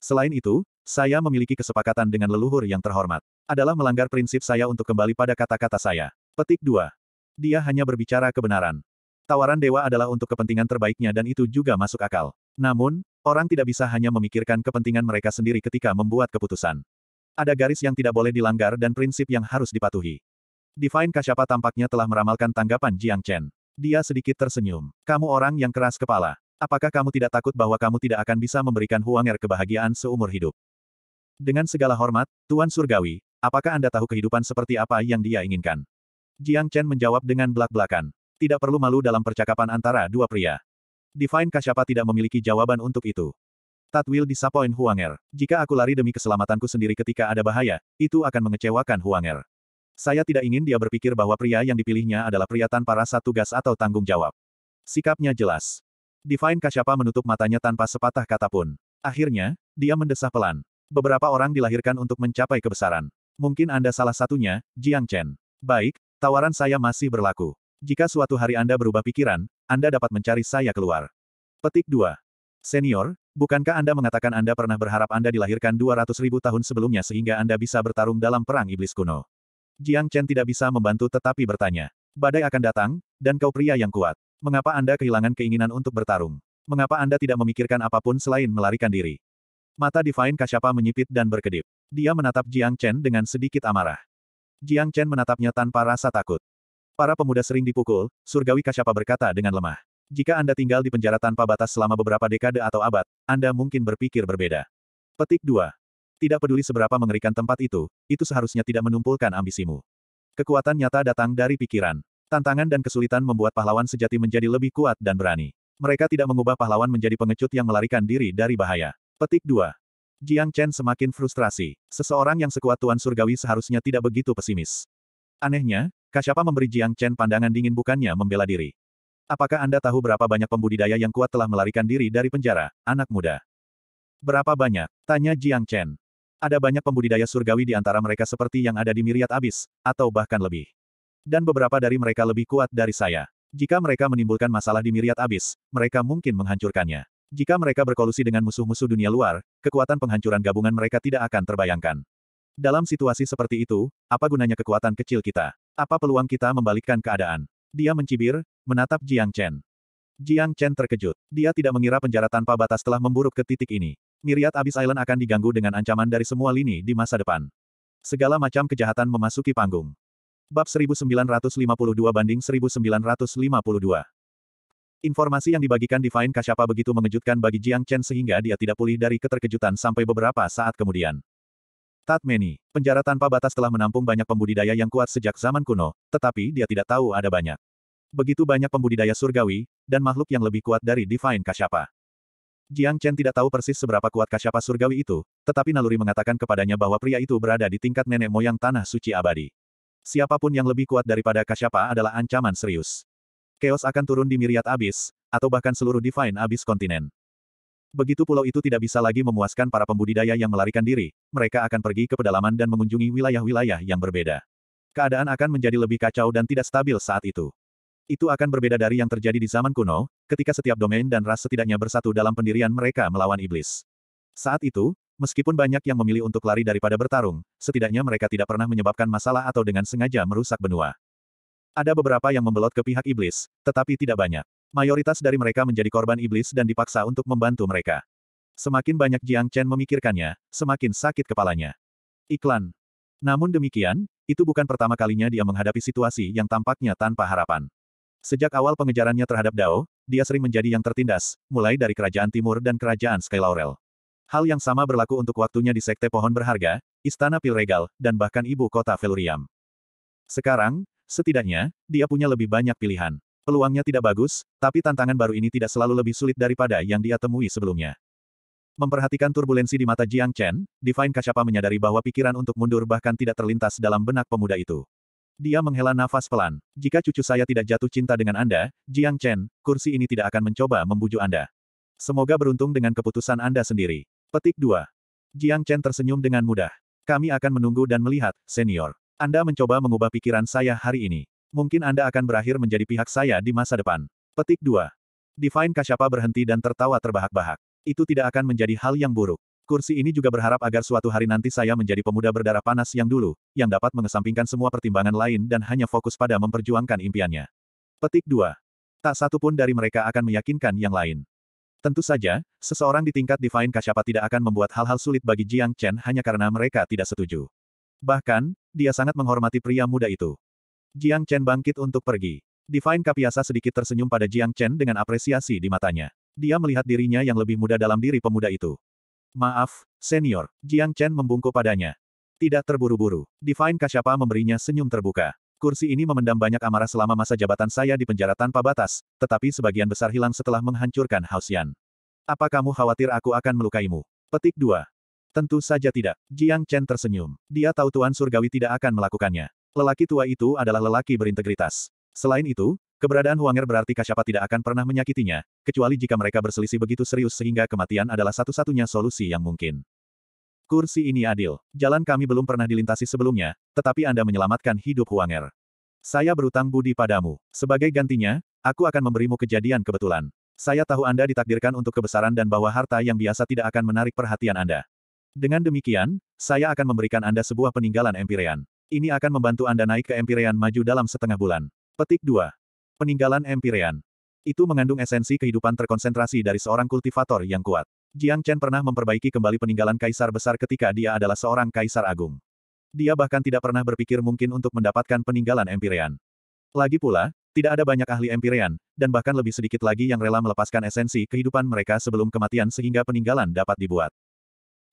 Selain itu, saya memiliki kesepakatan dengan leluhur yang terhormat. Adalah melanggar prinsip saya untuk kembali pada kata-kata saya. Petik 2. Dia hanya berbicara kebenaran. Tawaran dewa adalah untuk kepentingan terbaiknya dan itu juga masuk akal. Namun, orang tidak bisa hanya memikirkan kepentingan mereka sendiri ketika membuat keputusan. Ada garis yang tidak boleh dilanggar dan prinsip yang harus dipatuhi. Divine Kasyapa tampaknya telah meramalkan tanggapan Jiang Chen. Dia sedikit tersenyum. Kamu orang yang keras kepala. Apakah kamu tidak takut bahwa kamu tidak akan bisa memberikan Huang Er kebahagiaan seumur hidup? Dengan segala hormat, Tuan Surgawi, apakah Anda tahu kehidupan seperti apa yang dia inginkan? Jiang Chen menjawab dengan belak-belakan. Tidak perlu malu dalam percakapan antara dua pria. Divine Kasyapa tidak memiliki jawaban untuk itu. That will disappoint Huanger. Jika aku lari demi keselamatanku sendiri ketika ada bahaya, itu akan mengecewakan Huanger. Saya tidak ingin dia berpikir bahwa pria yang dipilihnya adalah pria tanpa rasa tugas atau tanggung jawab. Sikapnya jelas. Divine Kasyapa menutup matanya tanpa sepatah kata pun. Akhirnya, dia mendesah pelan. Beberapa orang dilahirkan untuk mencapai kebesaran. Mungkin Anda salah satunya, Jiang Chen. Baik, tawaran saya masih berlaku. Jika suatu hari Anda berubah pikiran, Anda dapat mencari saya keluar. Petik 2. Senior, bukankah Anda mengatakan Anda pernah berharap Anda dilahirkan 200 ribu tahun sebelumnya sehingga Anda bisa bertarung dalam perang iblis kuno? Jiang Chen tidak bisa membantu tetapi bertanya. Badai akan datang, dan kau pria yang kuat. Mengapa Anda kehilangan keinginan untuk bertarung? Mengapa Anda tidak memikirkan apapun selain melarikan diri? Mata Divine Kasyapa menyipit dan berkedip. Dia menatap Jiang Chen dengan sedikit amarah. Jiang Chen menatapnya tanpa rasa takut. Para pemuda sering dipukul, surgawi Kasyapa berkata dengan lemah. Jika Anda tinggal di penjara tanpa batas selama beberapa dekade atau abad, Anda mungkin berpikir berbeda. Petik 2. Tidak peduli seberapa mengerikan tempat itu, itu seharusnya tidak menumpulkan ambisimu. Kekuatan nyata datang dari pikiran. Tantangan dan kesulitan membuat pahlawan sejati menjadi lebih kuat dan berani. Mereka tidak mengubah pahlawan menjadi pengecut yang melarikan diri dari bahaya. Petik 2. Jiang Chen semakin frustrasi. Seseorang yang sekuat Tuan Surgawi seharusnya tidak begitu pesimis. Anehnya, Kasyapa memberi Jiang Chen pandangan dingin bukannya membela diri. Apakah Anda tahu berapa banyak pembudidaya yang kuat telah melarikan diri dari penjara, anak muda? Berapa banyak? Tanya Jiang Chen. Ada banyak pembudidaya surgawi di antara mereka seperti yang ada di Miriat Abis, atau bahkan lebih. Dan beberapa dari mereka lebih kuat dari saya. Jika mereka menimbulkan masalah di Miriat Abis, mereka mungkin menghancurkannya. Jika mereka berkolusi dengan musuh-musuh dunia luar, kekuatan penghancuran gabungan mereka tidak akan terbayangkan. Dalam situasi seperti itu, apa gunanya kekuatan kecil kita? Apa peluang kita membalikkan keadaan? Dia mencibir, menatap Jiang Chen. Jiang Chen terkejut. Dia tidak mengira penjara tanpa batas telah memburuk ke titik ini. Miriat Abyss Island akan diganggu dengan ancaman dari semua lini di masa depan. Segala macam kejahatan memasuki panggung. Bab 1952 banding 1952. Informasi yang dibagikan Divine Kasyapa begitu mengejutkan bagi Jiang Chen sehingga dia tidak pulih dari keterkejutan sampai beberapa saat kemudian. Tatmeni, penjara tanpa batas telah menampung banyak pembudidaya yang kuat sejak zaman kuno, tetapi dia tidak tahu ada banyak. Begitu banyak pembudidaya surgawi, dan makhluk yang lebih kuat dari Divine Kasyapa. Jiang Chen tidak tahu persis seberapa kuat Kasyapa surgawi itu, tetapi naluri mengatakan kepadanya bahwa pria itu berada di tingkat nenek moyang tanah suci abadi. Siapapun yang lebih kuat daripada Kasyapa adalah ancaman serius. Chaos akan turun di miriat abis, atau bahkan seluruh Divine abis kontinen. Begitu pulau itu tidak bisa lagi memuaskan para pembudidaya yang melarikan diri, mereka akan pergi ke pedalaman dan mengunjungi wilayah-wilayah yang berbeda. Keadaan akan menjadi lebih kacau dan tidak stabil saat itu. Itu akan berbeda dari yang terjadi di zaman kuno, ketika setiap domain dan ras setidaknya bersatu dalam pendirian mereka melawan iblis. Saat itu, meskipun banyak yang memilih untuk lari daripada bertarung, setidaknya mereka tidak pernah menyebabkan masalah atau dengan sengaja merusak benua. Ada beberapa yang membelot ke pihak iblis, tetapi tidak banyak. Mayoritas dari mereka menjadi korban iblis dan dipaksa untuk membantu mereka. Semakin banyak Jiang Chen memikirkannya, semakin sakit kepalanya. Iklan. Namun demikian, itu bukan pertama kalinya dia menghadapi situasi yang tampaknya tanpa harapan. Sejak awal pengejarannya terhadap Dao, dia sering menjadi yang tertindas, mulai dari Kerajaan Timur dan Kerajaan Sky Laurel. Hal yang sama berlaku untuk waktunya di Sekte Pohon Berharga, Istana Pilregal, dan bahkan Ibu Kota Veluriam. Sekarang, setidaknya, dia punya lebih banyak pilihan. Peluangnya tidak bagus, tapi tantangan baru ini tidak selalu lebih sulit daripada yang dia temui sebelumnya. Memperhatikan turbulensi di mata Jiang Chen, Divine Kashapa menyadari bahwa pikiran untuk mundur bahkan tidak terlintas dalam benak pemuda itu. Dia menghela nafas pelan. Jika cucu saya tidak jatuh cinta dengan Anda, Jiang Chen, kursi ini tidak akan mencoba membujuk Anda. Semoga beruntung dengan keputusan Anda sendiri. Petik 2. Jiang Chen tersenyum dengan mudah. Kami akan menunggu dan melihat, senior. Anda mencoba mengubah pikiran saya hari ini mungkin Anda akan berakhir menjadi pihak saya di masa depan. Petik 2. Divine Kasyapa berhenti dan tertawa terbahak-bahak. Itu tidak akan menjadi hal yang buruk. Kursi ini juga berharap agar suatu hari nanti saya menjadi pemuda berdarah panas yang dulu, yang dapat mengesampingkan semua pertimbangan lain dan hanya fokus pada memperjuangkan impiannya. Petik 2. Tak satu pun dari mereka akan meyakinkan yang lain. Tentu saja, seseorang di tingkat Divine Kasyapa tidak akan membuat hal-hal sulit bagi Jiang Chen hanya karena mereka tidak setuju. Bahkan, dia sangat menghormati pria muda itu. Jiang Chen bangkit untuk pergi. Divine Kapiasa sedikit tersenyum pada Jiang Chen dengan apresiasi di matanya. Dia melihat dirinya yang lebih muda dalam diri pemuda itu. Maaf, senior. Jiang Chen membungkuk padanya. Tidak terburu-buru. Divine Kasyapa memberinya senyum terbuka. Kursi ini memendam banyak amarah selama masa jabatan saya di penjara tanpa batas, tetapi sebagian besar hilang setelah menghancurkan Haosian. Apa kamu khawatir aku akan melukaimu? Petik 2. Tentu saja tidak. Jiang Chen tersenyum. Dia tahu Tuan Surgawi tidak akan melakukannya. Lelaki tua itu adalah lelaki berintegritas. Selain itu, keberadaan Huanger berarti Kasyapa tidak akan pernah menyakitinya, kecuali jika mereka berselisih begitu serius sehingga kematian adalah satu-satunya solusi yang mungkin. Kursi ini adil. Jalan kami belum pernah dilintasi sebelumnya, tetapi Anda menyelamatkan hidup Huanger. Saya berutang budi padamu. Sebagai gantinya, aku akan memberimu kejadian kebetulan. Saya tahu Anda ditakdirkan untuk kebesaran dan bahwa harta yang biasa tidak akan menarik perhatian Anda. Dengan demikian, saya akan memberikan Anda sebuah peninggalan empirean. Ini akan membantu Anda naik ke Empyrean maju dalam setengah bulan. Petik 2. Peninggalan Empyrean. Itu mengandung esensi kehidupan terkonsentrasi dari seorang kultivator yang kuat. Jiang Chen pernah memperbaiki kembali peninggalan kaisar besar ketika dia adalah seorang kaisar agung. Dia bahkan tidak pernah berpikir mungkin untuk mendapatkan peninggalan Empyrean. Lagi pula, tidak ada banyak ahli Empyrean, dan bahkan lebih sedikit lagi yang rela melepaskan esensi kehidupan mereka sebelum kematian sehingga peninggalan dapat dibuat.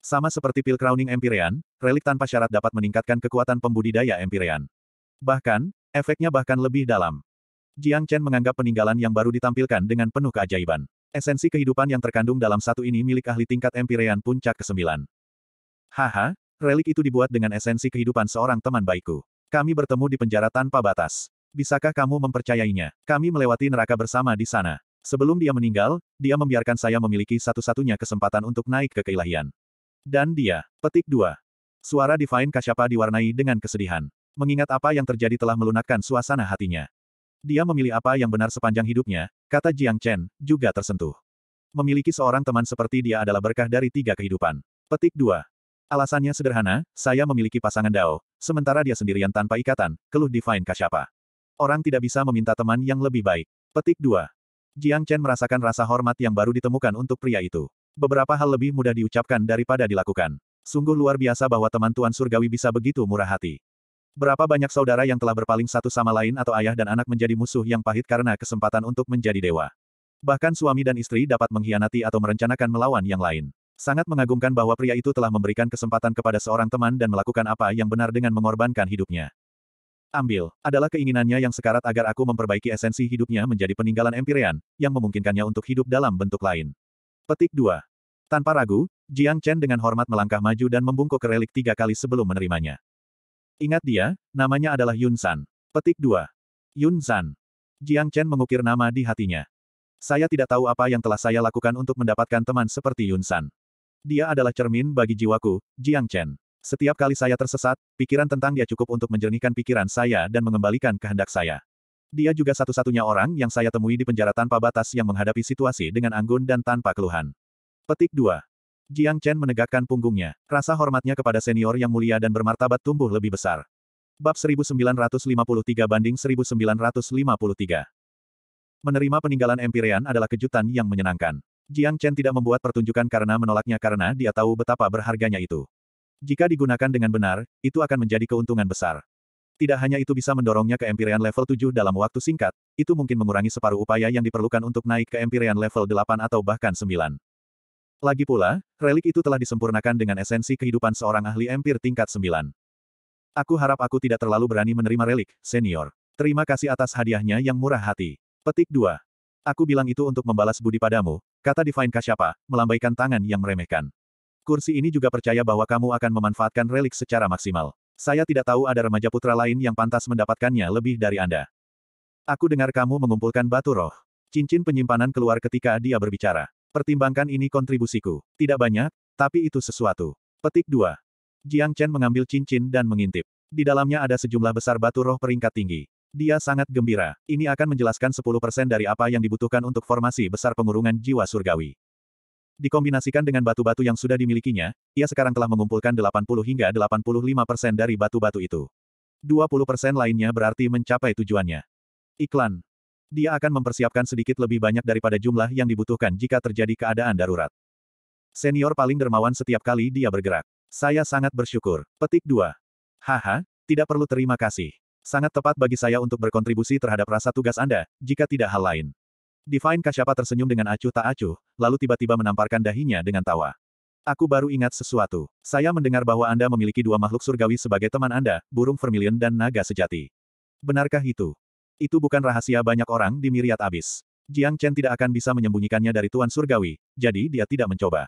Sama seperti pil crowning Empyrean, relik tanpa syarat dapat meningkatkan kekuatan pembudidaya Empyrean. Bahkan, efeknya bahkan lebih dalam. Jiang Chen menganggap peninggalan yang baru ditampilkan dengan penuh keajaiban. Esensi kehidupan yang terkandung dalam satu ini milik ahli tingkat Empyrean puncak ke-9. Haha, relik itu dibuat dengan esensi kehidupan seorang teman baikku. Kami bertemu di penjara tanpa batas. Bisakah kamu mempercayainya? Kami melewati neraka bersama di sana. Sebelum dia meninggal, dia membiarkan saya memiliki satu-satunya kesempatan untuk naik ke keilahian. Dan dia, petik dua. Suara Divine Kasyapa diwarnai dengan kesedihan. Mengingat apa yang terjadi telah melunakkan suasana hatinya. Dia memilih apa yang benar sepanjang hidupnya, kata Jiang Chen, juga tersentuh. Memiliki seorang teman seperti dia adalah berkah dari tiga kehidupan. Petik dua. Alasannya sederhana, saya memiliki pasangan Dao, sementara dia sendirian tanpa ikatan, keluh Divine Kasyapa. Orang tidak bisa meminta teman yang lebih baik. Petik dua. Jiang Chen merasakan rasa hormat yang baru ditemukan untuk pria itu. Beberapa hal lebih mudah diucapkan daripada dilakukan. Sungguh luar biasa bahwa teman Tuan Surgawi bisa begitu murah hati. Berapa banyak saudara yang telah berpaling satu sama lain atau ayah dan anak menjadi musuh yang pahit karena kesempatan untuk menjadi dewa. Bahkan suami dan istri dapat mengkhianati atau merencanakan melawan yang lain. Sangat mengagumkan bahwa pria itu telah memberikan kesempatan kepada seorang teman dan melakukan apa yang benar dengan mengorbankan hidupnya. Ambil, adalah keinginannya yang sekarat agar aku memperbaiki esensi hidupnya menjadi peninggalan Empyrean, yang memungkinkannya untuk hidup dalam bentuk lain. Petik 2. Tanpa ragu, Jiang Chen dengan hormat melangkah maju dan membungkuk ke relik tiga kali sebelum menerimanya. Ingat dia, namanya adalah Yun San. Petik 2. Yun San. Jiang Chen mengukir nama di hatinya. Saya tidak tahu apa yang telah saya lakukan untuk mendapatkan teman seperti Yun San. Dia adalah cermin bagi jiwaku, Jiang Chen. Setiap kali saya tersesat, pikiran tentang dia cukup untuk menjernihkan pikiran saya dan mengembalikan kehendak saya. Dia juga satu-satunya orang yang saya temui di penjara tanpa batas yang menghadapi situasi dengan anggun dan tanpa keluhan. Petik 2. Jiang Chen menegakkan punggungnya. Rasa hormatnya kepada senior yang mulia dan bermartabat tumbuh lebih besar. Bab 1953 banding 1953. Menerima peninggalan Empyrean adalah kejutan yang menyenangkan. Jiang Chen tidak membuat pertunjukan karena menolaknya karena dia tahu betapa berharganya itu. Jika digunakan dengan benar, itu akan menjadi keuntungan besar. Tidak hanya itu bisa mendorongnya ke Empyrean level 7 dalam waktu singkat, itu mungkin mengurangi separuh upaya yang diperlukan untuk naik ke Empyrean level 8 atau bahkan 9. Lagi pula, relik itu telah disempurnakan dengan esensi kehidupan seorang ahli empir tingkat 9. Aku harap aku tidak terlalu berani menerima relik, senior. Terima kasih atas hadiahnya yang murah hati. Petik 2. Aku bilang itu untuk membalas budi padamu, kata Divine Kasyapa, melambaikan tangan yang meremehkan. Kursi ini juga percaya bahwa kamu akan memanfaatkan relik secara maksimal. Saya tidak tahu ada remaja putra lain yang pantas mendapatkannya lebih dari Anda. Aku dengar kamu mengumpulkan batu roh. Cincin penyimpanan keluar ketika dia berbicara. Pertimbangkan ini kontribusiku. Tidak banyak, tapi itu sesuatu. Petik 2. Jiang Chen mengambil cincin dan mengintip. Di dalamnya ada sejumlah besar batu roh peringkat tinggi. Dia sangat gembira. Ini akan menjelaskan 10% dari apa yang dibutuhkan untuk formasi besar pengurungan jiwa surgawi. Dikombinasikan dengan batu-batu yang sudah dimilikinya, ia sekarang telah mengumpulkan 80 hingga 85 persen dari batu-batu itu. 20 persen lainnya berarti mencapai tujuannya. Iklan. Dia akan mempersiapkan sedikit lebih banyak daripada jumlah yang dibutuhkan jika terjadi keadaan darurat. Senior paling dermawan setiap kali dia bergerak. Saya sangat bersyukur. Petik 2. Haha, tidak perlu terima kasih. Sangat tepat bagi saya untuk berkontribusi terhadap rasa tugas Anda, jika tidak hal lain. Divine Kasyapa tersenyum dengan acuh tak acuh, lalu tiba-tiba menamparkan dahinya dengan tawa. Aku baru ingat sesuatu. Saya mendengar bahwa Anda memiliki dua makhluk surgawi sebagai teman Anda, burung vermilion dan naga sejati. Benarkah itu? Itu bukan rahasia banyak orang di Miriat Abis. Jiang Chen tidak akan bisa menyembunyikannya dari Tuan Surgawi, jadi dia tidak mencoba.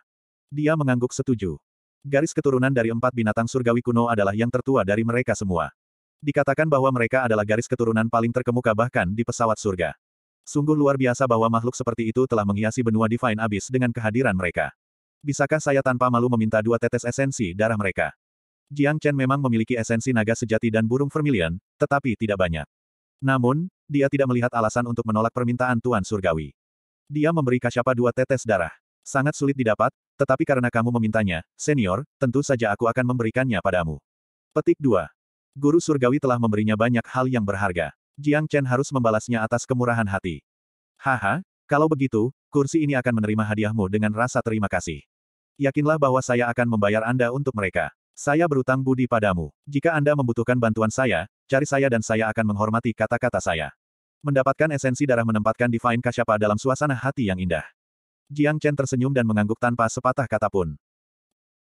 Dia mengangguk setuju. Garis keturunan dari empat binatang surgawi kuno adalah yang tertua dari mereka semua. Dikatakan bahwa mereka adalah garis keturunan paling terkemuka bahkan di pesawat surga. Sungguh luar biasa bahwa makhluk seperti itu telah menghiasi benua Divine Abyss dengan kehadiran mereka. Bisakah saya tanpa malu meminta dua tetes esensi darah mereka? Jiang Chen memang memiliki esensi naga sejati dan burung vermilion, tetapi tidak banyak. Namun, dia tidak melihat alasan untuk menolak permintaan Tuan Surgawi. Dia memberi Kasyapa dua tetes darah. Sangat sulit didapat, tetapi karena kamu memintanya, senior, tentu saja aku akan memberikannya padamu. Petik 2. Guru Surgawi telah memberinya banyak hal yang berharga. Jiang Chen harus membalasnya atas kemurahan hati. Haha, kalau begitu, kursi ini akan menerima hadiahmu dengan rasa terima kasih. Yakinlah bahwa saya akan membayar Anda untuk mereka. Saya berutang budi padamu. Jika Anda membutuhkan bantuan saya, cari saya dan saya akan menghormati kata-kata saya. Mendapatkan esensi darah menempatkan Divine Kasyapa dalam suasana hati yang indah. Jiang Chen tersenyum dan mengangguk tanpa sepatah kata pun.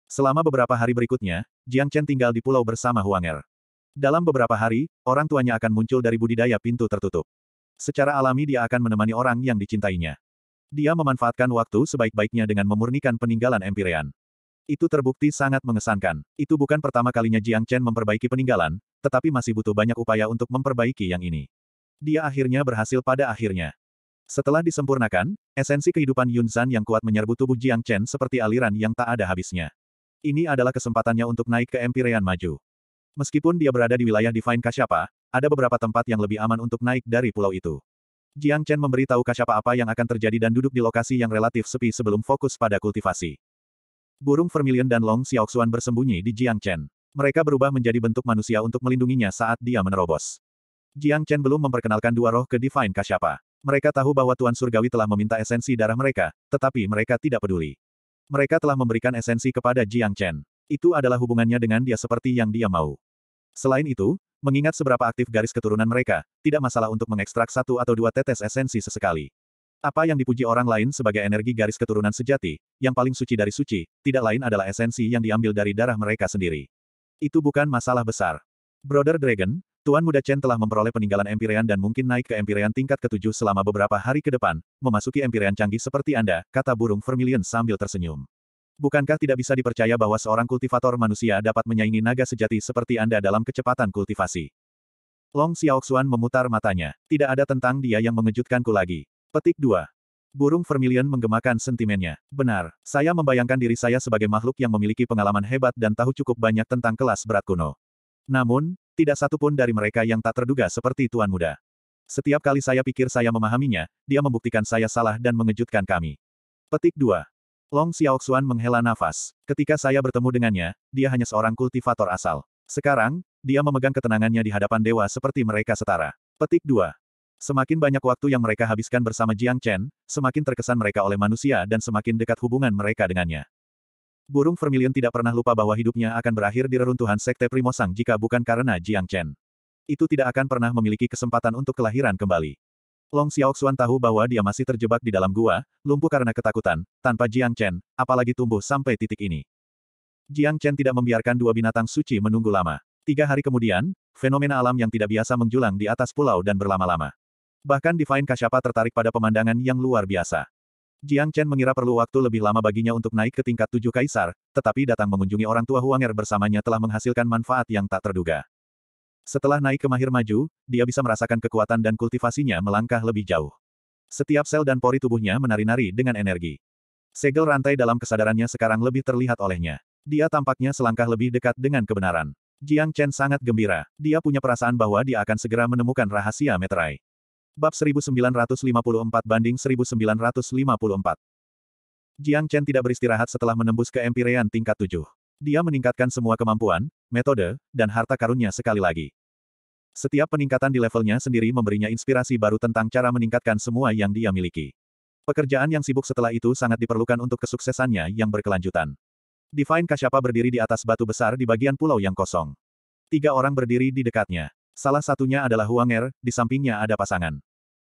Selama beberapa hari berikutnya, Jiang Chen tinggal di pulau bersama Huang Er. Dalam beberapa hari, orang tuanya akan muncul dari budidaya pintu tertutup. Secara alami dia akan menemani orang yang dicintainya. Dia memanfaatkan waktu sebaik-baiknya dengan memurnikan peninggalan Empirean. Itu terbukti sangat mengesankan. Itu bukan pertama kalinya Jiang Chen memperbaiki peninggalan, tetapi masih butuh banyak upaya untuk memperbaiki yang ini. Dia akhirnya berhasil pada akhirnya. Setelah disempurnakan, esensi kehidupan Yun Yunzan yang kuat menyerbu tubuh Jiang Chen seperti aliran yang tak ada habisnya. Ini adalah kesempatannya untuk naik ke Empirean maju. Meskipun dia berada di wilayah Divine Kashapa, ada beberapa tempat yang lebih aman untuk naik dari pulau itu. Jiang Chen memberitahu Kashapa apa yang akan terjadi dan duduk di lokasi yang relatif sepi sebelum fokus pada kultivasi. Burung Vermilion dan Long Xiaoxuan bersembunyi di Jiang Chen. Mereka berubah menjadi bentuk manusia untuk melindunginya saat dia menerobos. Jiang Chen belum memperkenalkan dua roh ke Divine Kashapa. Mereka tahu bahwa Tuan Surgawi telah meminta esensi darah mereka, tetapi mereka tidak peduli. Mereka telah memberikan esensi kepada Jiang Chen. Itu adalah hubungannya dengan dia seperti yang dia mau. Selain itu, mengingat seberapa aktif garis keturunan mereka, tidak masalah untuk mengekstrak satu atau dua tetes esensi sesekali. Apa yang dipuji orang lain sebagai energi garis keturunan sejati, yang paling suci dari suci, tidak lain adalah esensi yang diambil dari darah mereka sendiri. Itu bukan masalah besar. Brother Dragon, Tuan Muda Chen telah memperoleh peninggalan Empyrean dan mungkin naik ke Empyrean tingkat ketujuh selama beberapa hari ke depan, memasuki Empyrean canggih seperti Anda, kata burung Vermilion sambil tersenyum. Bukankah tidak bisa dipercaya bahwa seorang kultivator manusia dapat menyaingi naga sejati seperti Anda dalam kecepatan kultivasi? Long Xiaoxuan memutar matanya. Tidak ada tentang dia yang mengejutkanku lagi. Petik 2. Burung vermilion menggemakan sentimennya. Benar, saya membayangkan diri saya sebagai makhluk yang memiliki pengalaman hebat dan tahu cukup banyak tentang kelas berat kuno. Namun, tidak satu pun dari mereka yang tak terduga seperti Tuan Muda. Setiap kali saya pikir saya memahaminya, dia membuktikan saya salah dan mengejutkan kami. Petik 2. Long Xiaoxuan menghela nafas. Ketika saya bertemu dengannya, dia hanya seorang kultivator asal. Sekarang, dia memegang ketenangannya di hadapan dewa seperti mereka setara. Petik 2. Semakin banyak waktu yang mereka habiskan bersama Jiang Chen, semakin terkesan mereka oleh manusia dan semakin dekat hubungan mereka dengannya. Burung Vermilion tidak pernah lupa bahwa hidupnya akan berakhir di reruntuhan Sekte Primosang jika bukan karena Jiang Chen. Itu tidak akan pernah memiliki kesempatan untuk kelahiran kembali. Long Xiaoxuan tahu bahwa dia masih terjebak di dalam gua, lumpuh karena ketakutan, tanpa Jiang Chen, apalagi tumbuh sampai titik ini. Jiang Chen tidak membiarkan dua binatang suci menunggu lama. Tiga hari kemudian, fenomena alam yang tidak biasa menjulang di atas pulau dan berlama-lama. Bahkan Divine Kasyapa tertarik pada pemandangan yang luar biasa. Jiang Chen mengira perlu waktu lebih lama baginya untuk naik ke tingkat tujuh kaisar, tetapi datang mengunjungi orang tua Huanger bersamanya telah menghasilkan manfaat yang tak terduga. Setelah naik ke mahir maju, dia bisa merasakan kekuatan dan kultivasinya melangkah lebih jauh. Setiap sel dan pori tubuhnya menari-nari dengan energi. Segel rantai dalam kesadarannya sekarang lebih terlihat olehnya. Dia tampaknya selangkah lebih dekat dengan kebenaran. Jiang Chen sangat gembira. Dia punya perasaan bahwa dia akan segera menemukan rahasia meterai. Bab 1954 banding 1954. Jiang Chen tidak beristirahat setelah menembus ke Empirean tingkat 7. Dia meningkatkan semua kemampuan, metode, dan harta karunnya sekali lagi. Setiap peningkatan di levelnya sendiri memberinya inspirasi baru tentang cara meningkatkan semua yang dia miliki. Pekerjaan yang sibuk setelah itu sangat diperlukan untuk kesuksesannya yang berkelanjutan. Divine Kasyapa berdiri di atas batu besar di bagian pulau yang kosong. Tiga orang berdiri di dekatnya. Salah satunya adalah Huang Er, di sampingnya ada pasangan.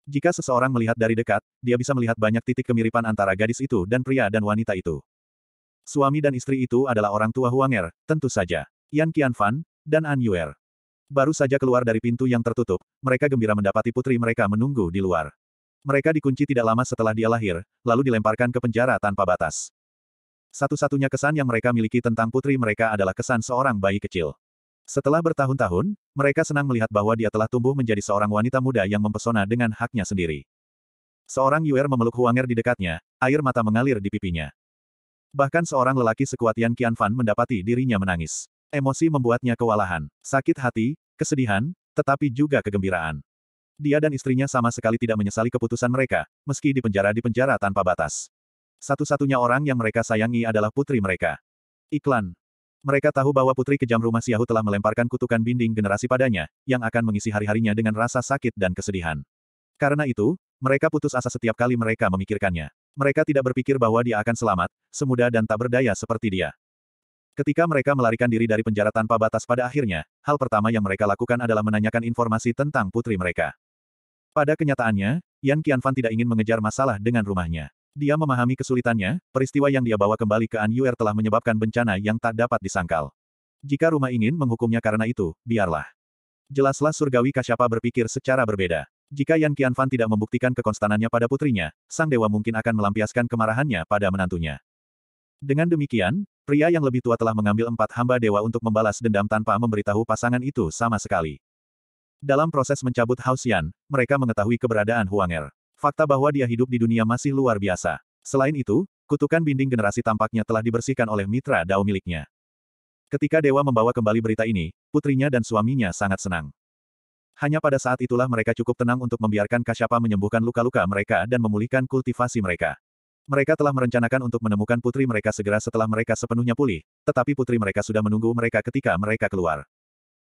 Jika seseorang melihat dari dekat, dia bisa melihat banyak titik kemiripan antara gadis itu dan pria dan wanita itu. Suami dan istri itu adalah orang tua Huang Er, tentu saja. Yan Qianfan, dan An Yuer. Baru saja keluar dari pintu yang tertutup, mereka gembira mendapati putri mereka menunggu di luar. Mereka dikunci tidak lama setelah dia lahir, lalu dilemparkan ke penjara tanpa batas. Satu-satunya kesan yang mereka miliki tentang putri mereka adalah kesan seorang bayi kecil. Setelah bertahun-tahun, mereka senang melihat bahwa dia telah tumbuh menjadi seorang wanita muda yang mempesona dengan haknya sendiri. Seorang Yuer memeluk Huanger di dekatnya, air mata mengalir di pipinya. Bahkan seorang lelaki sekuat Yan Qianfan mendapati dirinya menangis. Emosi membuatnya kewalahan, sakit hati, kesedihan, tetapi juga kegembiraan. Dia dan istrinya sama sekali tidak menyesali keputusan mereka, meski dipenjara di penjara tanpa batas. Satu-satunya orang yang mereka sayangi adalah putri mereka. Iklan. Mereka tahu bahwa putri kejam rumah Siahu telah melemparkan kutukan binding generasi padanya, yang akan mengisi hari-harinya dengan rasa sakit dan kesedihan. Karena itu, mereka putus asa setiap kali mereka memikirkannya. Mereka tidak berpikir bahwa dia akan selamat, semudah dan tak berdaya seperti dia. Ketika mereka melarikan diri dari penjara tanpa batas pada akhirnya, hal pertama yang mereka lakukan adalah menanyakan informasi tentang putri mereka. Pada kenyataannya, Yan Qianfan tidak ingin mengejar masalah dengan rumahnya. Dia memahami kesulitannya, peristiwa yang dia bawa kembali ke An Yuer telah menyebabkan bencana yang tak dapat disangkal. Jika rumah ingin menghukumnya karena itu, biarlah. Jelaslah surgawi Kasyapa berpikir secara berbeda. Jika Yan Qianfan tidak membuktikan kekonstanannya pada putrinya, sang dewa mungkin akan melampiaskan kemarahannya pada menantunya. Dengan demikian, Pria yang lebih tua telah mengambil empat hamba dewa untuk membalas dendam tanpa memberitahu pasangan itu sama sekali. Dalam proses mencabut Hausian, mereka mengetahui keberadaan Huanger. Fakta bahwa dia hidup di dunia masih luar biasa. Selain itu, kutukan binding generasi tampaknya telah dibersihkan oleh mitra dao miliknya. Ketika dewa membawa kembali berita ini, putrinya dan suaminya sangat senang. Hanya pada saat itulah mereka cukup tenang untuk membiarkan Kasyapa menyembuhkan luka-luka mereka dan memulihkan kultivasi mereka. Mereka telah merencanakan untuk menemukan putri mereka segera setelah mereka sepenuhnya pulih, tetapi putri mereka sudah menunggu mereka ketika mereka keluar.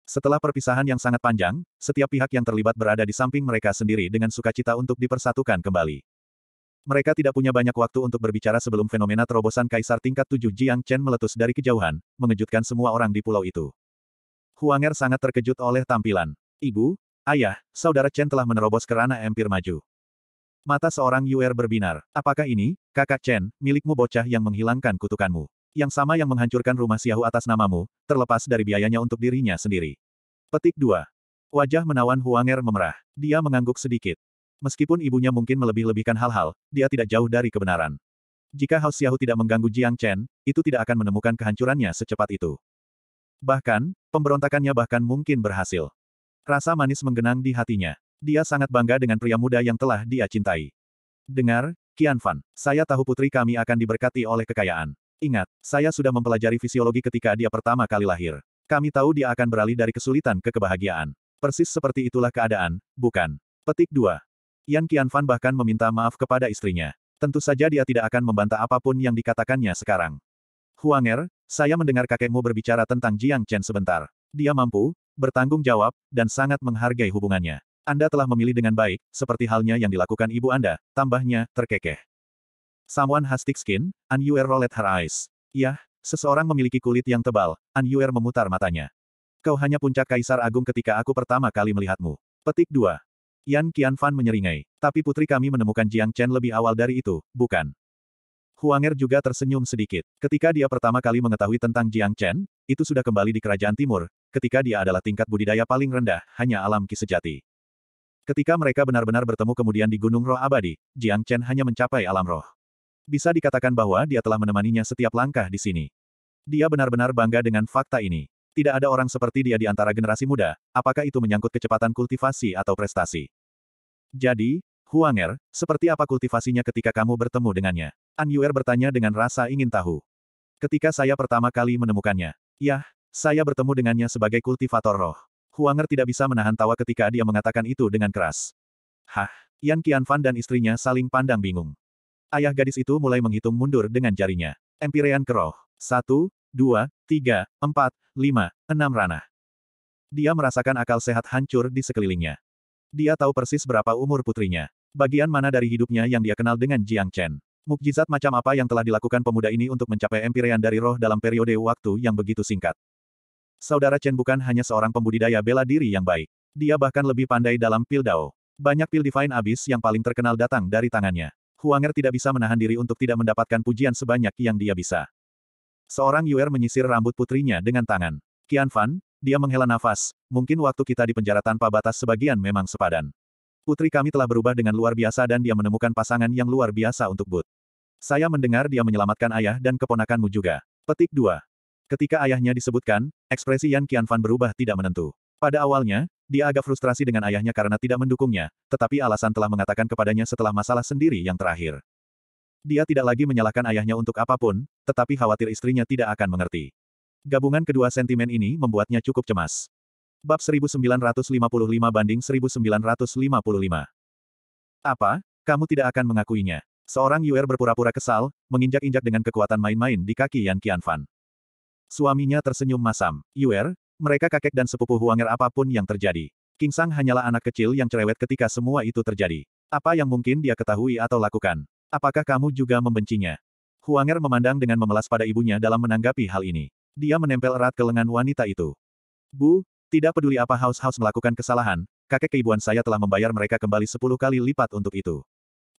Setelah perpisahan yang sangat panjang, setiap pihak yang terlibat berada di samping mereka sendiri dengan sukacita untuk dipersatukan kembali. Mereka tidak punya banyak waktu untuk berbicara sebelum fenomena terobosan Kaisar tingkat 7 Jiang Chen meletus dari kejauhan, mengejutkan semua orang di pulau itu. Huanger sangat terkejut oleh tampilan. Ibu, ayah, saudara Chen telah menerobos kerana empir maju. Mata seorang Yuer berbinar. Apakah ini, kakak Chen, milikmu bocah yang menghilangkan kutukanmu? Yang sama yang menghancurkan rumah Xiahu atas namamu, terlepas dari biayanya untuk dirinya sendiri. Petik 2. Wajah menawan Huanger memerah. Dia mengangguk sedikit. Meskipun ibunya mungkin melebih-lebihkan hal-hal, dia tidak jauh dari kebenaran. Jika Hao Xiahu tidak mengganggu Jiang Chen, itu tidak akan menemukan kehancurannya secepat itu. Bahkan, pemberontakannya bahkan mungkin berhasil. Rasa manis menggenang di hatinya. Dia sangat bangga dengan pria muda yang telah dia cintai. Dengar, Qian Fan, saya tahu putri kami akan diberkati oleh kekayaan. Ingat, saya sudah mempelajari fisiologi ketika dia pertama kali lahir. Kami tahu dia akan beralih dari kesulitan ke kebahagiaan. Persis seperti itulah keadaan, bukan? Petik 2. Yan Qian Fan bahkan meminta maaf kepada istrinya. Tentu saja dia tidak akan membantah apapun yang dikatakannya sekarang. Huang Er, saya mendengar kakekmu berbicara tentang Jiang Chen sebentar. Dia mampu, bertanggung jawab, dan sangat menghargai hubungannya. Anda telah memilih dengan baik, seperti halnya yang dilakukan ibu Anda, tambahnya, terkekeh. Someone has thick skin, and you are her eyes. Yah, seseorang memiliki kulit yang tebal, and you are memutar matanya. Kau hanya puncak kaisar agung ketika aku pertama kali melihatmu. Petik 2. Yan Fan menyeringai, tapi putri kami menemukan Jiang Chen lebih awal dari itu, bukan? Huanger juga tersenyum sedikit. Ketika dia pertama kali mengetahui tentang Jiang Chen, itu sudah kembali di kerajaan timur, ketika dia adalah tingkat budidaya paling rendah, hanya alam ki sejati. Ketika mereka benar-benar bertemu kemudian di Gunung Roh Abadi, Jiang Chen hanya mencapai alam roh. Bisa dikatakan bahwa dia telah menemaninya setiap langkah di sini. Dia benar-benar bangga dengan fakta ini. Tidak ada orang seperti dia di antara generasi muda, apakah itu menyangkut kecepatan kultivasi atau prestasi. Jadi, Huanger, seperti apa kultivasinya ketika kamu bertemu dengannya? An Yuer bertanya dengan rasa ingin tahu. Ketika saya pertama kali menemukannya, yah, saya bertemu dengannya sebagai kultivator roh. Huanger tidak bisa menahan tawa ketika dia mengatakan itu dengan keras. Hah, Yan Qianfan dan istrinya saling pandang bingung. Ayah gadis itu mulai menghitung mundur dengan jarinya. Empirean keroh. Satu, dua, tiga, empat, lima, enam ranah. Dia merasakan akal sehat hancur di sekelilingnya. Dia tahu persis berapa umur putrinya. Bagian mana dari hidupnya yang dia kenal dengan Jiang Chen. Mukjizat macam apa yang telah dilakukan pemuda ini untuk mencapai empirean dari roh dalam periode waktu yang begitu singkat. Saudara Chen bukan hanya seorang pembudidaya bela diri yang baik. Dia bahkan lebih pandai dalam pil dao. Banyak pil divine abyss yang paling terkenal datang dari tangannya. Huanger tidak bisa menahan diri untuk tidak mendapatkan pujian sebanyak yang dia bisa. Seorang Yuer menyisir rambut putrinya dengan tangan. Qian Fan, dia menghela nafas, mungkin waktu kita di penjara tanpa batas sebagian memang sepadan. Putri kami telah berubah dengan luar biasa dan dia menemukan pasangan yang luar biasa untuk but. Saya mendengar dia menyelamatkan ayah dan keponakanmu juga. Petik 2. Ketika ayahnya disebutkan, ekspresi Yan Qianfan berubah tidak menentu. Pada awalnya, dia agak frustrasi dengan ayahnya karena tidak mendukungnya, tetapi alasan telah mengatakan kepadanya setelah masalah sendiri yang terakhir. Dia tidak lagi menyalahkan ayahnya untuk apapun, tetapi khawatir istrinya tidak akan mengerti. Gabungan kedua sentimen ini membuatnya cukup cemas. Bab 1955 banding 1955. Apa? Kamu tidak akan mengakuinya. Seorang Yuer berpura-pura kesal, menginjak-injak dengan kekuatan main-main di kaki Yan Qianfan. Suaminya tersenyum masam. Yuer, mereka kakek dan sepupu Huanger apapun yang terjadi. King Sang hanyalah anak kecil yang cerewet ketika semua itu terjadi. Apa yang mungkin dia ketahui atau lakukan? Apakah kamu juga membencinya? Huanger memandang dengan memelas pada ibunya dalam menanggapi hal ini. Dia menempel erat ke lengan wanita itu. Bu, tidak peduli apa House-House melakukan kesalahan, kakek keibuan saya telah membayar mereka kembali sepuluh kali lipat untuk itu.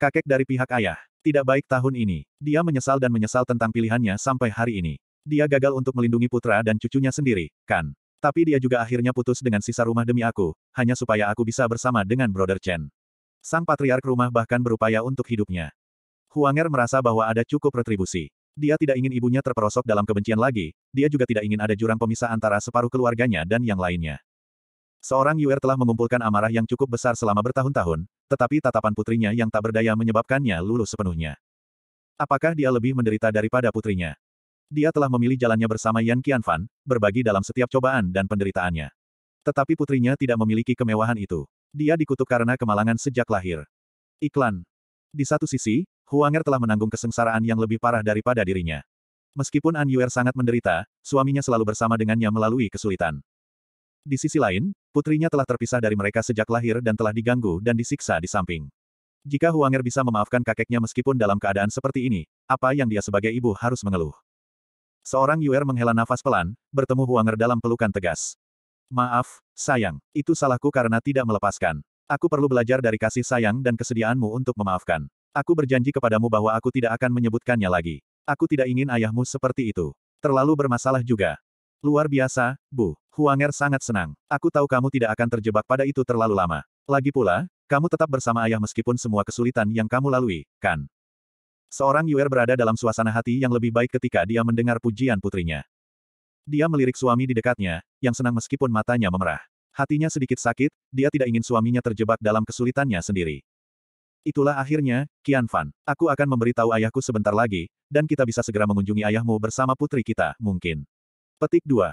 Kakek dari pihak ayah, tidak baik tahun ini. Dia menyesal dan menyesal tentang pilihannya sampai hari ini. Dia gagal untuk melindungi putra dan cucunya sendiri, kan? Tapi dia juga akhirnya putus dengan sisa rumah demi aku, hanya supaya aku bisa bersama dengan Brother Chen. Sang patriark rumah bahkan berupaya untuk hidupnya. Huanger merasa bahwa ada cukup retribusi. Dia tidak ingin ibunya terperosok dalam kebencian lagi, dia juga tidak ingin ada jurang pemisah antara separuh keluarganya dan yang lainnya. Seorang Yuer telah mengumpulkan amarah yang cukup besar selama bertahun-tahun, tetapi tatapan putrinya yang tak berdaya menyebabkannya lulus sepenuhnya. Apakah dia lebih menderita daripada putrinya? dia telah memilih jalannya bersama Yan Qianfan, berbagi dalam setiap cobaan dan penderitaannya. Tetapi putrinya tidak memiliki kemewahan itu. Dia dikutuk karena kemalangan sejak lahir. Iklan. Di satu sisi, Huanger telah menanggung kesengsaraan yang lebih parah daripada dirinya. Meskipun An Yuer sangat menderita, suaminya selalu bersama dengannya melalui kesulitan. Di sisi lain, putrinya telah terpisah dari mereka sejak lahir dan telah diganggu dan disiksa di samping. Jika Huanger bisa memaafkan kakeknya meskipun dalam keadaan seperti ini, apa yang dia sebagai ibu harus mengeluh? Seorang Yuer menghela nafas pelan, bertemu Huanger dalam pelukan tegas. Maaf, sayang, itu salahku karena tidak melepaskan. Aku perlu belajar dari kasih sayang dan kesediaanmu untuk memaafkan. Aku berjanji kepadamu bahwa aku tidak akan menyebutkannya lagi. Aku tidak ingin ayahmu seperti itu. Terlalu bermasalah juga. Luar biasa, Bu. Huanger sangat senang. Aku tahu kamu tidak akan terjebak pada itu terlalu lama. Lagi pula, kamu tetap bersama ayah meskipun semua kesulitan yang kamu lalui, kan? Seorang Yuer berada dalam suasana hati yang lebih baik ketika dia mendengar pujian putrinya. Dia melirik suami di dekatnya, yang senang meskipun matanya memerah. Hatinya sedikit sakit, dia tidak ingin suaminya terjebak dalam kesulitannya sendiri. Itulah akhirnya, Kian Fan. Aku akan memberitahu ayahku sebentar lagi, dan kita bisa segera mengunjungi ayahmu bersama putri kita, mungkin. Petik 2.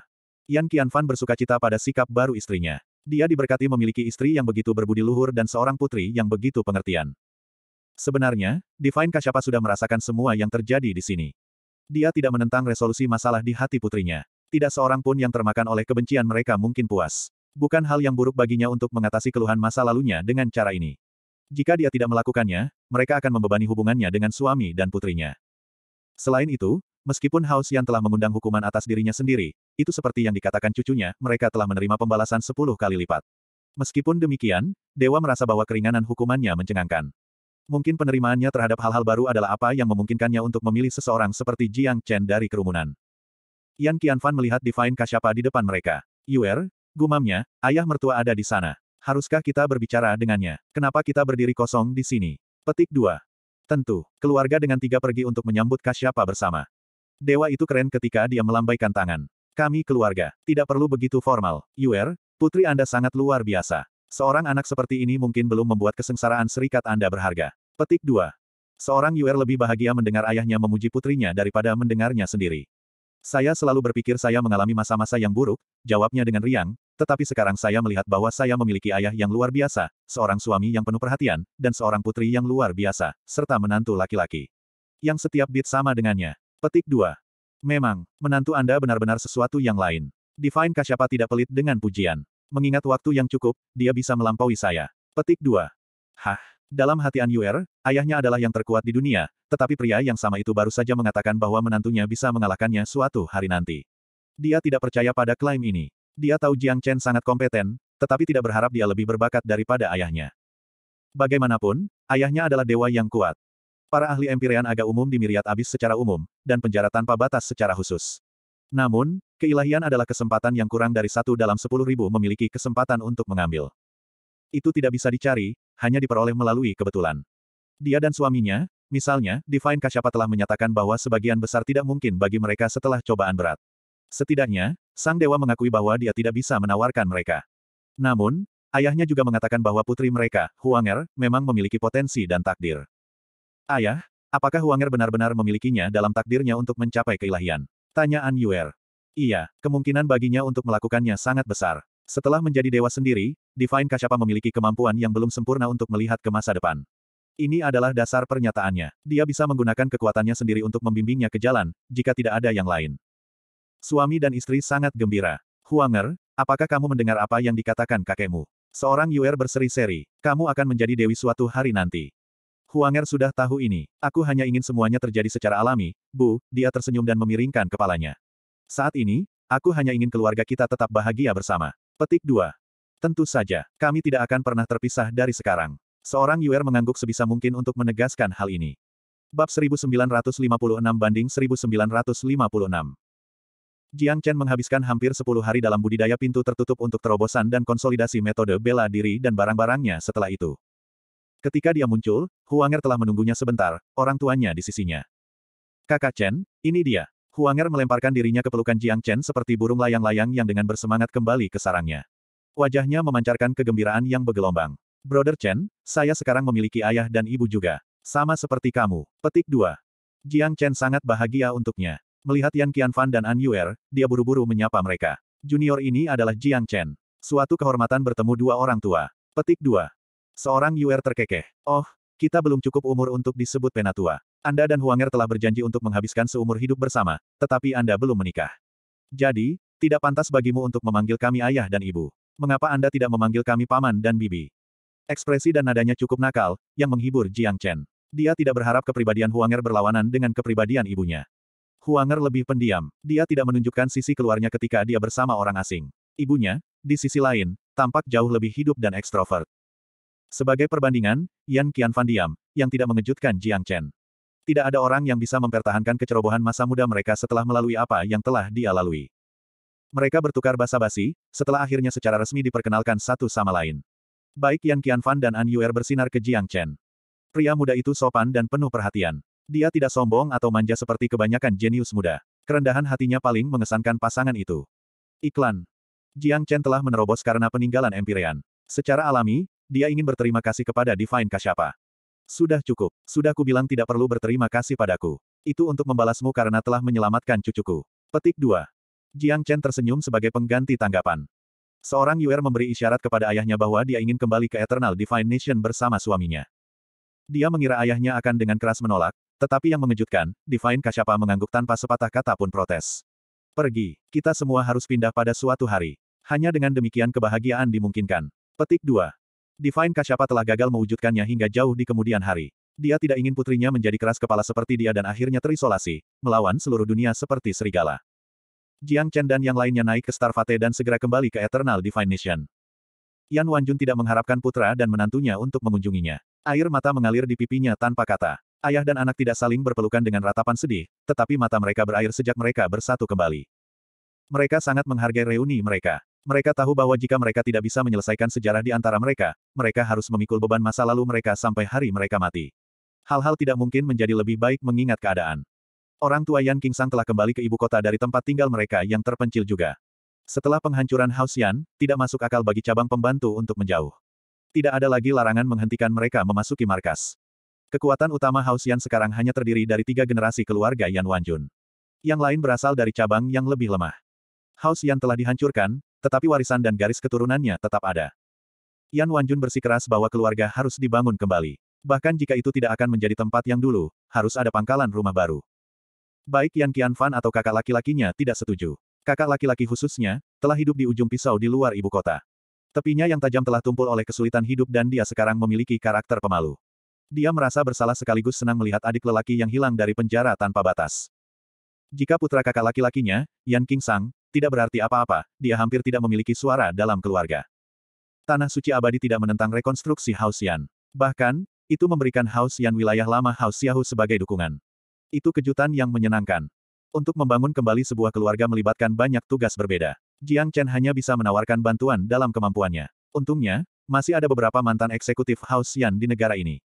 Yan Kian Fan bersuka cita pada sikap baru istrinya. Dia diberkati memiliki istri yang begitu berbudi luhur dan seorang putri yang begitu pengertian. Sebenarnya, Divine Kasyapa sudah merasakan semua yang terjadi di sini. Dia tidak menentang resolusi masalah di hati putrinya. Tidak seorang pun yang termakan oleh kebencian mereka mungkin puas. Bukan hal yang buruk baginya untuk mengatasi keluhan masa lalunya dengan cara ini. Jika dia tidak melakukannya, mereka akan membebani hubungannya dengan suami dan putrinya. Selain itu, meskipun House yang telah mengundang hukuman atas dirinya sendiri, itu seperti yang dikatakan cucunya, mereka telah menerima pembalasan sepuluh kali lipat. Meskipun demikian, Dewa merasa bahwa keringanan hukumannya mencengangkan. Mungkin penerimaannya terhadap hal-hal baru adalah apa yang memungkinkannya untuk memilih seseorang seperti Jiang Chen dari kerumunan. Yan Qianfan melihat Divine Kasyapa di depan mereka. Yuer, gumamnya, ayah mertua ada di sana. Haruskah kita berbicara dengannya? Kenapa kita berdiri kosong di sini? Petik 2. Tentu, keluarga dengan tiga pergi untuk menyambut Kasyapa bersama. Dewa itu keren ketika dia melambaikan tangan. Kami keluarga, tidak perlu begitu formal. Yuer, putri Anda sangat luar biasa. Seorang anak seperti ini mungkin belum membuat kesengsaraan serikat Anda berharga. Petik 2. Seorang Yuer lebih bahagia mendengar ayahnya memuji putrinya daripada mendengarnya sendiri. Saya selalu berpikir saya mengalami masa-masa yang buruk, jawabnya dengan riang, tetapi sekarang saya melihat bahwa saya memiliki ayah yang luar biasa, seorang suami yang penuh perhatian, dan seorang putri yang luar biasa, serta menantu laki-laki. Yang setiap bit sama dengannya. Petik 2. Memang, menantu Anda benar-benar sesuatu yang lain. Divine Kasyapa tidak pelit dengan pujian. Mengingat waktu yang cukup, dia bisa melampaui saya. Petik 2. Hah? Dalam hati An Yuer, ayahnya adalah yang terkuat di dunia, tetapi pria yang sama itu baru saja mengatakan bahwa menantunya bisa mengalahkannya suatu hari nanti. Dia tidak percaya pada klaim ini. Dia tahu Jiang Chen sangat kompeten, tetapi tidak berharap dia lebih berbakat daripada ayahnya. Bagaimanapun, ayahnya adalah dewa yang kuat. Para ahli empyrean agak umum di Miriat Abis secara umum, dan penjara tanpa batas secara khusus. Namun, keilahian adalah kesempatan yang kurang dari satu dalam sepuluh ribu memiliki kesempatan untuk mengambil. Itu tidak bisa dicari, hanya diperoleh melalui kebetulan. Dia dan suaminya, misalnya, Divine Kasyapa telah menyatakan bahwa sebagian besar tidak mungkin bagi mereka setelah cobaan berat. Setidaknya, Sang Dewa mengakui bahwa dia tidak bisa menawarkan mereka. Namun, ayahnya juga mengatakan bahwa putri mereka, Huanger, memang memiliki potensi dan takdir. Ayah, apakah Huanger benar-benar memilikinya dalam takdirnya untuk mencapai keilahian? Tanya An Yuer. Iya, kemungkinan baginya untuk melakukannya sangat besar. Setelah menjadi dewa sendiri, Divine Kasyapa memiliki kemampuan yang belum sempurna untuk melihat ke masa depan. Ini adalah dasar pernyataannya. Dia bisa menggunakan kekuatannya sendiri untuk membimbingnya ke jalan, jika tidak ada yang lain. Suami dan istri sangat gembira. Huanger, apakah kamu mendengar apa yang dikatakan kakekmu? Seorang Yuer berseri-seri, kamu akan menjadi dewi suatu hari nanti. Huanger sudah tahu ini. Aku hanya ingin semuanya terjadi secara alami, Bu, dia tersenyum dan memiringkan kepalanya. Saat ini, aku hanya ingin keluarga kita tetap bahagia bersama. Petik 2. Tentu saja, kami tidak akan pernah terpisah dari sekarang. Seorang Yuer mengangguk sebisa mungkin untuk menegaskan hal ini. Bab 1956 banding 1956 Jiang Chen menghabiskan hampir 10 hari dalam budidaya pintu tertutup untuk terobosan dan konsolidasi metode bela diri dan barang-barangnya setelah itu. Ketika dia muncul, Huanger telah menunggunya sebentar, orang tuanya di sisinya. Kakak Chen, ini dia. Huanger melemparkan dirinya ke pelukan Jiang Chen seperti burung layang-layang yang dengan bersemangat kembali ke sarangnya. Wajahnya memancarkan kegembiraan yang bergelombang. Brother Chen, saya sekarang memiliki ayah dan ibu juga. Sama seperti kamu. Petik 2. Jiang Chen sangat bahagia untuknya. Melihat Yan Qianfan dan An Yuer, dia buru-buru menyapa mereka. Junior ini adalah Jiang Chen. Suatu kehormatan bertemu dua orang tua. Petik 2. Seorang Yuer terkekeh. Oh, kita belum cukup umur untuk disebut penatua. Anda dan Huanger telah berjanji untuk menghabiskan seumur hidup bersama, tetapi Anda belum menikah. Jadi, tidak pantas bagimu untuk memanggil kami ayah dan ibu. Mengapa Anda tidak memanggil kami paman dan bibi? Ekspresi dan nadanya cukup nakal, yang menghibur Jiang Chen. Dia tidak berharap kepribadian Huanger berlawanan dengan kepribadian ibunya. Huanger lebih pendiam. Dia tidak menunjukkan sisi keluarnya ketika dia bersama orang asing. Ibunya, di sisi lain, tampak jauh lebih hidup dan ekstrovert. Sebagai perbandingan, Yan Qianfan diam, yang tidak mengejutkan Jiang Chen. Tidak ada orang yang bisa mempertahankan kecerobohan masa muda mereka setelah melalui apa yang telah dia lalui. Mereka bertukar basa-basi, setelah akhirnya secara resmi diperkenalkan satu sama lain. Baik Yan Qianfan dan An Yuer bersinar ke Jiang Chen. Pria muda itu sopan dan penuh perhatian. Dia tidak sombong atau manja seperti kebanyakan jenius muda. Kerendahan hatinya paling mengesankan pasangan itu. Iklan. Jiang Chen telah menerobos karena peninggalan Empirean. Secara alami, dia ingin berterima kasih kepada Divine Kasyapa. Sudah cukup, sudah kubilang tidak perlu berterima kasih padaku. Itu untuk membalasmu karena telah menyelamatkan cucuku. Petik 2. Jiang Chen tersenyum sebagai pengganti tanggapan. Seorang Yuer memberi isyarat kepada ayahnya bahwa dia ingin kembali ke Eternal Divine Nation bersama suaminya. Dia mengira ayahnya akan dengan keras menolak, tetapi yang mengejutkan, Divine Kasyapa mengangguk tanpa sepatah kata pun protes. Pergi, kita semua harus pindah pada suatu hari. Hanya dengan demikian kebahagiaan dimungkinkan. Petik 2. Divine Kasyapa telah gagal mewujudkannya hingga jauh di kemudian hari. Dia tidak ingin putrinya menjadi keras kepala seperti dia dan akhirnya terisolasi, melawan seluruh dunia seperti serigala. Jiang Chen dan yang lainnya naik ke Starfate dan segera kembali ke Eternal Divine Nation. Yan Wanjun tidak mengharapkan putra dan menantunya untuk mengunjunginya. Air mata mengalir di pipinya tanpa kata. Ayah dan anak tidak saling berpelukan dengan ratapan sedih, tetapi mata mereka berair sejak mereka bersatu kembali. Mereka sangat menghargai reuni mereka. Mereka tahu bahwa jika mereka tidak bisa menyelesaikan sejarah di antara mereka, mereka harus memikul beban masa lalu mereka sampai hari mereka mati. Hal-hal tidak mungkin menjadi lebih baik mengingat keadaan. Orang tua Yan Kingsang telah kembali ke ibu kota dari tempat tinggal mereka yang terpencil juga. Setelah penghancuran House Yan, tidak masuk akal bagi cabang pembantu untuk menjauh. Tidak ada lagi larangan menghentikan mereka memasuki markas. Kekuatan utama House Yan sekarang hanya terdiri dari tiga generasi keluarga Yan Wanjun. Yang lain berasal dari cabang yang lebih lemah. House Yan telah dihancurkan, tetapi warisan dan garis keturunannya tetap ada. Yan Wanjun bersikeras bahwa keluarga harus dibangun kembali. Bahkan jika itu tidak akan menjadi tempat yang dulu, harus ada pangkalan rumah baru. Baik Yan Fan atau kakak laki-lakinya tidak setuju. Kakak laki-laki khususnya, telah hidup di ujung pisau di luar ibu kota. Tepinya yang tajam telah tumpul oleh kesulitan hidup dan dia sekarang memiliki karakter pemalu. Dia merasa bersalah sekaligus senang melihat adik lelaki yang hilang dari penjara tanpa batas. Jika putra kakak laki-lakinya, Yan King Sang, tidak berarti apa-apa, dia hampir tidak memiliki suara dalam keluarga. Tanah suci abadi tidak menentang rekonstruksi Haosian. Bahkan, itu memberikan Haosian wilayah lama Haosiahu sebagai dukungan. Itu kejutan yang menyenangkan. Untuk membangun kembali sebuah keluarga melibatkan banyak tugas berbeda. Jiang Chen hanya bisa menawarkan bantuan dalam kemampuannya. Untungnya, masih ada beberapa mantan eksekutif Haosian di negara ini.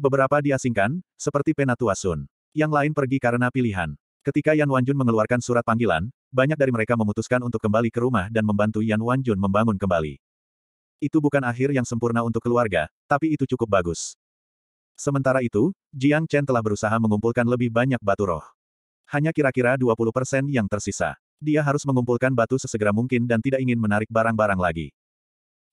Beberapa diasingkan, seperti Penatua Sun. Yang lain pergi karena pilihan. Ketika Yan Wanjun mengeluarkan surat panggilan, banyak dari mereka memutuskan untuk kembali ke rumah dan membantu Yan Wanjun membangun kembali. Itu bukan akhir yang sempurna untuk keluarga, tapi itu cukup bagus. Sementara itu, Jiang Chen telah berusaha mengumpulkan lebih banyak batu roh. Hanya kira-kira 20% yang tersisa. Dia harus mengumpulkan batu sesegera mungkin dan tidak ingin menarik barang-barang lagi.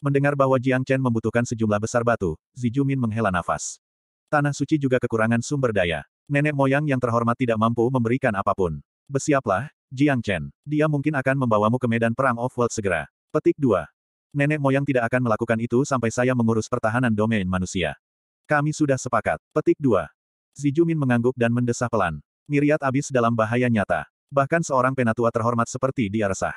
Mendengar bahwa Jiang Chen membutuhkan sejumlah besar batu, Zijumin menghela nafas. Tanah suci juga kekurangan sumber daya. Nenek moyang yang terhormat tidak mampu memberikan apapun. Besiaplah, Jiang Chen, dia mungkin akan membawamu ke medan perang of world segera. Petik 2. Nenek moyang tidak akan melakukan itu sampai saya mengurus pertahanan domain manusia. Kami sudah sepakat. Petik 2. Zijumin mengangguk dan mendesah pelan. Miriat abis dalam bahaya nyata. Bahkan seorang penatua terhormat seperti dia resah.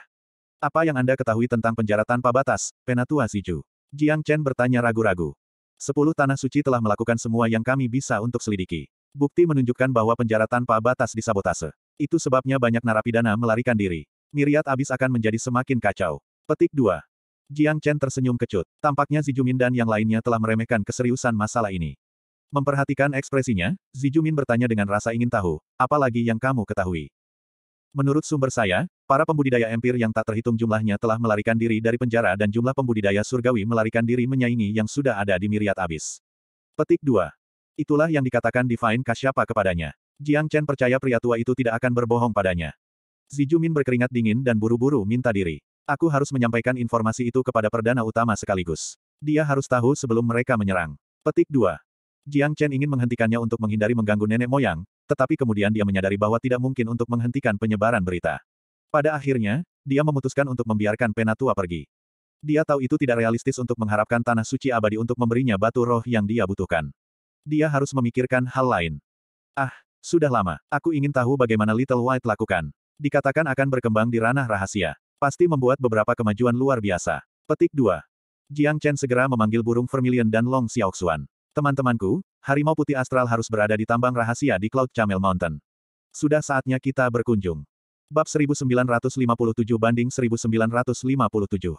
Apa yang Anda ketahui tentang penjara tanpa batas, penatua Ziju? Jiang Chen bertanya ragu-ragu. Sepuluh tanah suci telah melakukan semua yang kami bisa untuk selidiki. Bukti menunjukkan bahwa penjara tanpa batas disabotase. Itu sebabnya banyak narapidana melarikan diri. Miriat abis akan menjadi semakin kacau. Petik 2. Jiang Chen tersenyum kecut. Tampaknya Zijumin dan yang lainnya telah meremehkan keseriusan masalah ini. Memperhatikan ekspresinya, Zijumin bertanya dengan rasa ingin tahu, apalagi yang kamu ketahui. Menurut sumber saya, para pembudidaya empir yang tak terhitung jumlahnya telah melarikan diri dari penjara dan jumlah pembudidaya surgawi melarikan diri menyaingi yang sudah ada di Miriat Abis. Petik 2. Itulah yang dikatakan Divine Kasyapa kepadanya. Jiang Chen percaya pria tua itu tidak akan berbohong padanya. Zijumin berkeringat dingin dan buru-buru minta diri. Aku harus menyampaikan informasi itu kepada perdana utama sekaligus. Dia harus tahu sebelum mereka menyerang. Petik 2. Jiang Chen ingin menghentikannya untuk menghindari mengganggu nenek moyang, tetapi kemudian dia menyadari bahwa tidak mungkin untuk menghentikan penyebaran berita. Pada akhirnya, dia memutuskan untuk membiarkan Penatua pergi. Dia tahu itu tidak realistis untuk mengharapkan tanah suci abadi untuk memberinya batu roh yang dia butuhkan. Dia harus memikirkan hal lain. Ah, sudah lama, aku ingin tahu bagaimana Little White lakukan. Dikatakan akan berkembang di ranah rahasia. Pasti membuat beberapa kemajuan luar biasa. Petik 2. Jiang Chen segera memanggil burung vermilion dan Long Xiaoxuan. Teman-temanku, harimau putih astral harus berada di tambang rahasia di Cloud Camel Mountain. Sudah saatnya kita berkunjung. Bab 1957 banding 1957.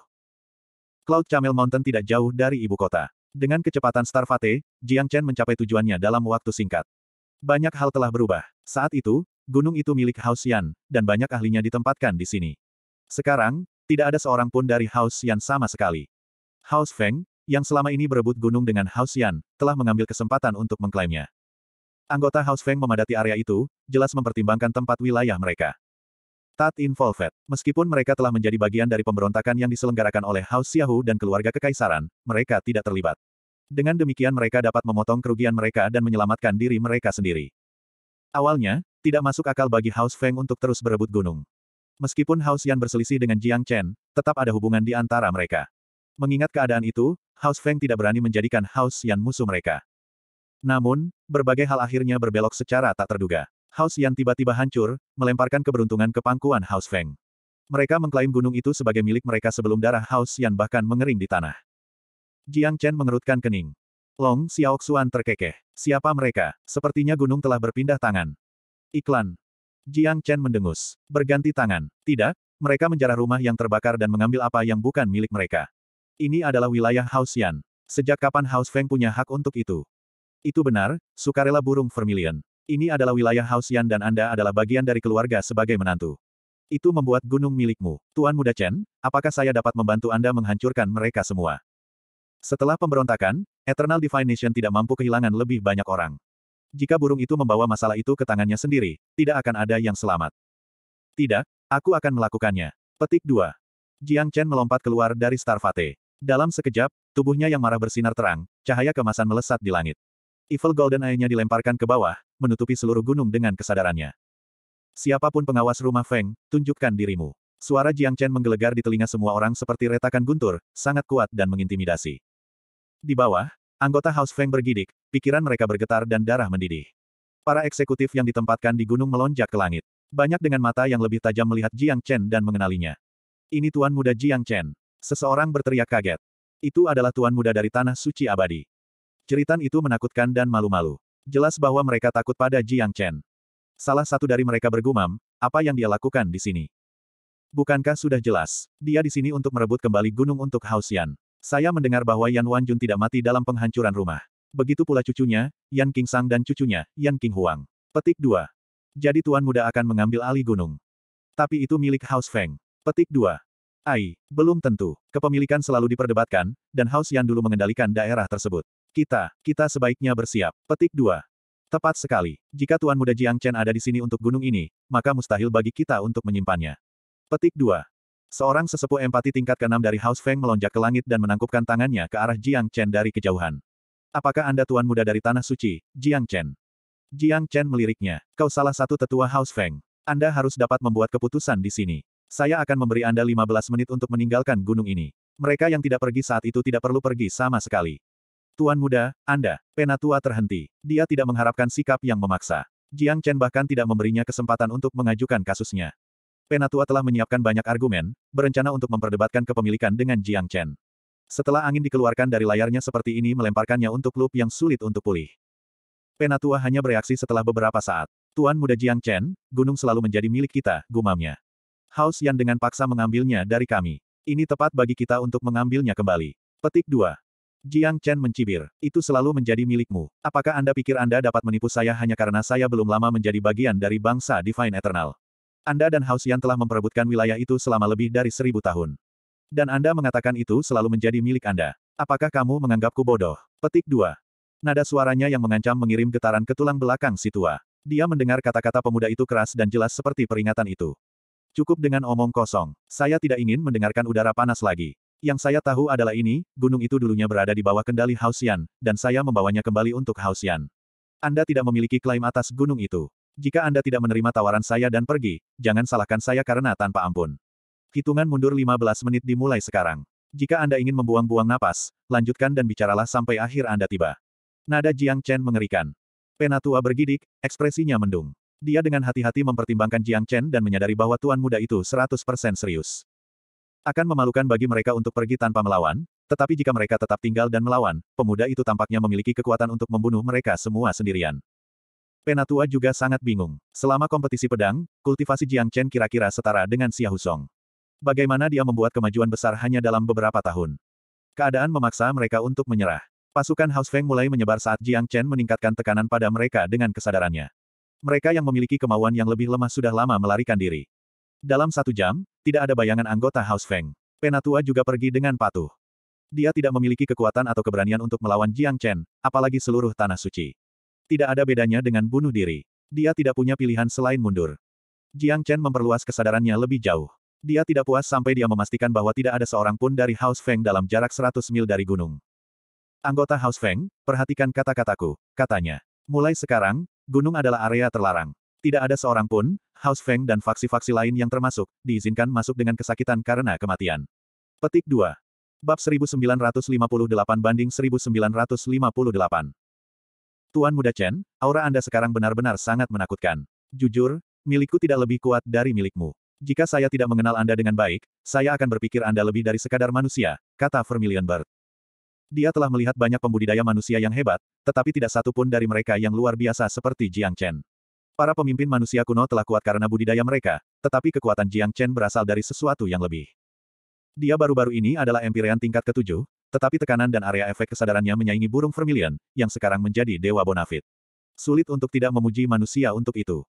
Cloud Camel Mountain tidak jauh dari ibu kota. Dengan kecepatan Starfate, Jiang Chen mencapai tujuannya dalam waktu singkat. Banyak hal telah berubah. Saat itu, gunung itu milik House Yan dan banyak ahlinya ditempatkan di sini. Sekarang, tidak ada seorang pun dari House Yan sama sekali. House Feng, yang selama ini berebut gunung dengan House Yan, telah mengambil kesempatan untuk mengklaimnya. Anggota House Feng memadati area itu, jelas mempertimbangkan tempat wilayah mereka. Tat Involved. Meskipun mereka telah menjadi bagian dari pemberontakan yang diselenggarakan oleh House Xiahu dan keluarga kekaisaran, mereka tidak terlibat. Dengan demikian mereka dapat memotong kerugian mereka dan menyelamatkan diri mereka sendiri. Awalnya, tidak masuk akal bagi House Feng untuk terus berebut gunung. Meskipun House Yan berselisih dengan Jiang Chen, tetap ada hubungan di antara mereka. Mengingat keadaan itu, House Feng tidak berani menjadikan House Yan musuh mereka. Namun, berbagai hal akhirnya berbelok secara tak terduga. House Yan tiba-tiba hancur, melemparkan keberuntungan ke pangkuan House Feng. Mereka mengklaim gunung itu sebagai milik mereka sebelum darah House Yan bahkan mengering di tanah. Jiang Chen mengerutkan kening. Long Xiao Xuan terkekeh. Siapa mereka? Sepertinya gunung telah berpindah tangan. Iklan. Jiang Chen mendengus. Berganti tangan. Tidak, mereka menjarah rumah yang terbakar dan mengambil apa yang bukan milik mereka. Ini adalah wilayah Yan. Sejak kapan House Feng punya hak untuk itu? Itu benar, sukarela burung vermilion. Ini adalah wilayah Yan dan Anda adalah bagian dari keluarga sebagai menantu. Itu membuat gunung milikmu. Tuan Muda Chen, apakah saya dapat membantu Anda menghancurkan mereka semua? Setelah pemberontakan, Eternal Divine Nation tidak mampu kehilangan lebih banyak orang. Jika burung itu membawa masalah itu ke tangannya sendiri, tidak akan ada yang selamat. Tidak, aku akan melakukannya. Petik 2. Jiang Chen melompat keluar dari Star Fate. Dalam sekejap, tubuhnya yang marah bersinar terang, cahaya kemasan melesat di langit. Evil Golden Eye-nya dilemparkan ke bawah, menutupi seluruh gunung dengan kesadarannya. Siapapun pengawas rumah Feng, tunjukkan dirimu. Suara Jiang Chen menggelegar di telinga semua orang seperti retakan guntur, sangat kuat dan mengintimidasi. Di bawah, anggota House Feng bergidik, pikiran mereka bergetar dan darah mendidih. Para eksekutif yang ditempatkan di gunung melonjak ke langit. Banyak dengan mata yang lebih tajam melihat Jiang Chen dan mengenalinya. Ini tuan muda Jiang Chen. Seseorang berteriak kaget. Itu adalah tuan muda dari tanah suci abadi. Ceritan itu menakutkan dan malu-malu. Jelas bahwa mereka takut pada Jiang Chen. Salah satu dari mereka bergumam, apa yang dia lakukan di sini? Bukankah sudah jelas, dia di sini untuk merebut kembali gunung untuk Haosian. Saya mendengar bahwa Yan Wanjun tidak mati dalam penghancuran rumah. Begitu pula cucunya, Yan King Sang dan cucunya, Yan King Huang. Petik 2. Jadi tuan muda akan mengambil alih gunung. Tapi itu milik House Feng. Petik 2. Ai, belum tentu. Kepemilikan selalu diperdebatkan, dan House Yan dulu mengendalikan daerah tersebut. Kita, kita sebaiknya bersiap. Petik 2. Tepat sekali. Jika Tuan Muda Jiang Chen ada di sini untuk gunung ini, maka mustahil bagi kita untuk menyimpannya. Petik 2. Seorang sesepuh empati tingkat keenam dari House Feng melonjak ke langit dan menangkupkan tangannya ke arah Jiang Chen dari kejauhan. Apakah Anda tuan muda dari Tanah Suci, Jiang Chen? Jiang Chen meliriknya. Kau salah satu tetua House Feng. Anda harus dapat membuat keputusan di sini. Saya akan memberi Anda 15 menit untuk meninggalkan gunung ini. Mereka yang tidak pergi saat itu tidak perlu pergi sama sekali. Tuan muda, Anda, penatua terhenti. Dia tidak mengharapkan sikap yang memaksa. Jiang Chen bahkan tidak memberinya kesempatan untuk mengajukan kasusnya. Penatua telah menyiapkan banyak argumen, berencana untuk memperdebatkan kepemilikan dengan Jiang Chen. Setelah angin dikeluarkan dari layarnya seperti ini melemparkannya untuk loop yang sulit untuk pulih. Penatua hanya bereaksi setelah beberapa saat. Tuan muda Jiang Chen, gunung selalu menjadi milik kita, gumamnya. House Yan dengan paksa mengambilnya dari kami. Ini tepat bagi kita untuk mengambilnya kembali. Petik 2. Jiang Chen mencibir. Itu selalu menjadi milikmu. Apakah Anda pikir Anda dapat menipu saya hanya karena saya belum lama menjadi bagian dari bangsa Divine Eternal? Anda dan Hausian telah memperebutkan wilayah itu selama lebih dari seribu tahun. Dan Anda mengatakan itu selalu menjadi milik Anda. Apakah kamu menganggapku bodoh? Petik 2. Nada suaranya yang mengancam mengirim getaran ke tulang belakang si tua. Dia mendengar kata-kata pemuda itu keras dan jelas seperti peringatan itu. Cukup dengan omong kosong. Saya tidak ingin mendengarkan udara panas lagi. Yang saya tahu adalah ini, gunung itu dulunya berada di bawah kendali Hausian, dan saya membawanya kembali untuk Hausian. Anda tidak memiliki klaim atas gunung itu. Jika Anda tidak menerima tawaran saya dan pergi, jangan salahkan saya karena tanpa ampun. Hitungan mundur 15 menit dimulai sekarang. Jika Anda ingin membuang-buang napas, lanjutkan dan bicaralah sampai akhir Anda tiba. Nada Jiang Chen mengerikan. Penatua bergidik, ekspresinya mendung. Dia dengan hati-hati mempertimbangkan Jiang Chen dan menyadari bahwa tuan muda itu 100% serius. Akan memalukan bagi mereka untuk pergi tanpa melawan, tetapi jika mereka tetap tinggal dan melawan, pemuda itu tampaknya memiliki kekuatan untuk membunuh mereka semua sendirian. Penatua juga sangat bingung. Selama kompetisi pedang, kultivasi Jiang Chen kira-kira setara dengan Xia Husong. Bagaimana dia membuat kemajuan besar hanya dalam beberapa tahun? Keadaan memaksa mereka untuk menyerah. Pasukan House Feng mulai menyebar saat Jiang Chen meningkatkan tekanan pada mereka dengan kesadarannya. Mereka yang memiliki kemauan yang lebih lemah sudah lama melarikan diri. Dalam satu jam, tidak ada bayangan anggota House Feng. Penatua juga pergi dengan patuh. Dia tidak memiliki kekuatan atau keberanian untuk melawan Jiang Chen, apalagi seluruh Tanah Suci. Tidak ada bedanya dengan bunuh diri. Dia tidak punya pilihan selain mundur. Jiang Chen memperluas kesadarannya lebih jauh. Dia tidak puas sampai dia memastikan bahwa tidak ada seorang pun dari House Feng dalam jarak 100 mil dari gunung. Anggota House Feng, perhatikan kata-kataku, katanya. Mulai sekarang, gunung adalah area terlarang. Tidak ada seorang pun, House Feng dan faksi-faksi lain yang termasuk, diizinkan masuk dengan kesakitan karena kematian. Petik 2. Bab 1958 banding 1958. Tuan Muda Chen, aura Anda sekarang benar-benar sangat menakutkan. Jujur, milikku tidak lebih kuat dari milikmu. Jika saya tidak mengenal Anda dengan baik, saya akan berpikir Anda lebih dari sekadar manusia, kata Vermilion Bird. Dia telah melihat banyak pembudidaya manusia yang hebat, tetapi tidak satu pun dari mereka yang luar biasa seperti Jiang Chen. Para pemimpin manusia kuno telah kuat karena budidaya mereka, tetapi kekuatan Jiang Chen berasal dari sesuatu yang lebih. Dia baru-baru ini adalah Empirean tingkat ketujuh, tetapi tekanan dan area efek kesadarannya menyaingi burung vermilion, yang sekarang menjadi dewa bonafit. Sulit untuk tidak memuji manusia untuk itu.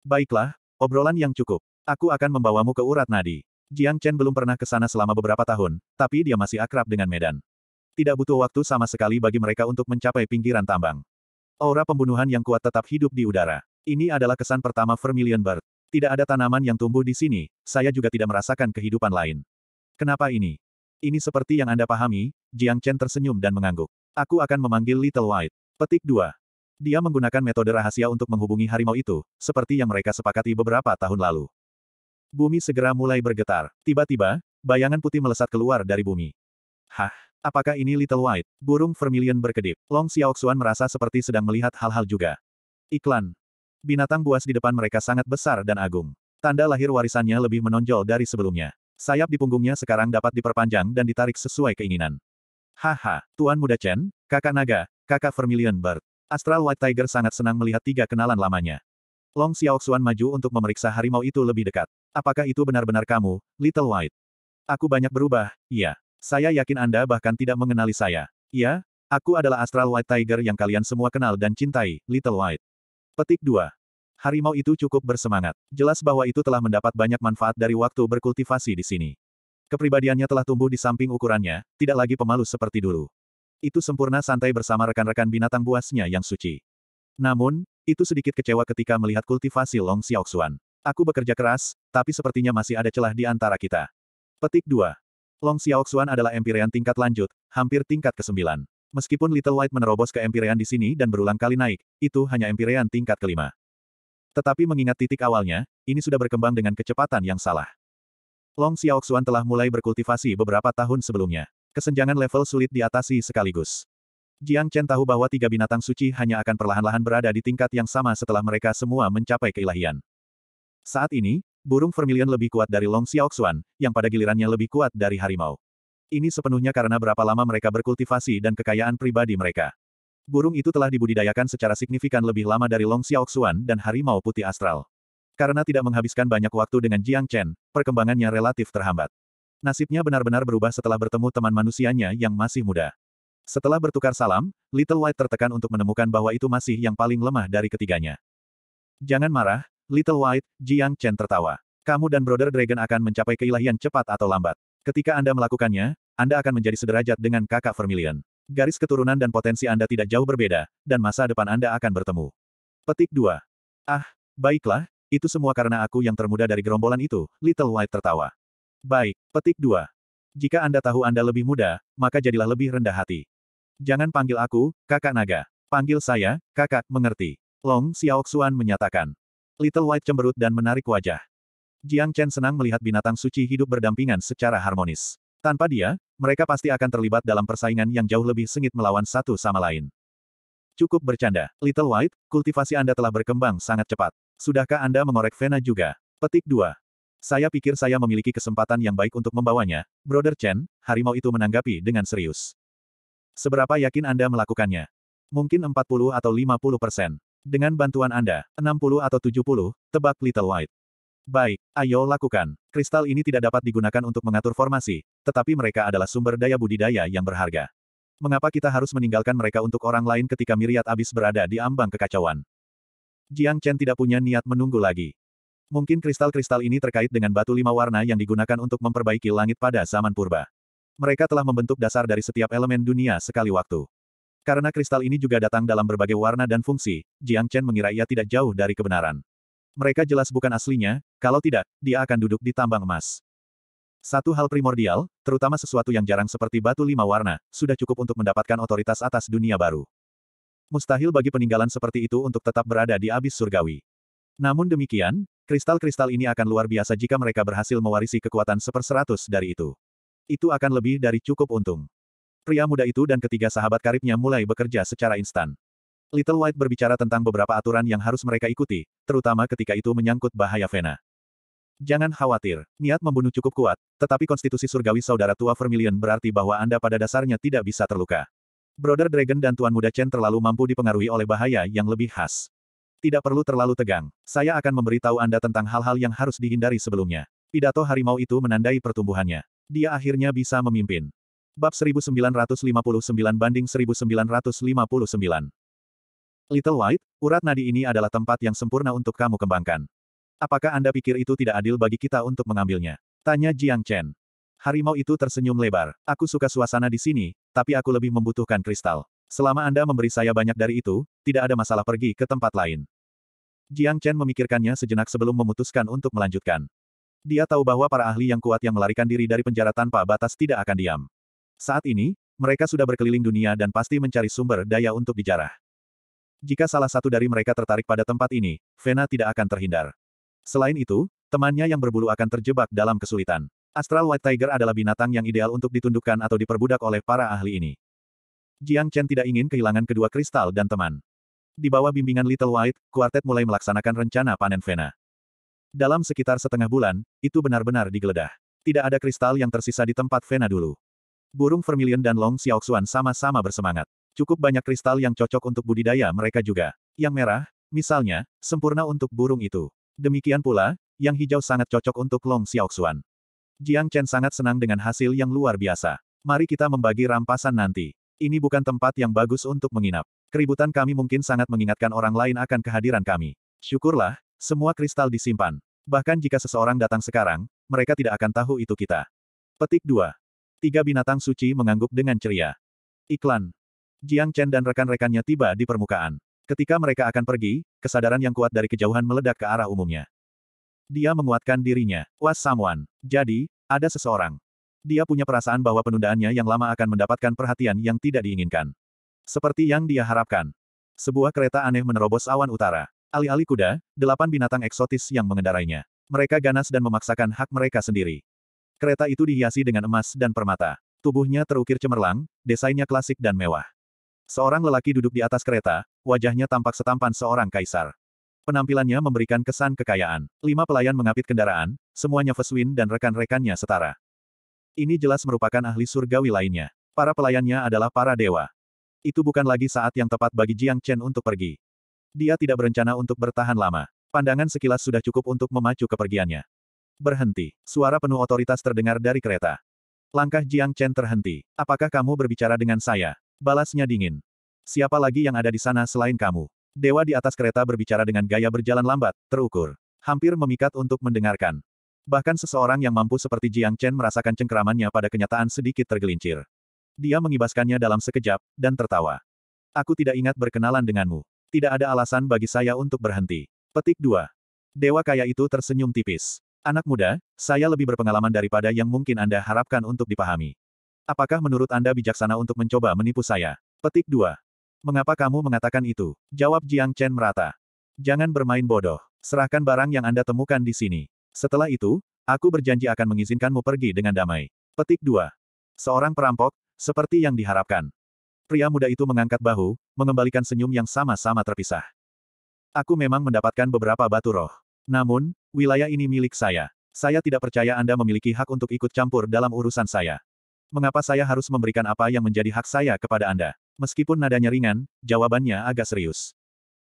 Baiklah, obrolan yang cukup. Aku akan membawamu ke urat nadi. Jiang Chen belum pernah ke sana selama beberapa tahun, tapi dia masih akrab dengan Medan. Tidak butuh waktu sama sekali bagi mereka untuk mencapai pinggiran tambang. Aura pembunuhan yang kuat tetap hidup di udara. Ini adalah kesan pertama Vermilion Bird. Tidak ada tanaman yang tumbuh di sini, saya juga tidak merasakan kehidupan lain. Kenapa ini? Ini seperti yang Anda pahami, Jiang Chen tersenyum dan mengangguk. Aku akan memanggil Little White. Petik 2. Dia menggunakan metode rahasia untuk menghubungi harimau itu, seperti yang mereka sepakati beberapa tahun lalu. Bumi segera mulai bergetar. Tiba-tiba, bayangan putih melesat keluar dari bumi. Hah? Apakah ini Little White? Burung vermilion berkedip. Long Xiaoxuan merasa seperti sedang melihat hal-hal juga. Iklan. Binatang buas di depan mereka sangat besar dan agung. Tanda lahir warisannya lebih menonjol dari sebelumnya. Sayap di punggungnya sekarang dapat diperpanjang dan ditarik sesuai keinginan. Haha, Tuan Muda Chen, kakak naga, kakak Vermilion Bird. Astral White Tiger sangat senang melihat tiga kenalan lamanya. Long Xiaoxuan maju untuk memeriksa harimau itu lebih dekat. Apakah itu benar-benar kamu, Little White? Aku banyak berubah, iya. Saya yakin Anda bahkan tidak mengenali saya. Iya, aku adalah Astral White Tiger yang kalian semua kenal dan cintai, Little White. Petik 2. Harimau itu cukup bersemangat. Jelas bahwa itu telah mendapat banyak manfaat dari waktu berkultivasi di sini. Kepribadiannya telah tumbuh di samping ukurannya, tidak lagi pemalu seperti dulu. Itu sempurna santai bersama rekan-rekan binatang buasnya yang suci. Namun, itu sedikit kecewa ketika melihat kultivasi Long Xiaoxuan. Aku bekerja keras, tapi sepertinya masih ada celah di antara kita. Petik 2. Long Xiaoxuan adalah empirian tingkat lanjut, hampir tingkat ke-9. Meskipun Little White menerobos ke empirian di sini dan berulang kali naik, itu hanya empirian tingkat kelima. Tetapi mengingat titik awalnya, ini sudah berkembang dengan kecepatan yang salah. Long Xiaoxuan telah mulai berkultivasi beberapa tahun sebelumnya. Kesenjangan level sulit diatasi sekaligus. Jiang Chen tahu bahwa tiga binatang suci hanya akan perlahan-lahan berada di tingkat yang sama setelah mereka semua mencapai keilahian. Saat ini, burung vermilion lebih kuat dari Long Xiaoxuan, yang pada gilirannya lebih kuat dari harimau. Ini sepenuhnya karena berapa lama mereka berkultivasi dan kekayaan pribadi mereka. Burung itu telah dibudidayakan secara signifikan lebih lama dari Long Xiaoxuan dan harimau putih astral. Karena tidak menghabiskan banyak waktu dengan Jiang Chen, perkembangannya relatif terhambat. Nasibnya benar-benar berubah setelah bertemu teman manusianya yang masih muda. Setelah bertukar salam, Little White tertekan untuk menemukan bahwa itu masih yang paling lemah dari ketiganya. Jangan marah, Little White, Jiang Chen tertawa. Kamu dan Brother Dragon akan mencapai keilahian cepat atau lambat. Ketika Anda melakukannya, Anda akan menjadi sederajat dengan kakak Vermilion. Garis keturunan dan potensi Anda tidak jauh berbeda, dan masa depan Anda akan bertemu. Petik 2. Ah, baiklah, itu semua karena aku yang termuda dari gerombolan itu, Little White tertawa. Baik, petik 2. Jika Anda tahu Anda lebih muda, maka jadilah lebih rendah hati. Jangan panggil aku, kakak naga. Panggil saya, kakak, mengerti. Long Xiaoxuan menyatakan. Little White cemberut dan menarik wajah. Jiang Chen senang melihat binatang suci hidup berdampingan secara harmonis. Tanpa dia, mereka pasti akan terlibat dalam persaingan yang jauh lebih sengit melawan satu sama lain. Cukup bercanda, Little White, kultivasi Anda telah berkembang sangat cepat. Sudahkah Anda mengorek Vena juga? Petik 2. Saya pikir saya memiliki kesempatan yang baik untuk membawanya, Brother Chen, harimau itu menanggapi dengan serius. Seberapa yakin Anda melakukannya? Mungkin 40 atau 50 persen. Dengan bantuan Anda, 60 atau 70, tebak Little White. Baik, ayo lakukan. Kristal ini tidak dapat digunakan untuk mengatur formasi, tetapi mereka adalah sumber daya budidaya yang berharga. Mengapa kita harus meninggalkan mereka untuk orang lain ketika Miriat abis berada di ambang kekacauan? Jiang Chen tidak punya niat menunggu lagi. Mungkin kristal-kristal ini terkait dengan batu lima warna yang digunakan untuk memperbaiki langit pada zaman purba. Mereka telah membentuk dasar dari setiap elemen dunia sekali waktu. Karena kristal ini juga datang dalam berbagai warna dan fungsi, Jiang Chen mengira ia tidak jauh dari kebenaran. Mereka jelas bukan aslinya, kalau tidak, dia akan duduk di tambang emas. Satu hal primordial, terutama sesuatu yang jarang seperti batu lima warna, sudah cukup untuk mendapatkan otoritas atas dunia baru. Mustahil bagi peninggalan seperti itu untuk tetap berada di abis surgawi. Namun demikian, kristal-kristal ini akan luar biasa jika mereka berhasil mewarisi kekuatan seperseratus dari itu. Itu akan lebih dari cukup untung. Pria muda itu dan ketiga sahabat karibnya mulai bekerja secara instan. Little White berbicara tentang beberapa aturan yang harus mereka ikuti, terutama ketika itu menyangkut bahaya Vena. Jangan khawatir, niat membunuh cukup kuat, tetapi konstitusi surgawi saudara tua Vermilion berarti bahwa Anda pada dasarnya tidak bisa terluka. Brother Dragon dan Tuan Muda Chen terlalu mampu dipengaruhi oleh bahaya yang lebih khas. Tidak perlu terlalu tegang, saya akan memberitahu Anda tentang hal-hal yang harus dihindari sebelumnya. Pidato harimau itu menandai pertumbuhannya. Dia akhirnya bisa memimpin. Bab 1959 banding 1959 Little White, urat nadi ini adalah tempat yang sempurna untuk kamu kembangkan. Apakah Anda pikir itu tidak adil bagi kita untuk mengambilnya? Tanya Jiang Chen. Harimau itu tersenyum lebar. Aku suka suasana di sini, tapi aku lebih membutuhkan kristal. Selama Anda memberi saya banyak dari itu, tidak ada masalah pergi ke tempat lain. Jiang Chen memikirkannya sejenak sebelum memutuskan untuk melanjutkan. Dia tahu bahwa para ahli yang kuat yang melarikan diri dari penjara tanpa batas tidak akan diam. Saat ini, mereka sudah berkeliling dunia dan pasti mencari sumber daya untuk dijarah. Jika salah satu dari mereka tertarik pada tempat ini, Vena tidak akan terhindar. Selain itu, temannya yang berbulu akan terjebak dalam kesulitan. Astral White Tiger adalah binatang yang ideal untuk ditundukkan atau diperbudak oleh para ahli ini. Jiang Chen tidak ingin kehilangan kedua kristal dan teman. Di bawah bimbingan Little White, kuartet mulai melaksanakan rencana panen Vena. Dalam sekitar setengah bulan, itu benar-benar digeledah. Tidak ada kristal yang tersisa di tempat Vena dulu. Burung Vermilion dan Long Xiaoxuan sama-sama bersemangat. Cukup banyak kristal yang cocok untuk budidaya mereka juga. Yang merah, misalnya, sempurna untuk burung itu. Demikian pula, yang hijau sangat cocok untuk Long Xiaoxuan. Jiang Chen sangat senang dengan hasil yang luar biasa. Mari kita membagi rampasan nanti. Ini bukan tempat yang bagus untuk menginap. Keributan kami mungkin sangat mengingatkan orang lain akan kehadiran kami. Syukurlah, semua kristal disimpan. Bahkan jika seseorang datang sekarang, mereka tidak akan tahu itu kita. Petik 2. Tiga binatang suci mengangguk dengan ceria. Iklan. Jiang Chen dan rekan-rekannya tiba di permukaan. Ketika mereka akan pergi, kesadaran yang kuat dari kejauhan meledak ke arah umumnya. Dia menguatkan dirinya. Was someone. Jadi, ada seseorang. Dia punya perasaan bahwa penundaannya yang lama akan mendapatkan perhatian yang tidak diinginkan. Seperti yang dia harapkan. Sebuah kereta aneh menerobos awan utara. Alih-alih kuda, delapan binatang eksotis yang mengendarainya. Mereka ganas dan memaksakan hak mereka sendiri. Kereta itu dihiasi dengan emas dan permata. Tubuhnya terukir cemerlang, desainnya klasik dan mewah. Seorang lelaki duduk di atas kereta, wajahnya tampak setampan seorang kaisar. Penampilannya memberikan kesan kekayaan. Lima pelayan mengapit kendaraan, semuanya Feswin dan rekan-rekannya setara. Ini jelas merupakan ahli surgawi lainnya. Para pelayannya adalah para dewa. Itu bukan lagi saat yang tepat bagi Jiang Chen untuk pergi. Dia tidak berencana untuk bertahan lama. Pandangan sekilas sudah cukup untuk memacu kepergiannya. Berhenti. Suara penuh otoritas terdengar dari kereta. Langkah Jiang Chen terhenti. Apakah kamu berbicara dengan saya? Balasnya dingin. Siapa lagi yang ada di sana selain kamu? Dewa di atas kereta berbicara dengan gaya berjalan lambat, terukur. Hampir memikat untuk mendengarkan. Bahkan seseorang yang mampu seperti Jiang Chen merasakan cengkeramannya pada kenyataan sedikit tergelincir. Dia mengibaskannya dalam sekejap, dan tertawa. Aku tidak ingat berkenalan denganmu. Tidak ada alasan bagi saya untuk berhenti. Petik 2. Dewa kaya itu tersenyum tipis. Anak muda, saya lebih berpengalaman daripada yang mungkin Anda harapkan untuk dipahami. Apakah menurut Anda bijaksana untuk mencoba menipu saya? Petik 2. Mengapa kamu mengatakan itu? Jawab Jiang Chen merata. Jangan bermain bodoh. Serahkan barang yang Anda temukan di sini. Setelah itu, aku berjanji akan mengizinkanmu pergi dengan damai. Petik 2. Seorang perampok, seperti yang diharapkan. Pria muda itu mengangkat bahu, mengembalikan senyum yang sama-sama terpisah. Aku memang mendapatkan beberapa batu roh. Namun, wilayah ini milik saya. Saya tidak percaya Anda memiliki hak untuk ikut campur dalam urusan saya. Mengapa saya harus memberikan apa yang menjadi hak saya kepada Anda? Meskipun nadanya ringan, jawabannya agak serius.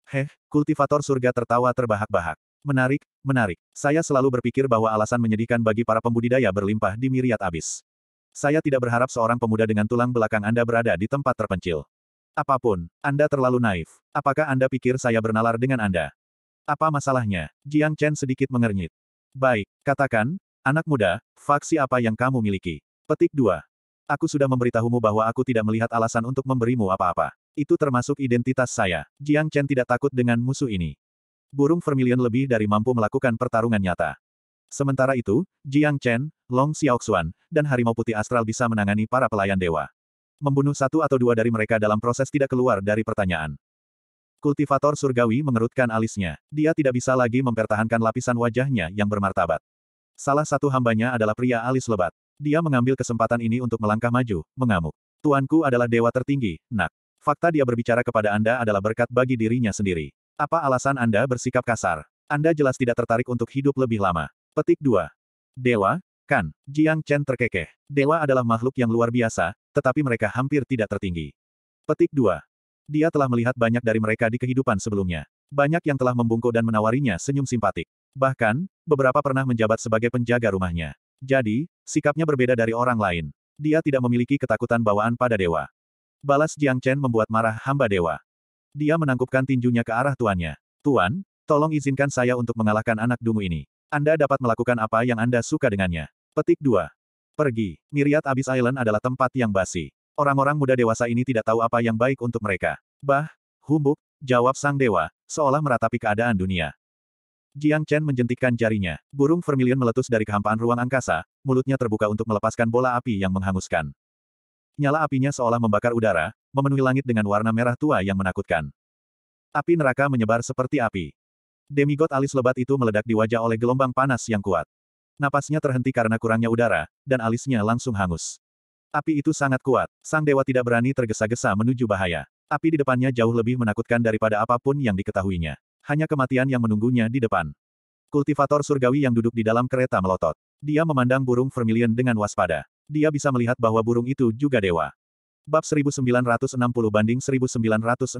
Heh, kultivator surga tertawa terbahak-bahak. Menarik, menarik. Saya selalu berpikir bahwa alasan menyedihkan bagi para pembudidaya berlimpah di miriat abis. Saya tidak berharap seorang pemuda dengan tulang belakang Anda berada di tempat terpencil. Apapun, Anda terlalu naif. Apakah Anda pikir saya bernalar dengan Anda? Apa masalahnya? Jiang Chen sedikit mengernyit. Baik, katakan, anak muda, faksi apa yang kamu miliki? Petik 2. Aku sudah memberitahumu bahwa aku tidak melihat alasan untuk memberimu apa-apa. Itu termasuk identitas saya. Jiang Chen tidak takut dengan musuh ini. Burung vermilion lebih dari mampu melakukan pertarungan nyata. Sementara itu, Jiang Chen, Long Xiaoxuan, dan Harimau Putih Astral bisa menangani para pelayan dewa. Membunuh satu atau dua dari mereka dalam proses tidak keluar dari pertanyaan. Kultivator surgawi mengerutkan alisnya. Dia tidak bisa lagi mempertahankan lapisan wajahnya yang bermartabat. Salah satu hambanya adalah pria alis lebat. Dia mengambil kesempatan ini untuk melangkah maju, mengamuk. Tuanku adalah dewa tertinggi, nak. Fakta dia berbicara kepada Anda adalah berkat bagi dirinya sendiri. Apa alasan Anda bersikap kasar? Anda jelas tidak tertarik untuk hidup lebih lama. Petik 2. Dewa, kan, Jiang Chen terkekeh. Dewa adalah makhluk yang luar biasa, tetapi mereka hampir tidak tertinggi. Petik 2. Dia telah melihat banyak dari mereka di kehidupan sebelumnya. Banyak yang telah membungkuk dan menawarinya senyum simpatik. Bahkan, beberapa pernah menjabat sebagai penjaga rumahnya. Jadi, sikapnya berbeda dari orang lain. Dia tidak memiliki ketakutan bawaan pada dewa. Balas Jiang Chen membuat marah hamba dewa. Dia menangkupkan tinjunya ke arah tuannya. Tuan, tolong izinkan saya untuk mengalahkan anak dungu ini. Anda dapat melakukan apa yang Anda suka dengannya. Petik 2. Pergi. Miriat Abyss Island adalah tempat yang basi. Orang-orang muda dewasa ini tidak tahu apa yang baik untuk mereka. Bah, humbuk, jawab sang dewa, seolah meratapi keadaan dunia. Jiang Chen menjentikkan jarinya. Burung vermilion meletus dari kehampaan ruang angkasa, mulutnya terbuka untuk melepaskan bola api yang menghanguskan. Nyala apinya seolah membakar udara, memenuhi langit dengan warna merah tua yang menakutkan. Api neraka menyebar seperti api. Demigod alis lebat itu meledak di wajah oleh gelombang panas yang kuat. Napasnya terhenti karena kurangnya udara, dan alisnya langsung hangus. Api itu sangat kuat, sang dewa tidak berani tergesa-gesa menuju bahaya. Api di depannya jauh lebih menakutkan daripada apapun yang diketahuinya hanya kematian yang menunggunya di depan. Kultivator surgawi yang duduk di dalam kereta melotot. Dia memandang burung vermilion dengan waspada. Dia bisa melihat bahwa burung itu juga dewa. Bab 1960 banding 1960.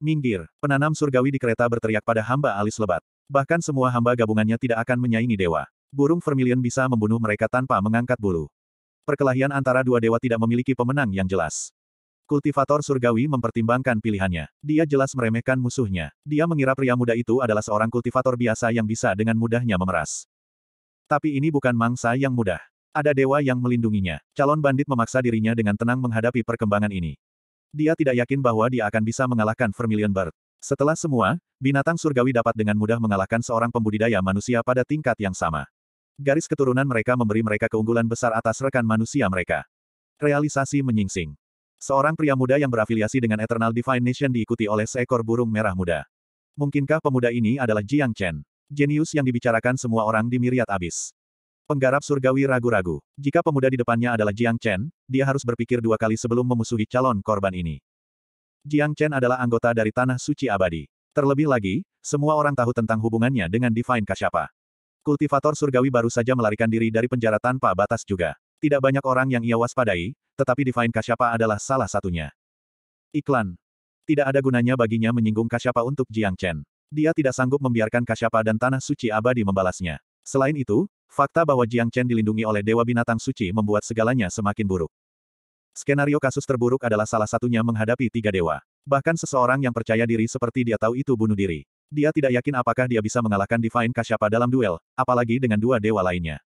Minggir, penanam surgawi di kereta berteriak pada hamba alis lebat. Bahkan semua hamba gabungannya tidak akan menyaingi dewa. Burung vermilion bisa membunuh mereka tanpa mengangkat bulu. Perkelahian antara dua dewa tidak memiliki pemenang yang jelas. Kultivator surgawi mempertimbangkan pilihannya. Dia jelas meremehkan musuhnya. Dia mengira pria muda itu adalah seorang kultivator biasa yang bisa dengan mudahnya memeras. Tapi ini bukan mangsa yang mudah. Ada dewa yang melindunginya. Calon bandit memaksa dirinya dengan tenang menghadapi perkembangan ini. Dia tidak yakin bahwa dia akan bisa mengalahkan Vermilion Bird. Setelah semua, binatang surgawi dapat dengan mudah mengalahkan seorang pembudidaya manusia pada tingkat yang sama. Garis keturunan mereka memberi mereka keunggulan besar atas rekan manusia mereka. Realisasi menyingsing. Seorang pria muda yang berafiliasi dengan Eternal Divine Nation diikuti oleh seekor burung merah muda. Mungkinkah pemuda ini adalah Jiang Chen? Jenius yang dibicarakan semua orang di Miriat Abis. Penggarap surgawi ragu-ragu. Jika pemuda di depannya adalah Jiang Chen, dia harus berpikir dua kali sebelum memusuhi calon korban ini. Jiang Chen adalah anggota dari Tanah Suci Abadi. Terlebih lagi, semua orang tahu tentang hubungannya dengan Divine Kasyapa. Kultivator surgawi baru saja melarikan diri dari penjara tanpa batas juga. Tidak banyak orang yang ia waspadai, tetapi Divine Kasyapa adalah salah satunya. Iklan. Tidak ada gunanya baginya menyinggung Kasyapa untuk Jiang Chen. Dia tidak sanggup membiarkan Kasyapa dan Tanah Suci Abadi membalasnya. Selain itu, fakta bahwa Jiang Chen dilindungi oleh Dewa Binatang Suci membuat segalanya semakin buruk. Skenario kasus terburuk adalah salah satunya menghadapi tiga dewa. Bahkan seseorang yang percaya diri seperti dia tahu itu bunuh diri. Dia tidak yakin apakah dia bisa mengalahkan Divine Kasyapa dalam duel, apalagi dengan dua dewa lainnya.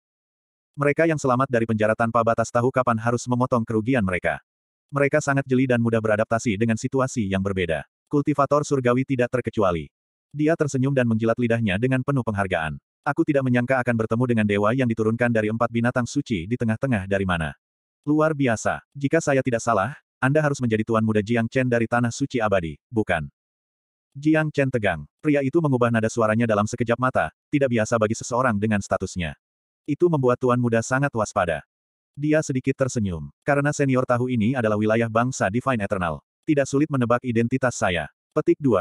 Mereka yang selamat dari penjara tanpa batas tahu kapan harus memotong kerugian mereka. Mereka sangat jeli dan mudah beradaptasi dengan situasi yang berbeda. Kultivator surgawi tidak terkecuali. Dia tersenyum dan menjilat lidahnya dengan penuh penghargaan. Aku tidak menyangka akan bertemu dengan dewa yang diturunkan dari empat binatang suci di tengah-tengah dari mana. Luar biasa. Jika saya tidak salah, Anda harus menjadi tuan muda Jiang Chen dari tanah suci abadi, bukan? Jiang Chen tegang. Pria itu mengubah nada suaranya dalam sekejap mata, tidak biasa bagi seseorang dengan statusnya. Itu membuat tuan muda sangat waspada. Dia sedikit tersenyum, karena senior tahu ini adalah wilayah bangsa Divine Eternal. Tidak sulit menebak identitas saya. Petik 2.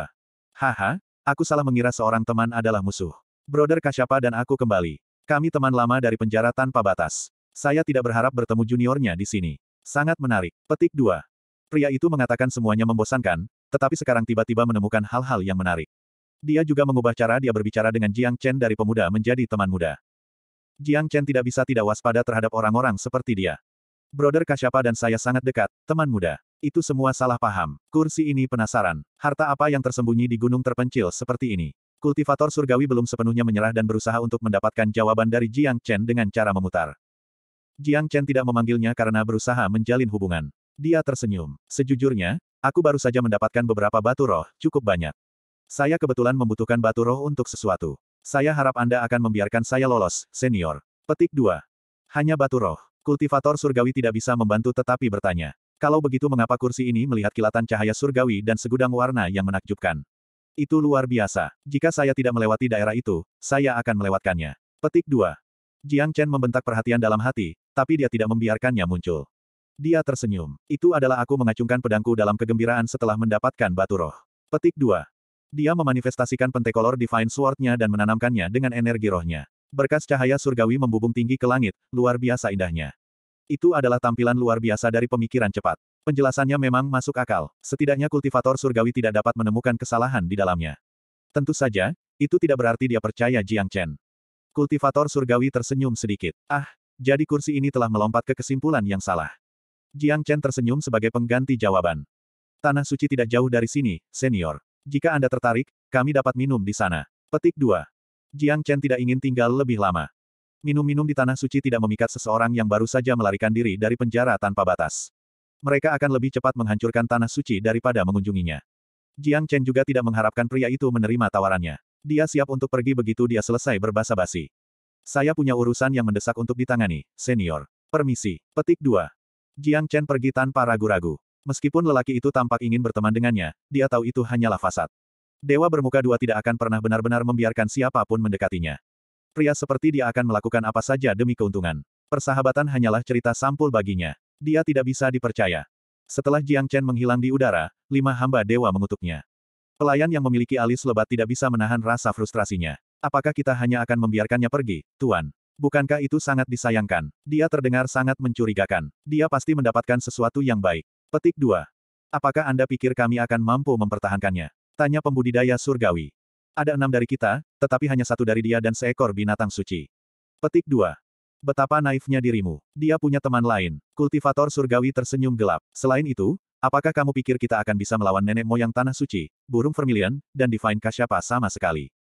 Haha, aku salah mengira seorang teman adalah musuh. Brother Kasyapa dan aku kembali. Kami teman lama dari penjara tanpa batas. Saya tidak berharap bertemu juniornya di sini. Sangat menarik. Petik 2. Pria itu mengatakan semuanya membosankan, tetapi sekarang tiba-tiba menemukan hal-hal yang menarik. Dia juga mengubah cara dia berbicara dengan Jiang Chen dari pemuda menjadi teman muda. Jiang Chen tidak bisa tidak waspada terhadap orang-orang seperti dia. Brother Kasyapa dan saya sangat dekat, teman muda. Itu semua salah paham. Kursi ini penasaran. Harta apa yang tersembunyi di gunung terpencil seperti ini? Kultivator surgawi belum sepenuhnya menyerah dan berusaha untuk mendapatkan jawaban dari Jiang Chen dengan cara memutar. Jiang Chen tidak memanggilnya karena berusaha menjalin hubungan. Dia tersenyum. Sejujurnya, aku baru saja mendapatkan beberapa batu roh, cukup banyak. Saya kebetulan membutuhkan batu roh untuk sesuatu. Saya harap Anda akan membiarkan saya lolos, senior. Petik 2. Hanya batu roh. Kultivator surgawi tidak bisa membantu tetapi bertanya. Kalau begitu mengapa kursi ini melihat kilatan cahaya surgawi dan segudang warna yang menakjubkan? Itu luar biasa. Jika saya tidak melewati daerah itu, saya akan melewatkannya. Petik 2. Jiang Chen membentak perhatian dalam hati, tapi dia tidak membiarkannya muncul. Dia tersenyum. Itu adalah aku mengacungkan pedangku dalam kegembiraan setelah mendapatkan batu roh. Petik 2. Dia memanifestasikan pentekolor Divine Sword-nya dan menanamkannya dengan energi rohnya. Berkas cahaya surgawi membubung tinggi ke langit, luar biasa indahnya. Itu adalah tampilan luar biasa dari pemikiran cepat. Penjelasannya memang masuk akal. Setidaknya kultivator surgawi tidak dapat menemukan kesalahan di dalamnya. Tentu saja, itu tidak berarti dia percaya Jiang Chen. Kultivator surgawi tersenyum sedikit. Ah, jadi kursi ini telah melompat ke kesimpulan yang salah. Jiang Chen tersenyum sebagai pengganti jawaban. Tanah suci tidak jauh dari sini, senior. Jika Anda tertarik, kami dapat minum di sana. Petik 2. Jiang Chen tidak ingin tinggal lebih lama. Minum-minum di Tanah Suci tidak memikat seseorang yang baru saja melarikan diri dari penjara tanpa batas. Mereka akan lebih cepat menghancurkan Tanah Suci daripada mengunjunginya. Jiang Chen juga tidak mengharapkan pria itu menerima tawarannya. Dia siap untuk pergi begitu dia selesai berbasa-basi. Saya punya urusan yang mendesak untuk ditangani, senior. Permisi. Petik 2. Jiang Chen pergi tanpa ragu-ragu. Meskipun lelaki itu tampak ingin berteman dengannya, dia tahu itu hanyalah fasad. Dewa bermuka dua tidak akan pernah benar-benar membiarkan siapapun mendekatinya. Pria seperti dia akan melakukan apa saja demi keuntungan. Persahabatan hanyalah cerita sampul baginya. Dia tidak bisa dipercaya. Setelah Jiang Chen menghilang di udara, lima hamba dewa mengutuknya. Pelayan yang memiliki alis lebat tidak bisa menahan rasa frustrasinya. Apakah kita hanya akan membiarkannya pergi, Tuan? Bukankah itu sangat disayangkan? Dia terdengar sangat mencurigakan. Dia pasti mendapatkan sesuatu yang baik. Petik 2. Apakah Anda pikir kami akan mampu mempertahankannya? Tanya pembudidaya surgawi. Ada enam dari kita, tetapi hanya satu dari dia dan seekor binatang suci. Petik 2. Betapa naifnya dirimu. Dia punya teman lain. Kultivator surgawi tersenyum gelap. Selain itu, apakah kamu pikir kita akan bisa melawan nenek moyang tanah suci, burung vermilion, dan divine kasyapa sama sekali?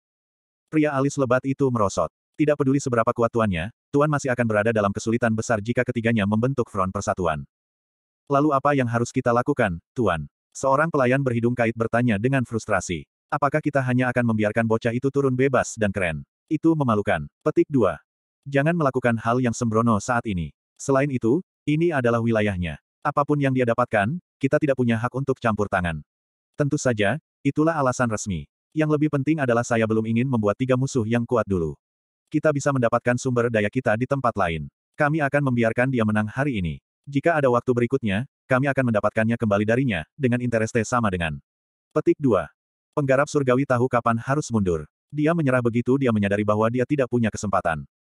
Pria alis lebat itu merosot. Tidak peduli seberapa kuat tuannya, tuan masih akan berada dalam kesulitan besar jika ketiganya membentuk front persatuan. Lalu apa yang harus kita lakukan, Tuan? Seorang pelayan berhidung kait bertanya dengan frustrasi. Apakah kita hanya akan membiarkan bocah itu turun bebas dan keren? Itu memalukan. Petik 2. Jangan melakukan hal yang sembrono saat ini. Selain itu, ini adalah wilayahnya. Apapun yang dia dapatkan, kita tidak punya hak untuk campur tangan. Tentu saja, itulah alasan resmi. Yang lebih penting adalah saya belum ingin membuat tiga musuh yang kuat dulu. Kita bisa mendapatkan sumber daya kita di tempat lain. Kami akan membiarkan dia menang hari ini. Jika ada waktu berikutnya, kami akan mendapatkannya kembali darinya, dengan interest sama dengan. Petik 2. Penggarap surgawi tahu kapan harus mundur. Dia menyerah begitu dia menyadari bahwa dia tidak punya kesempatan.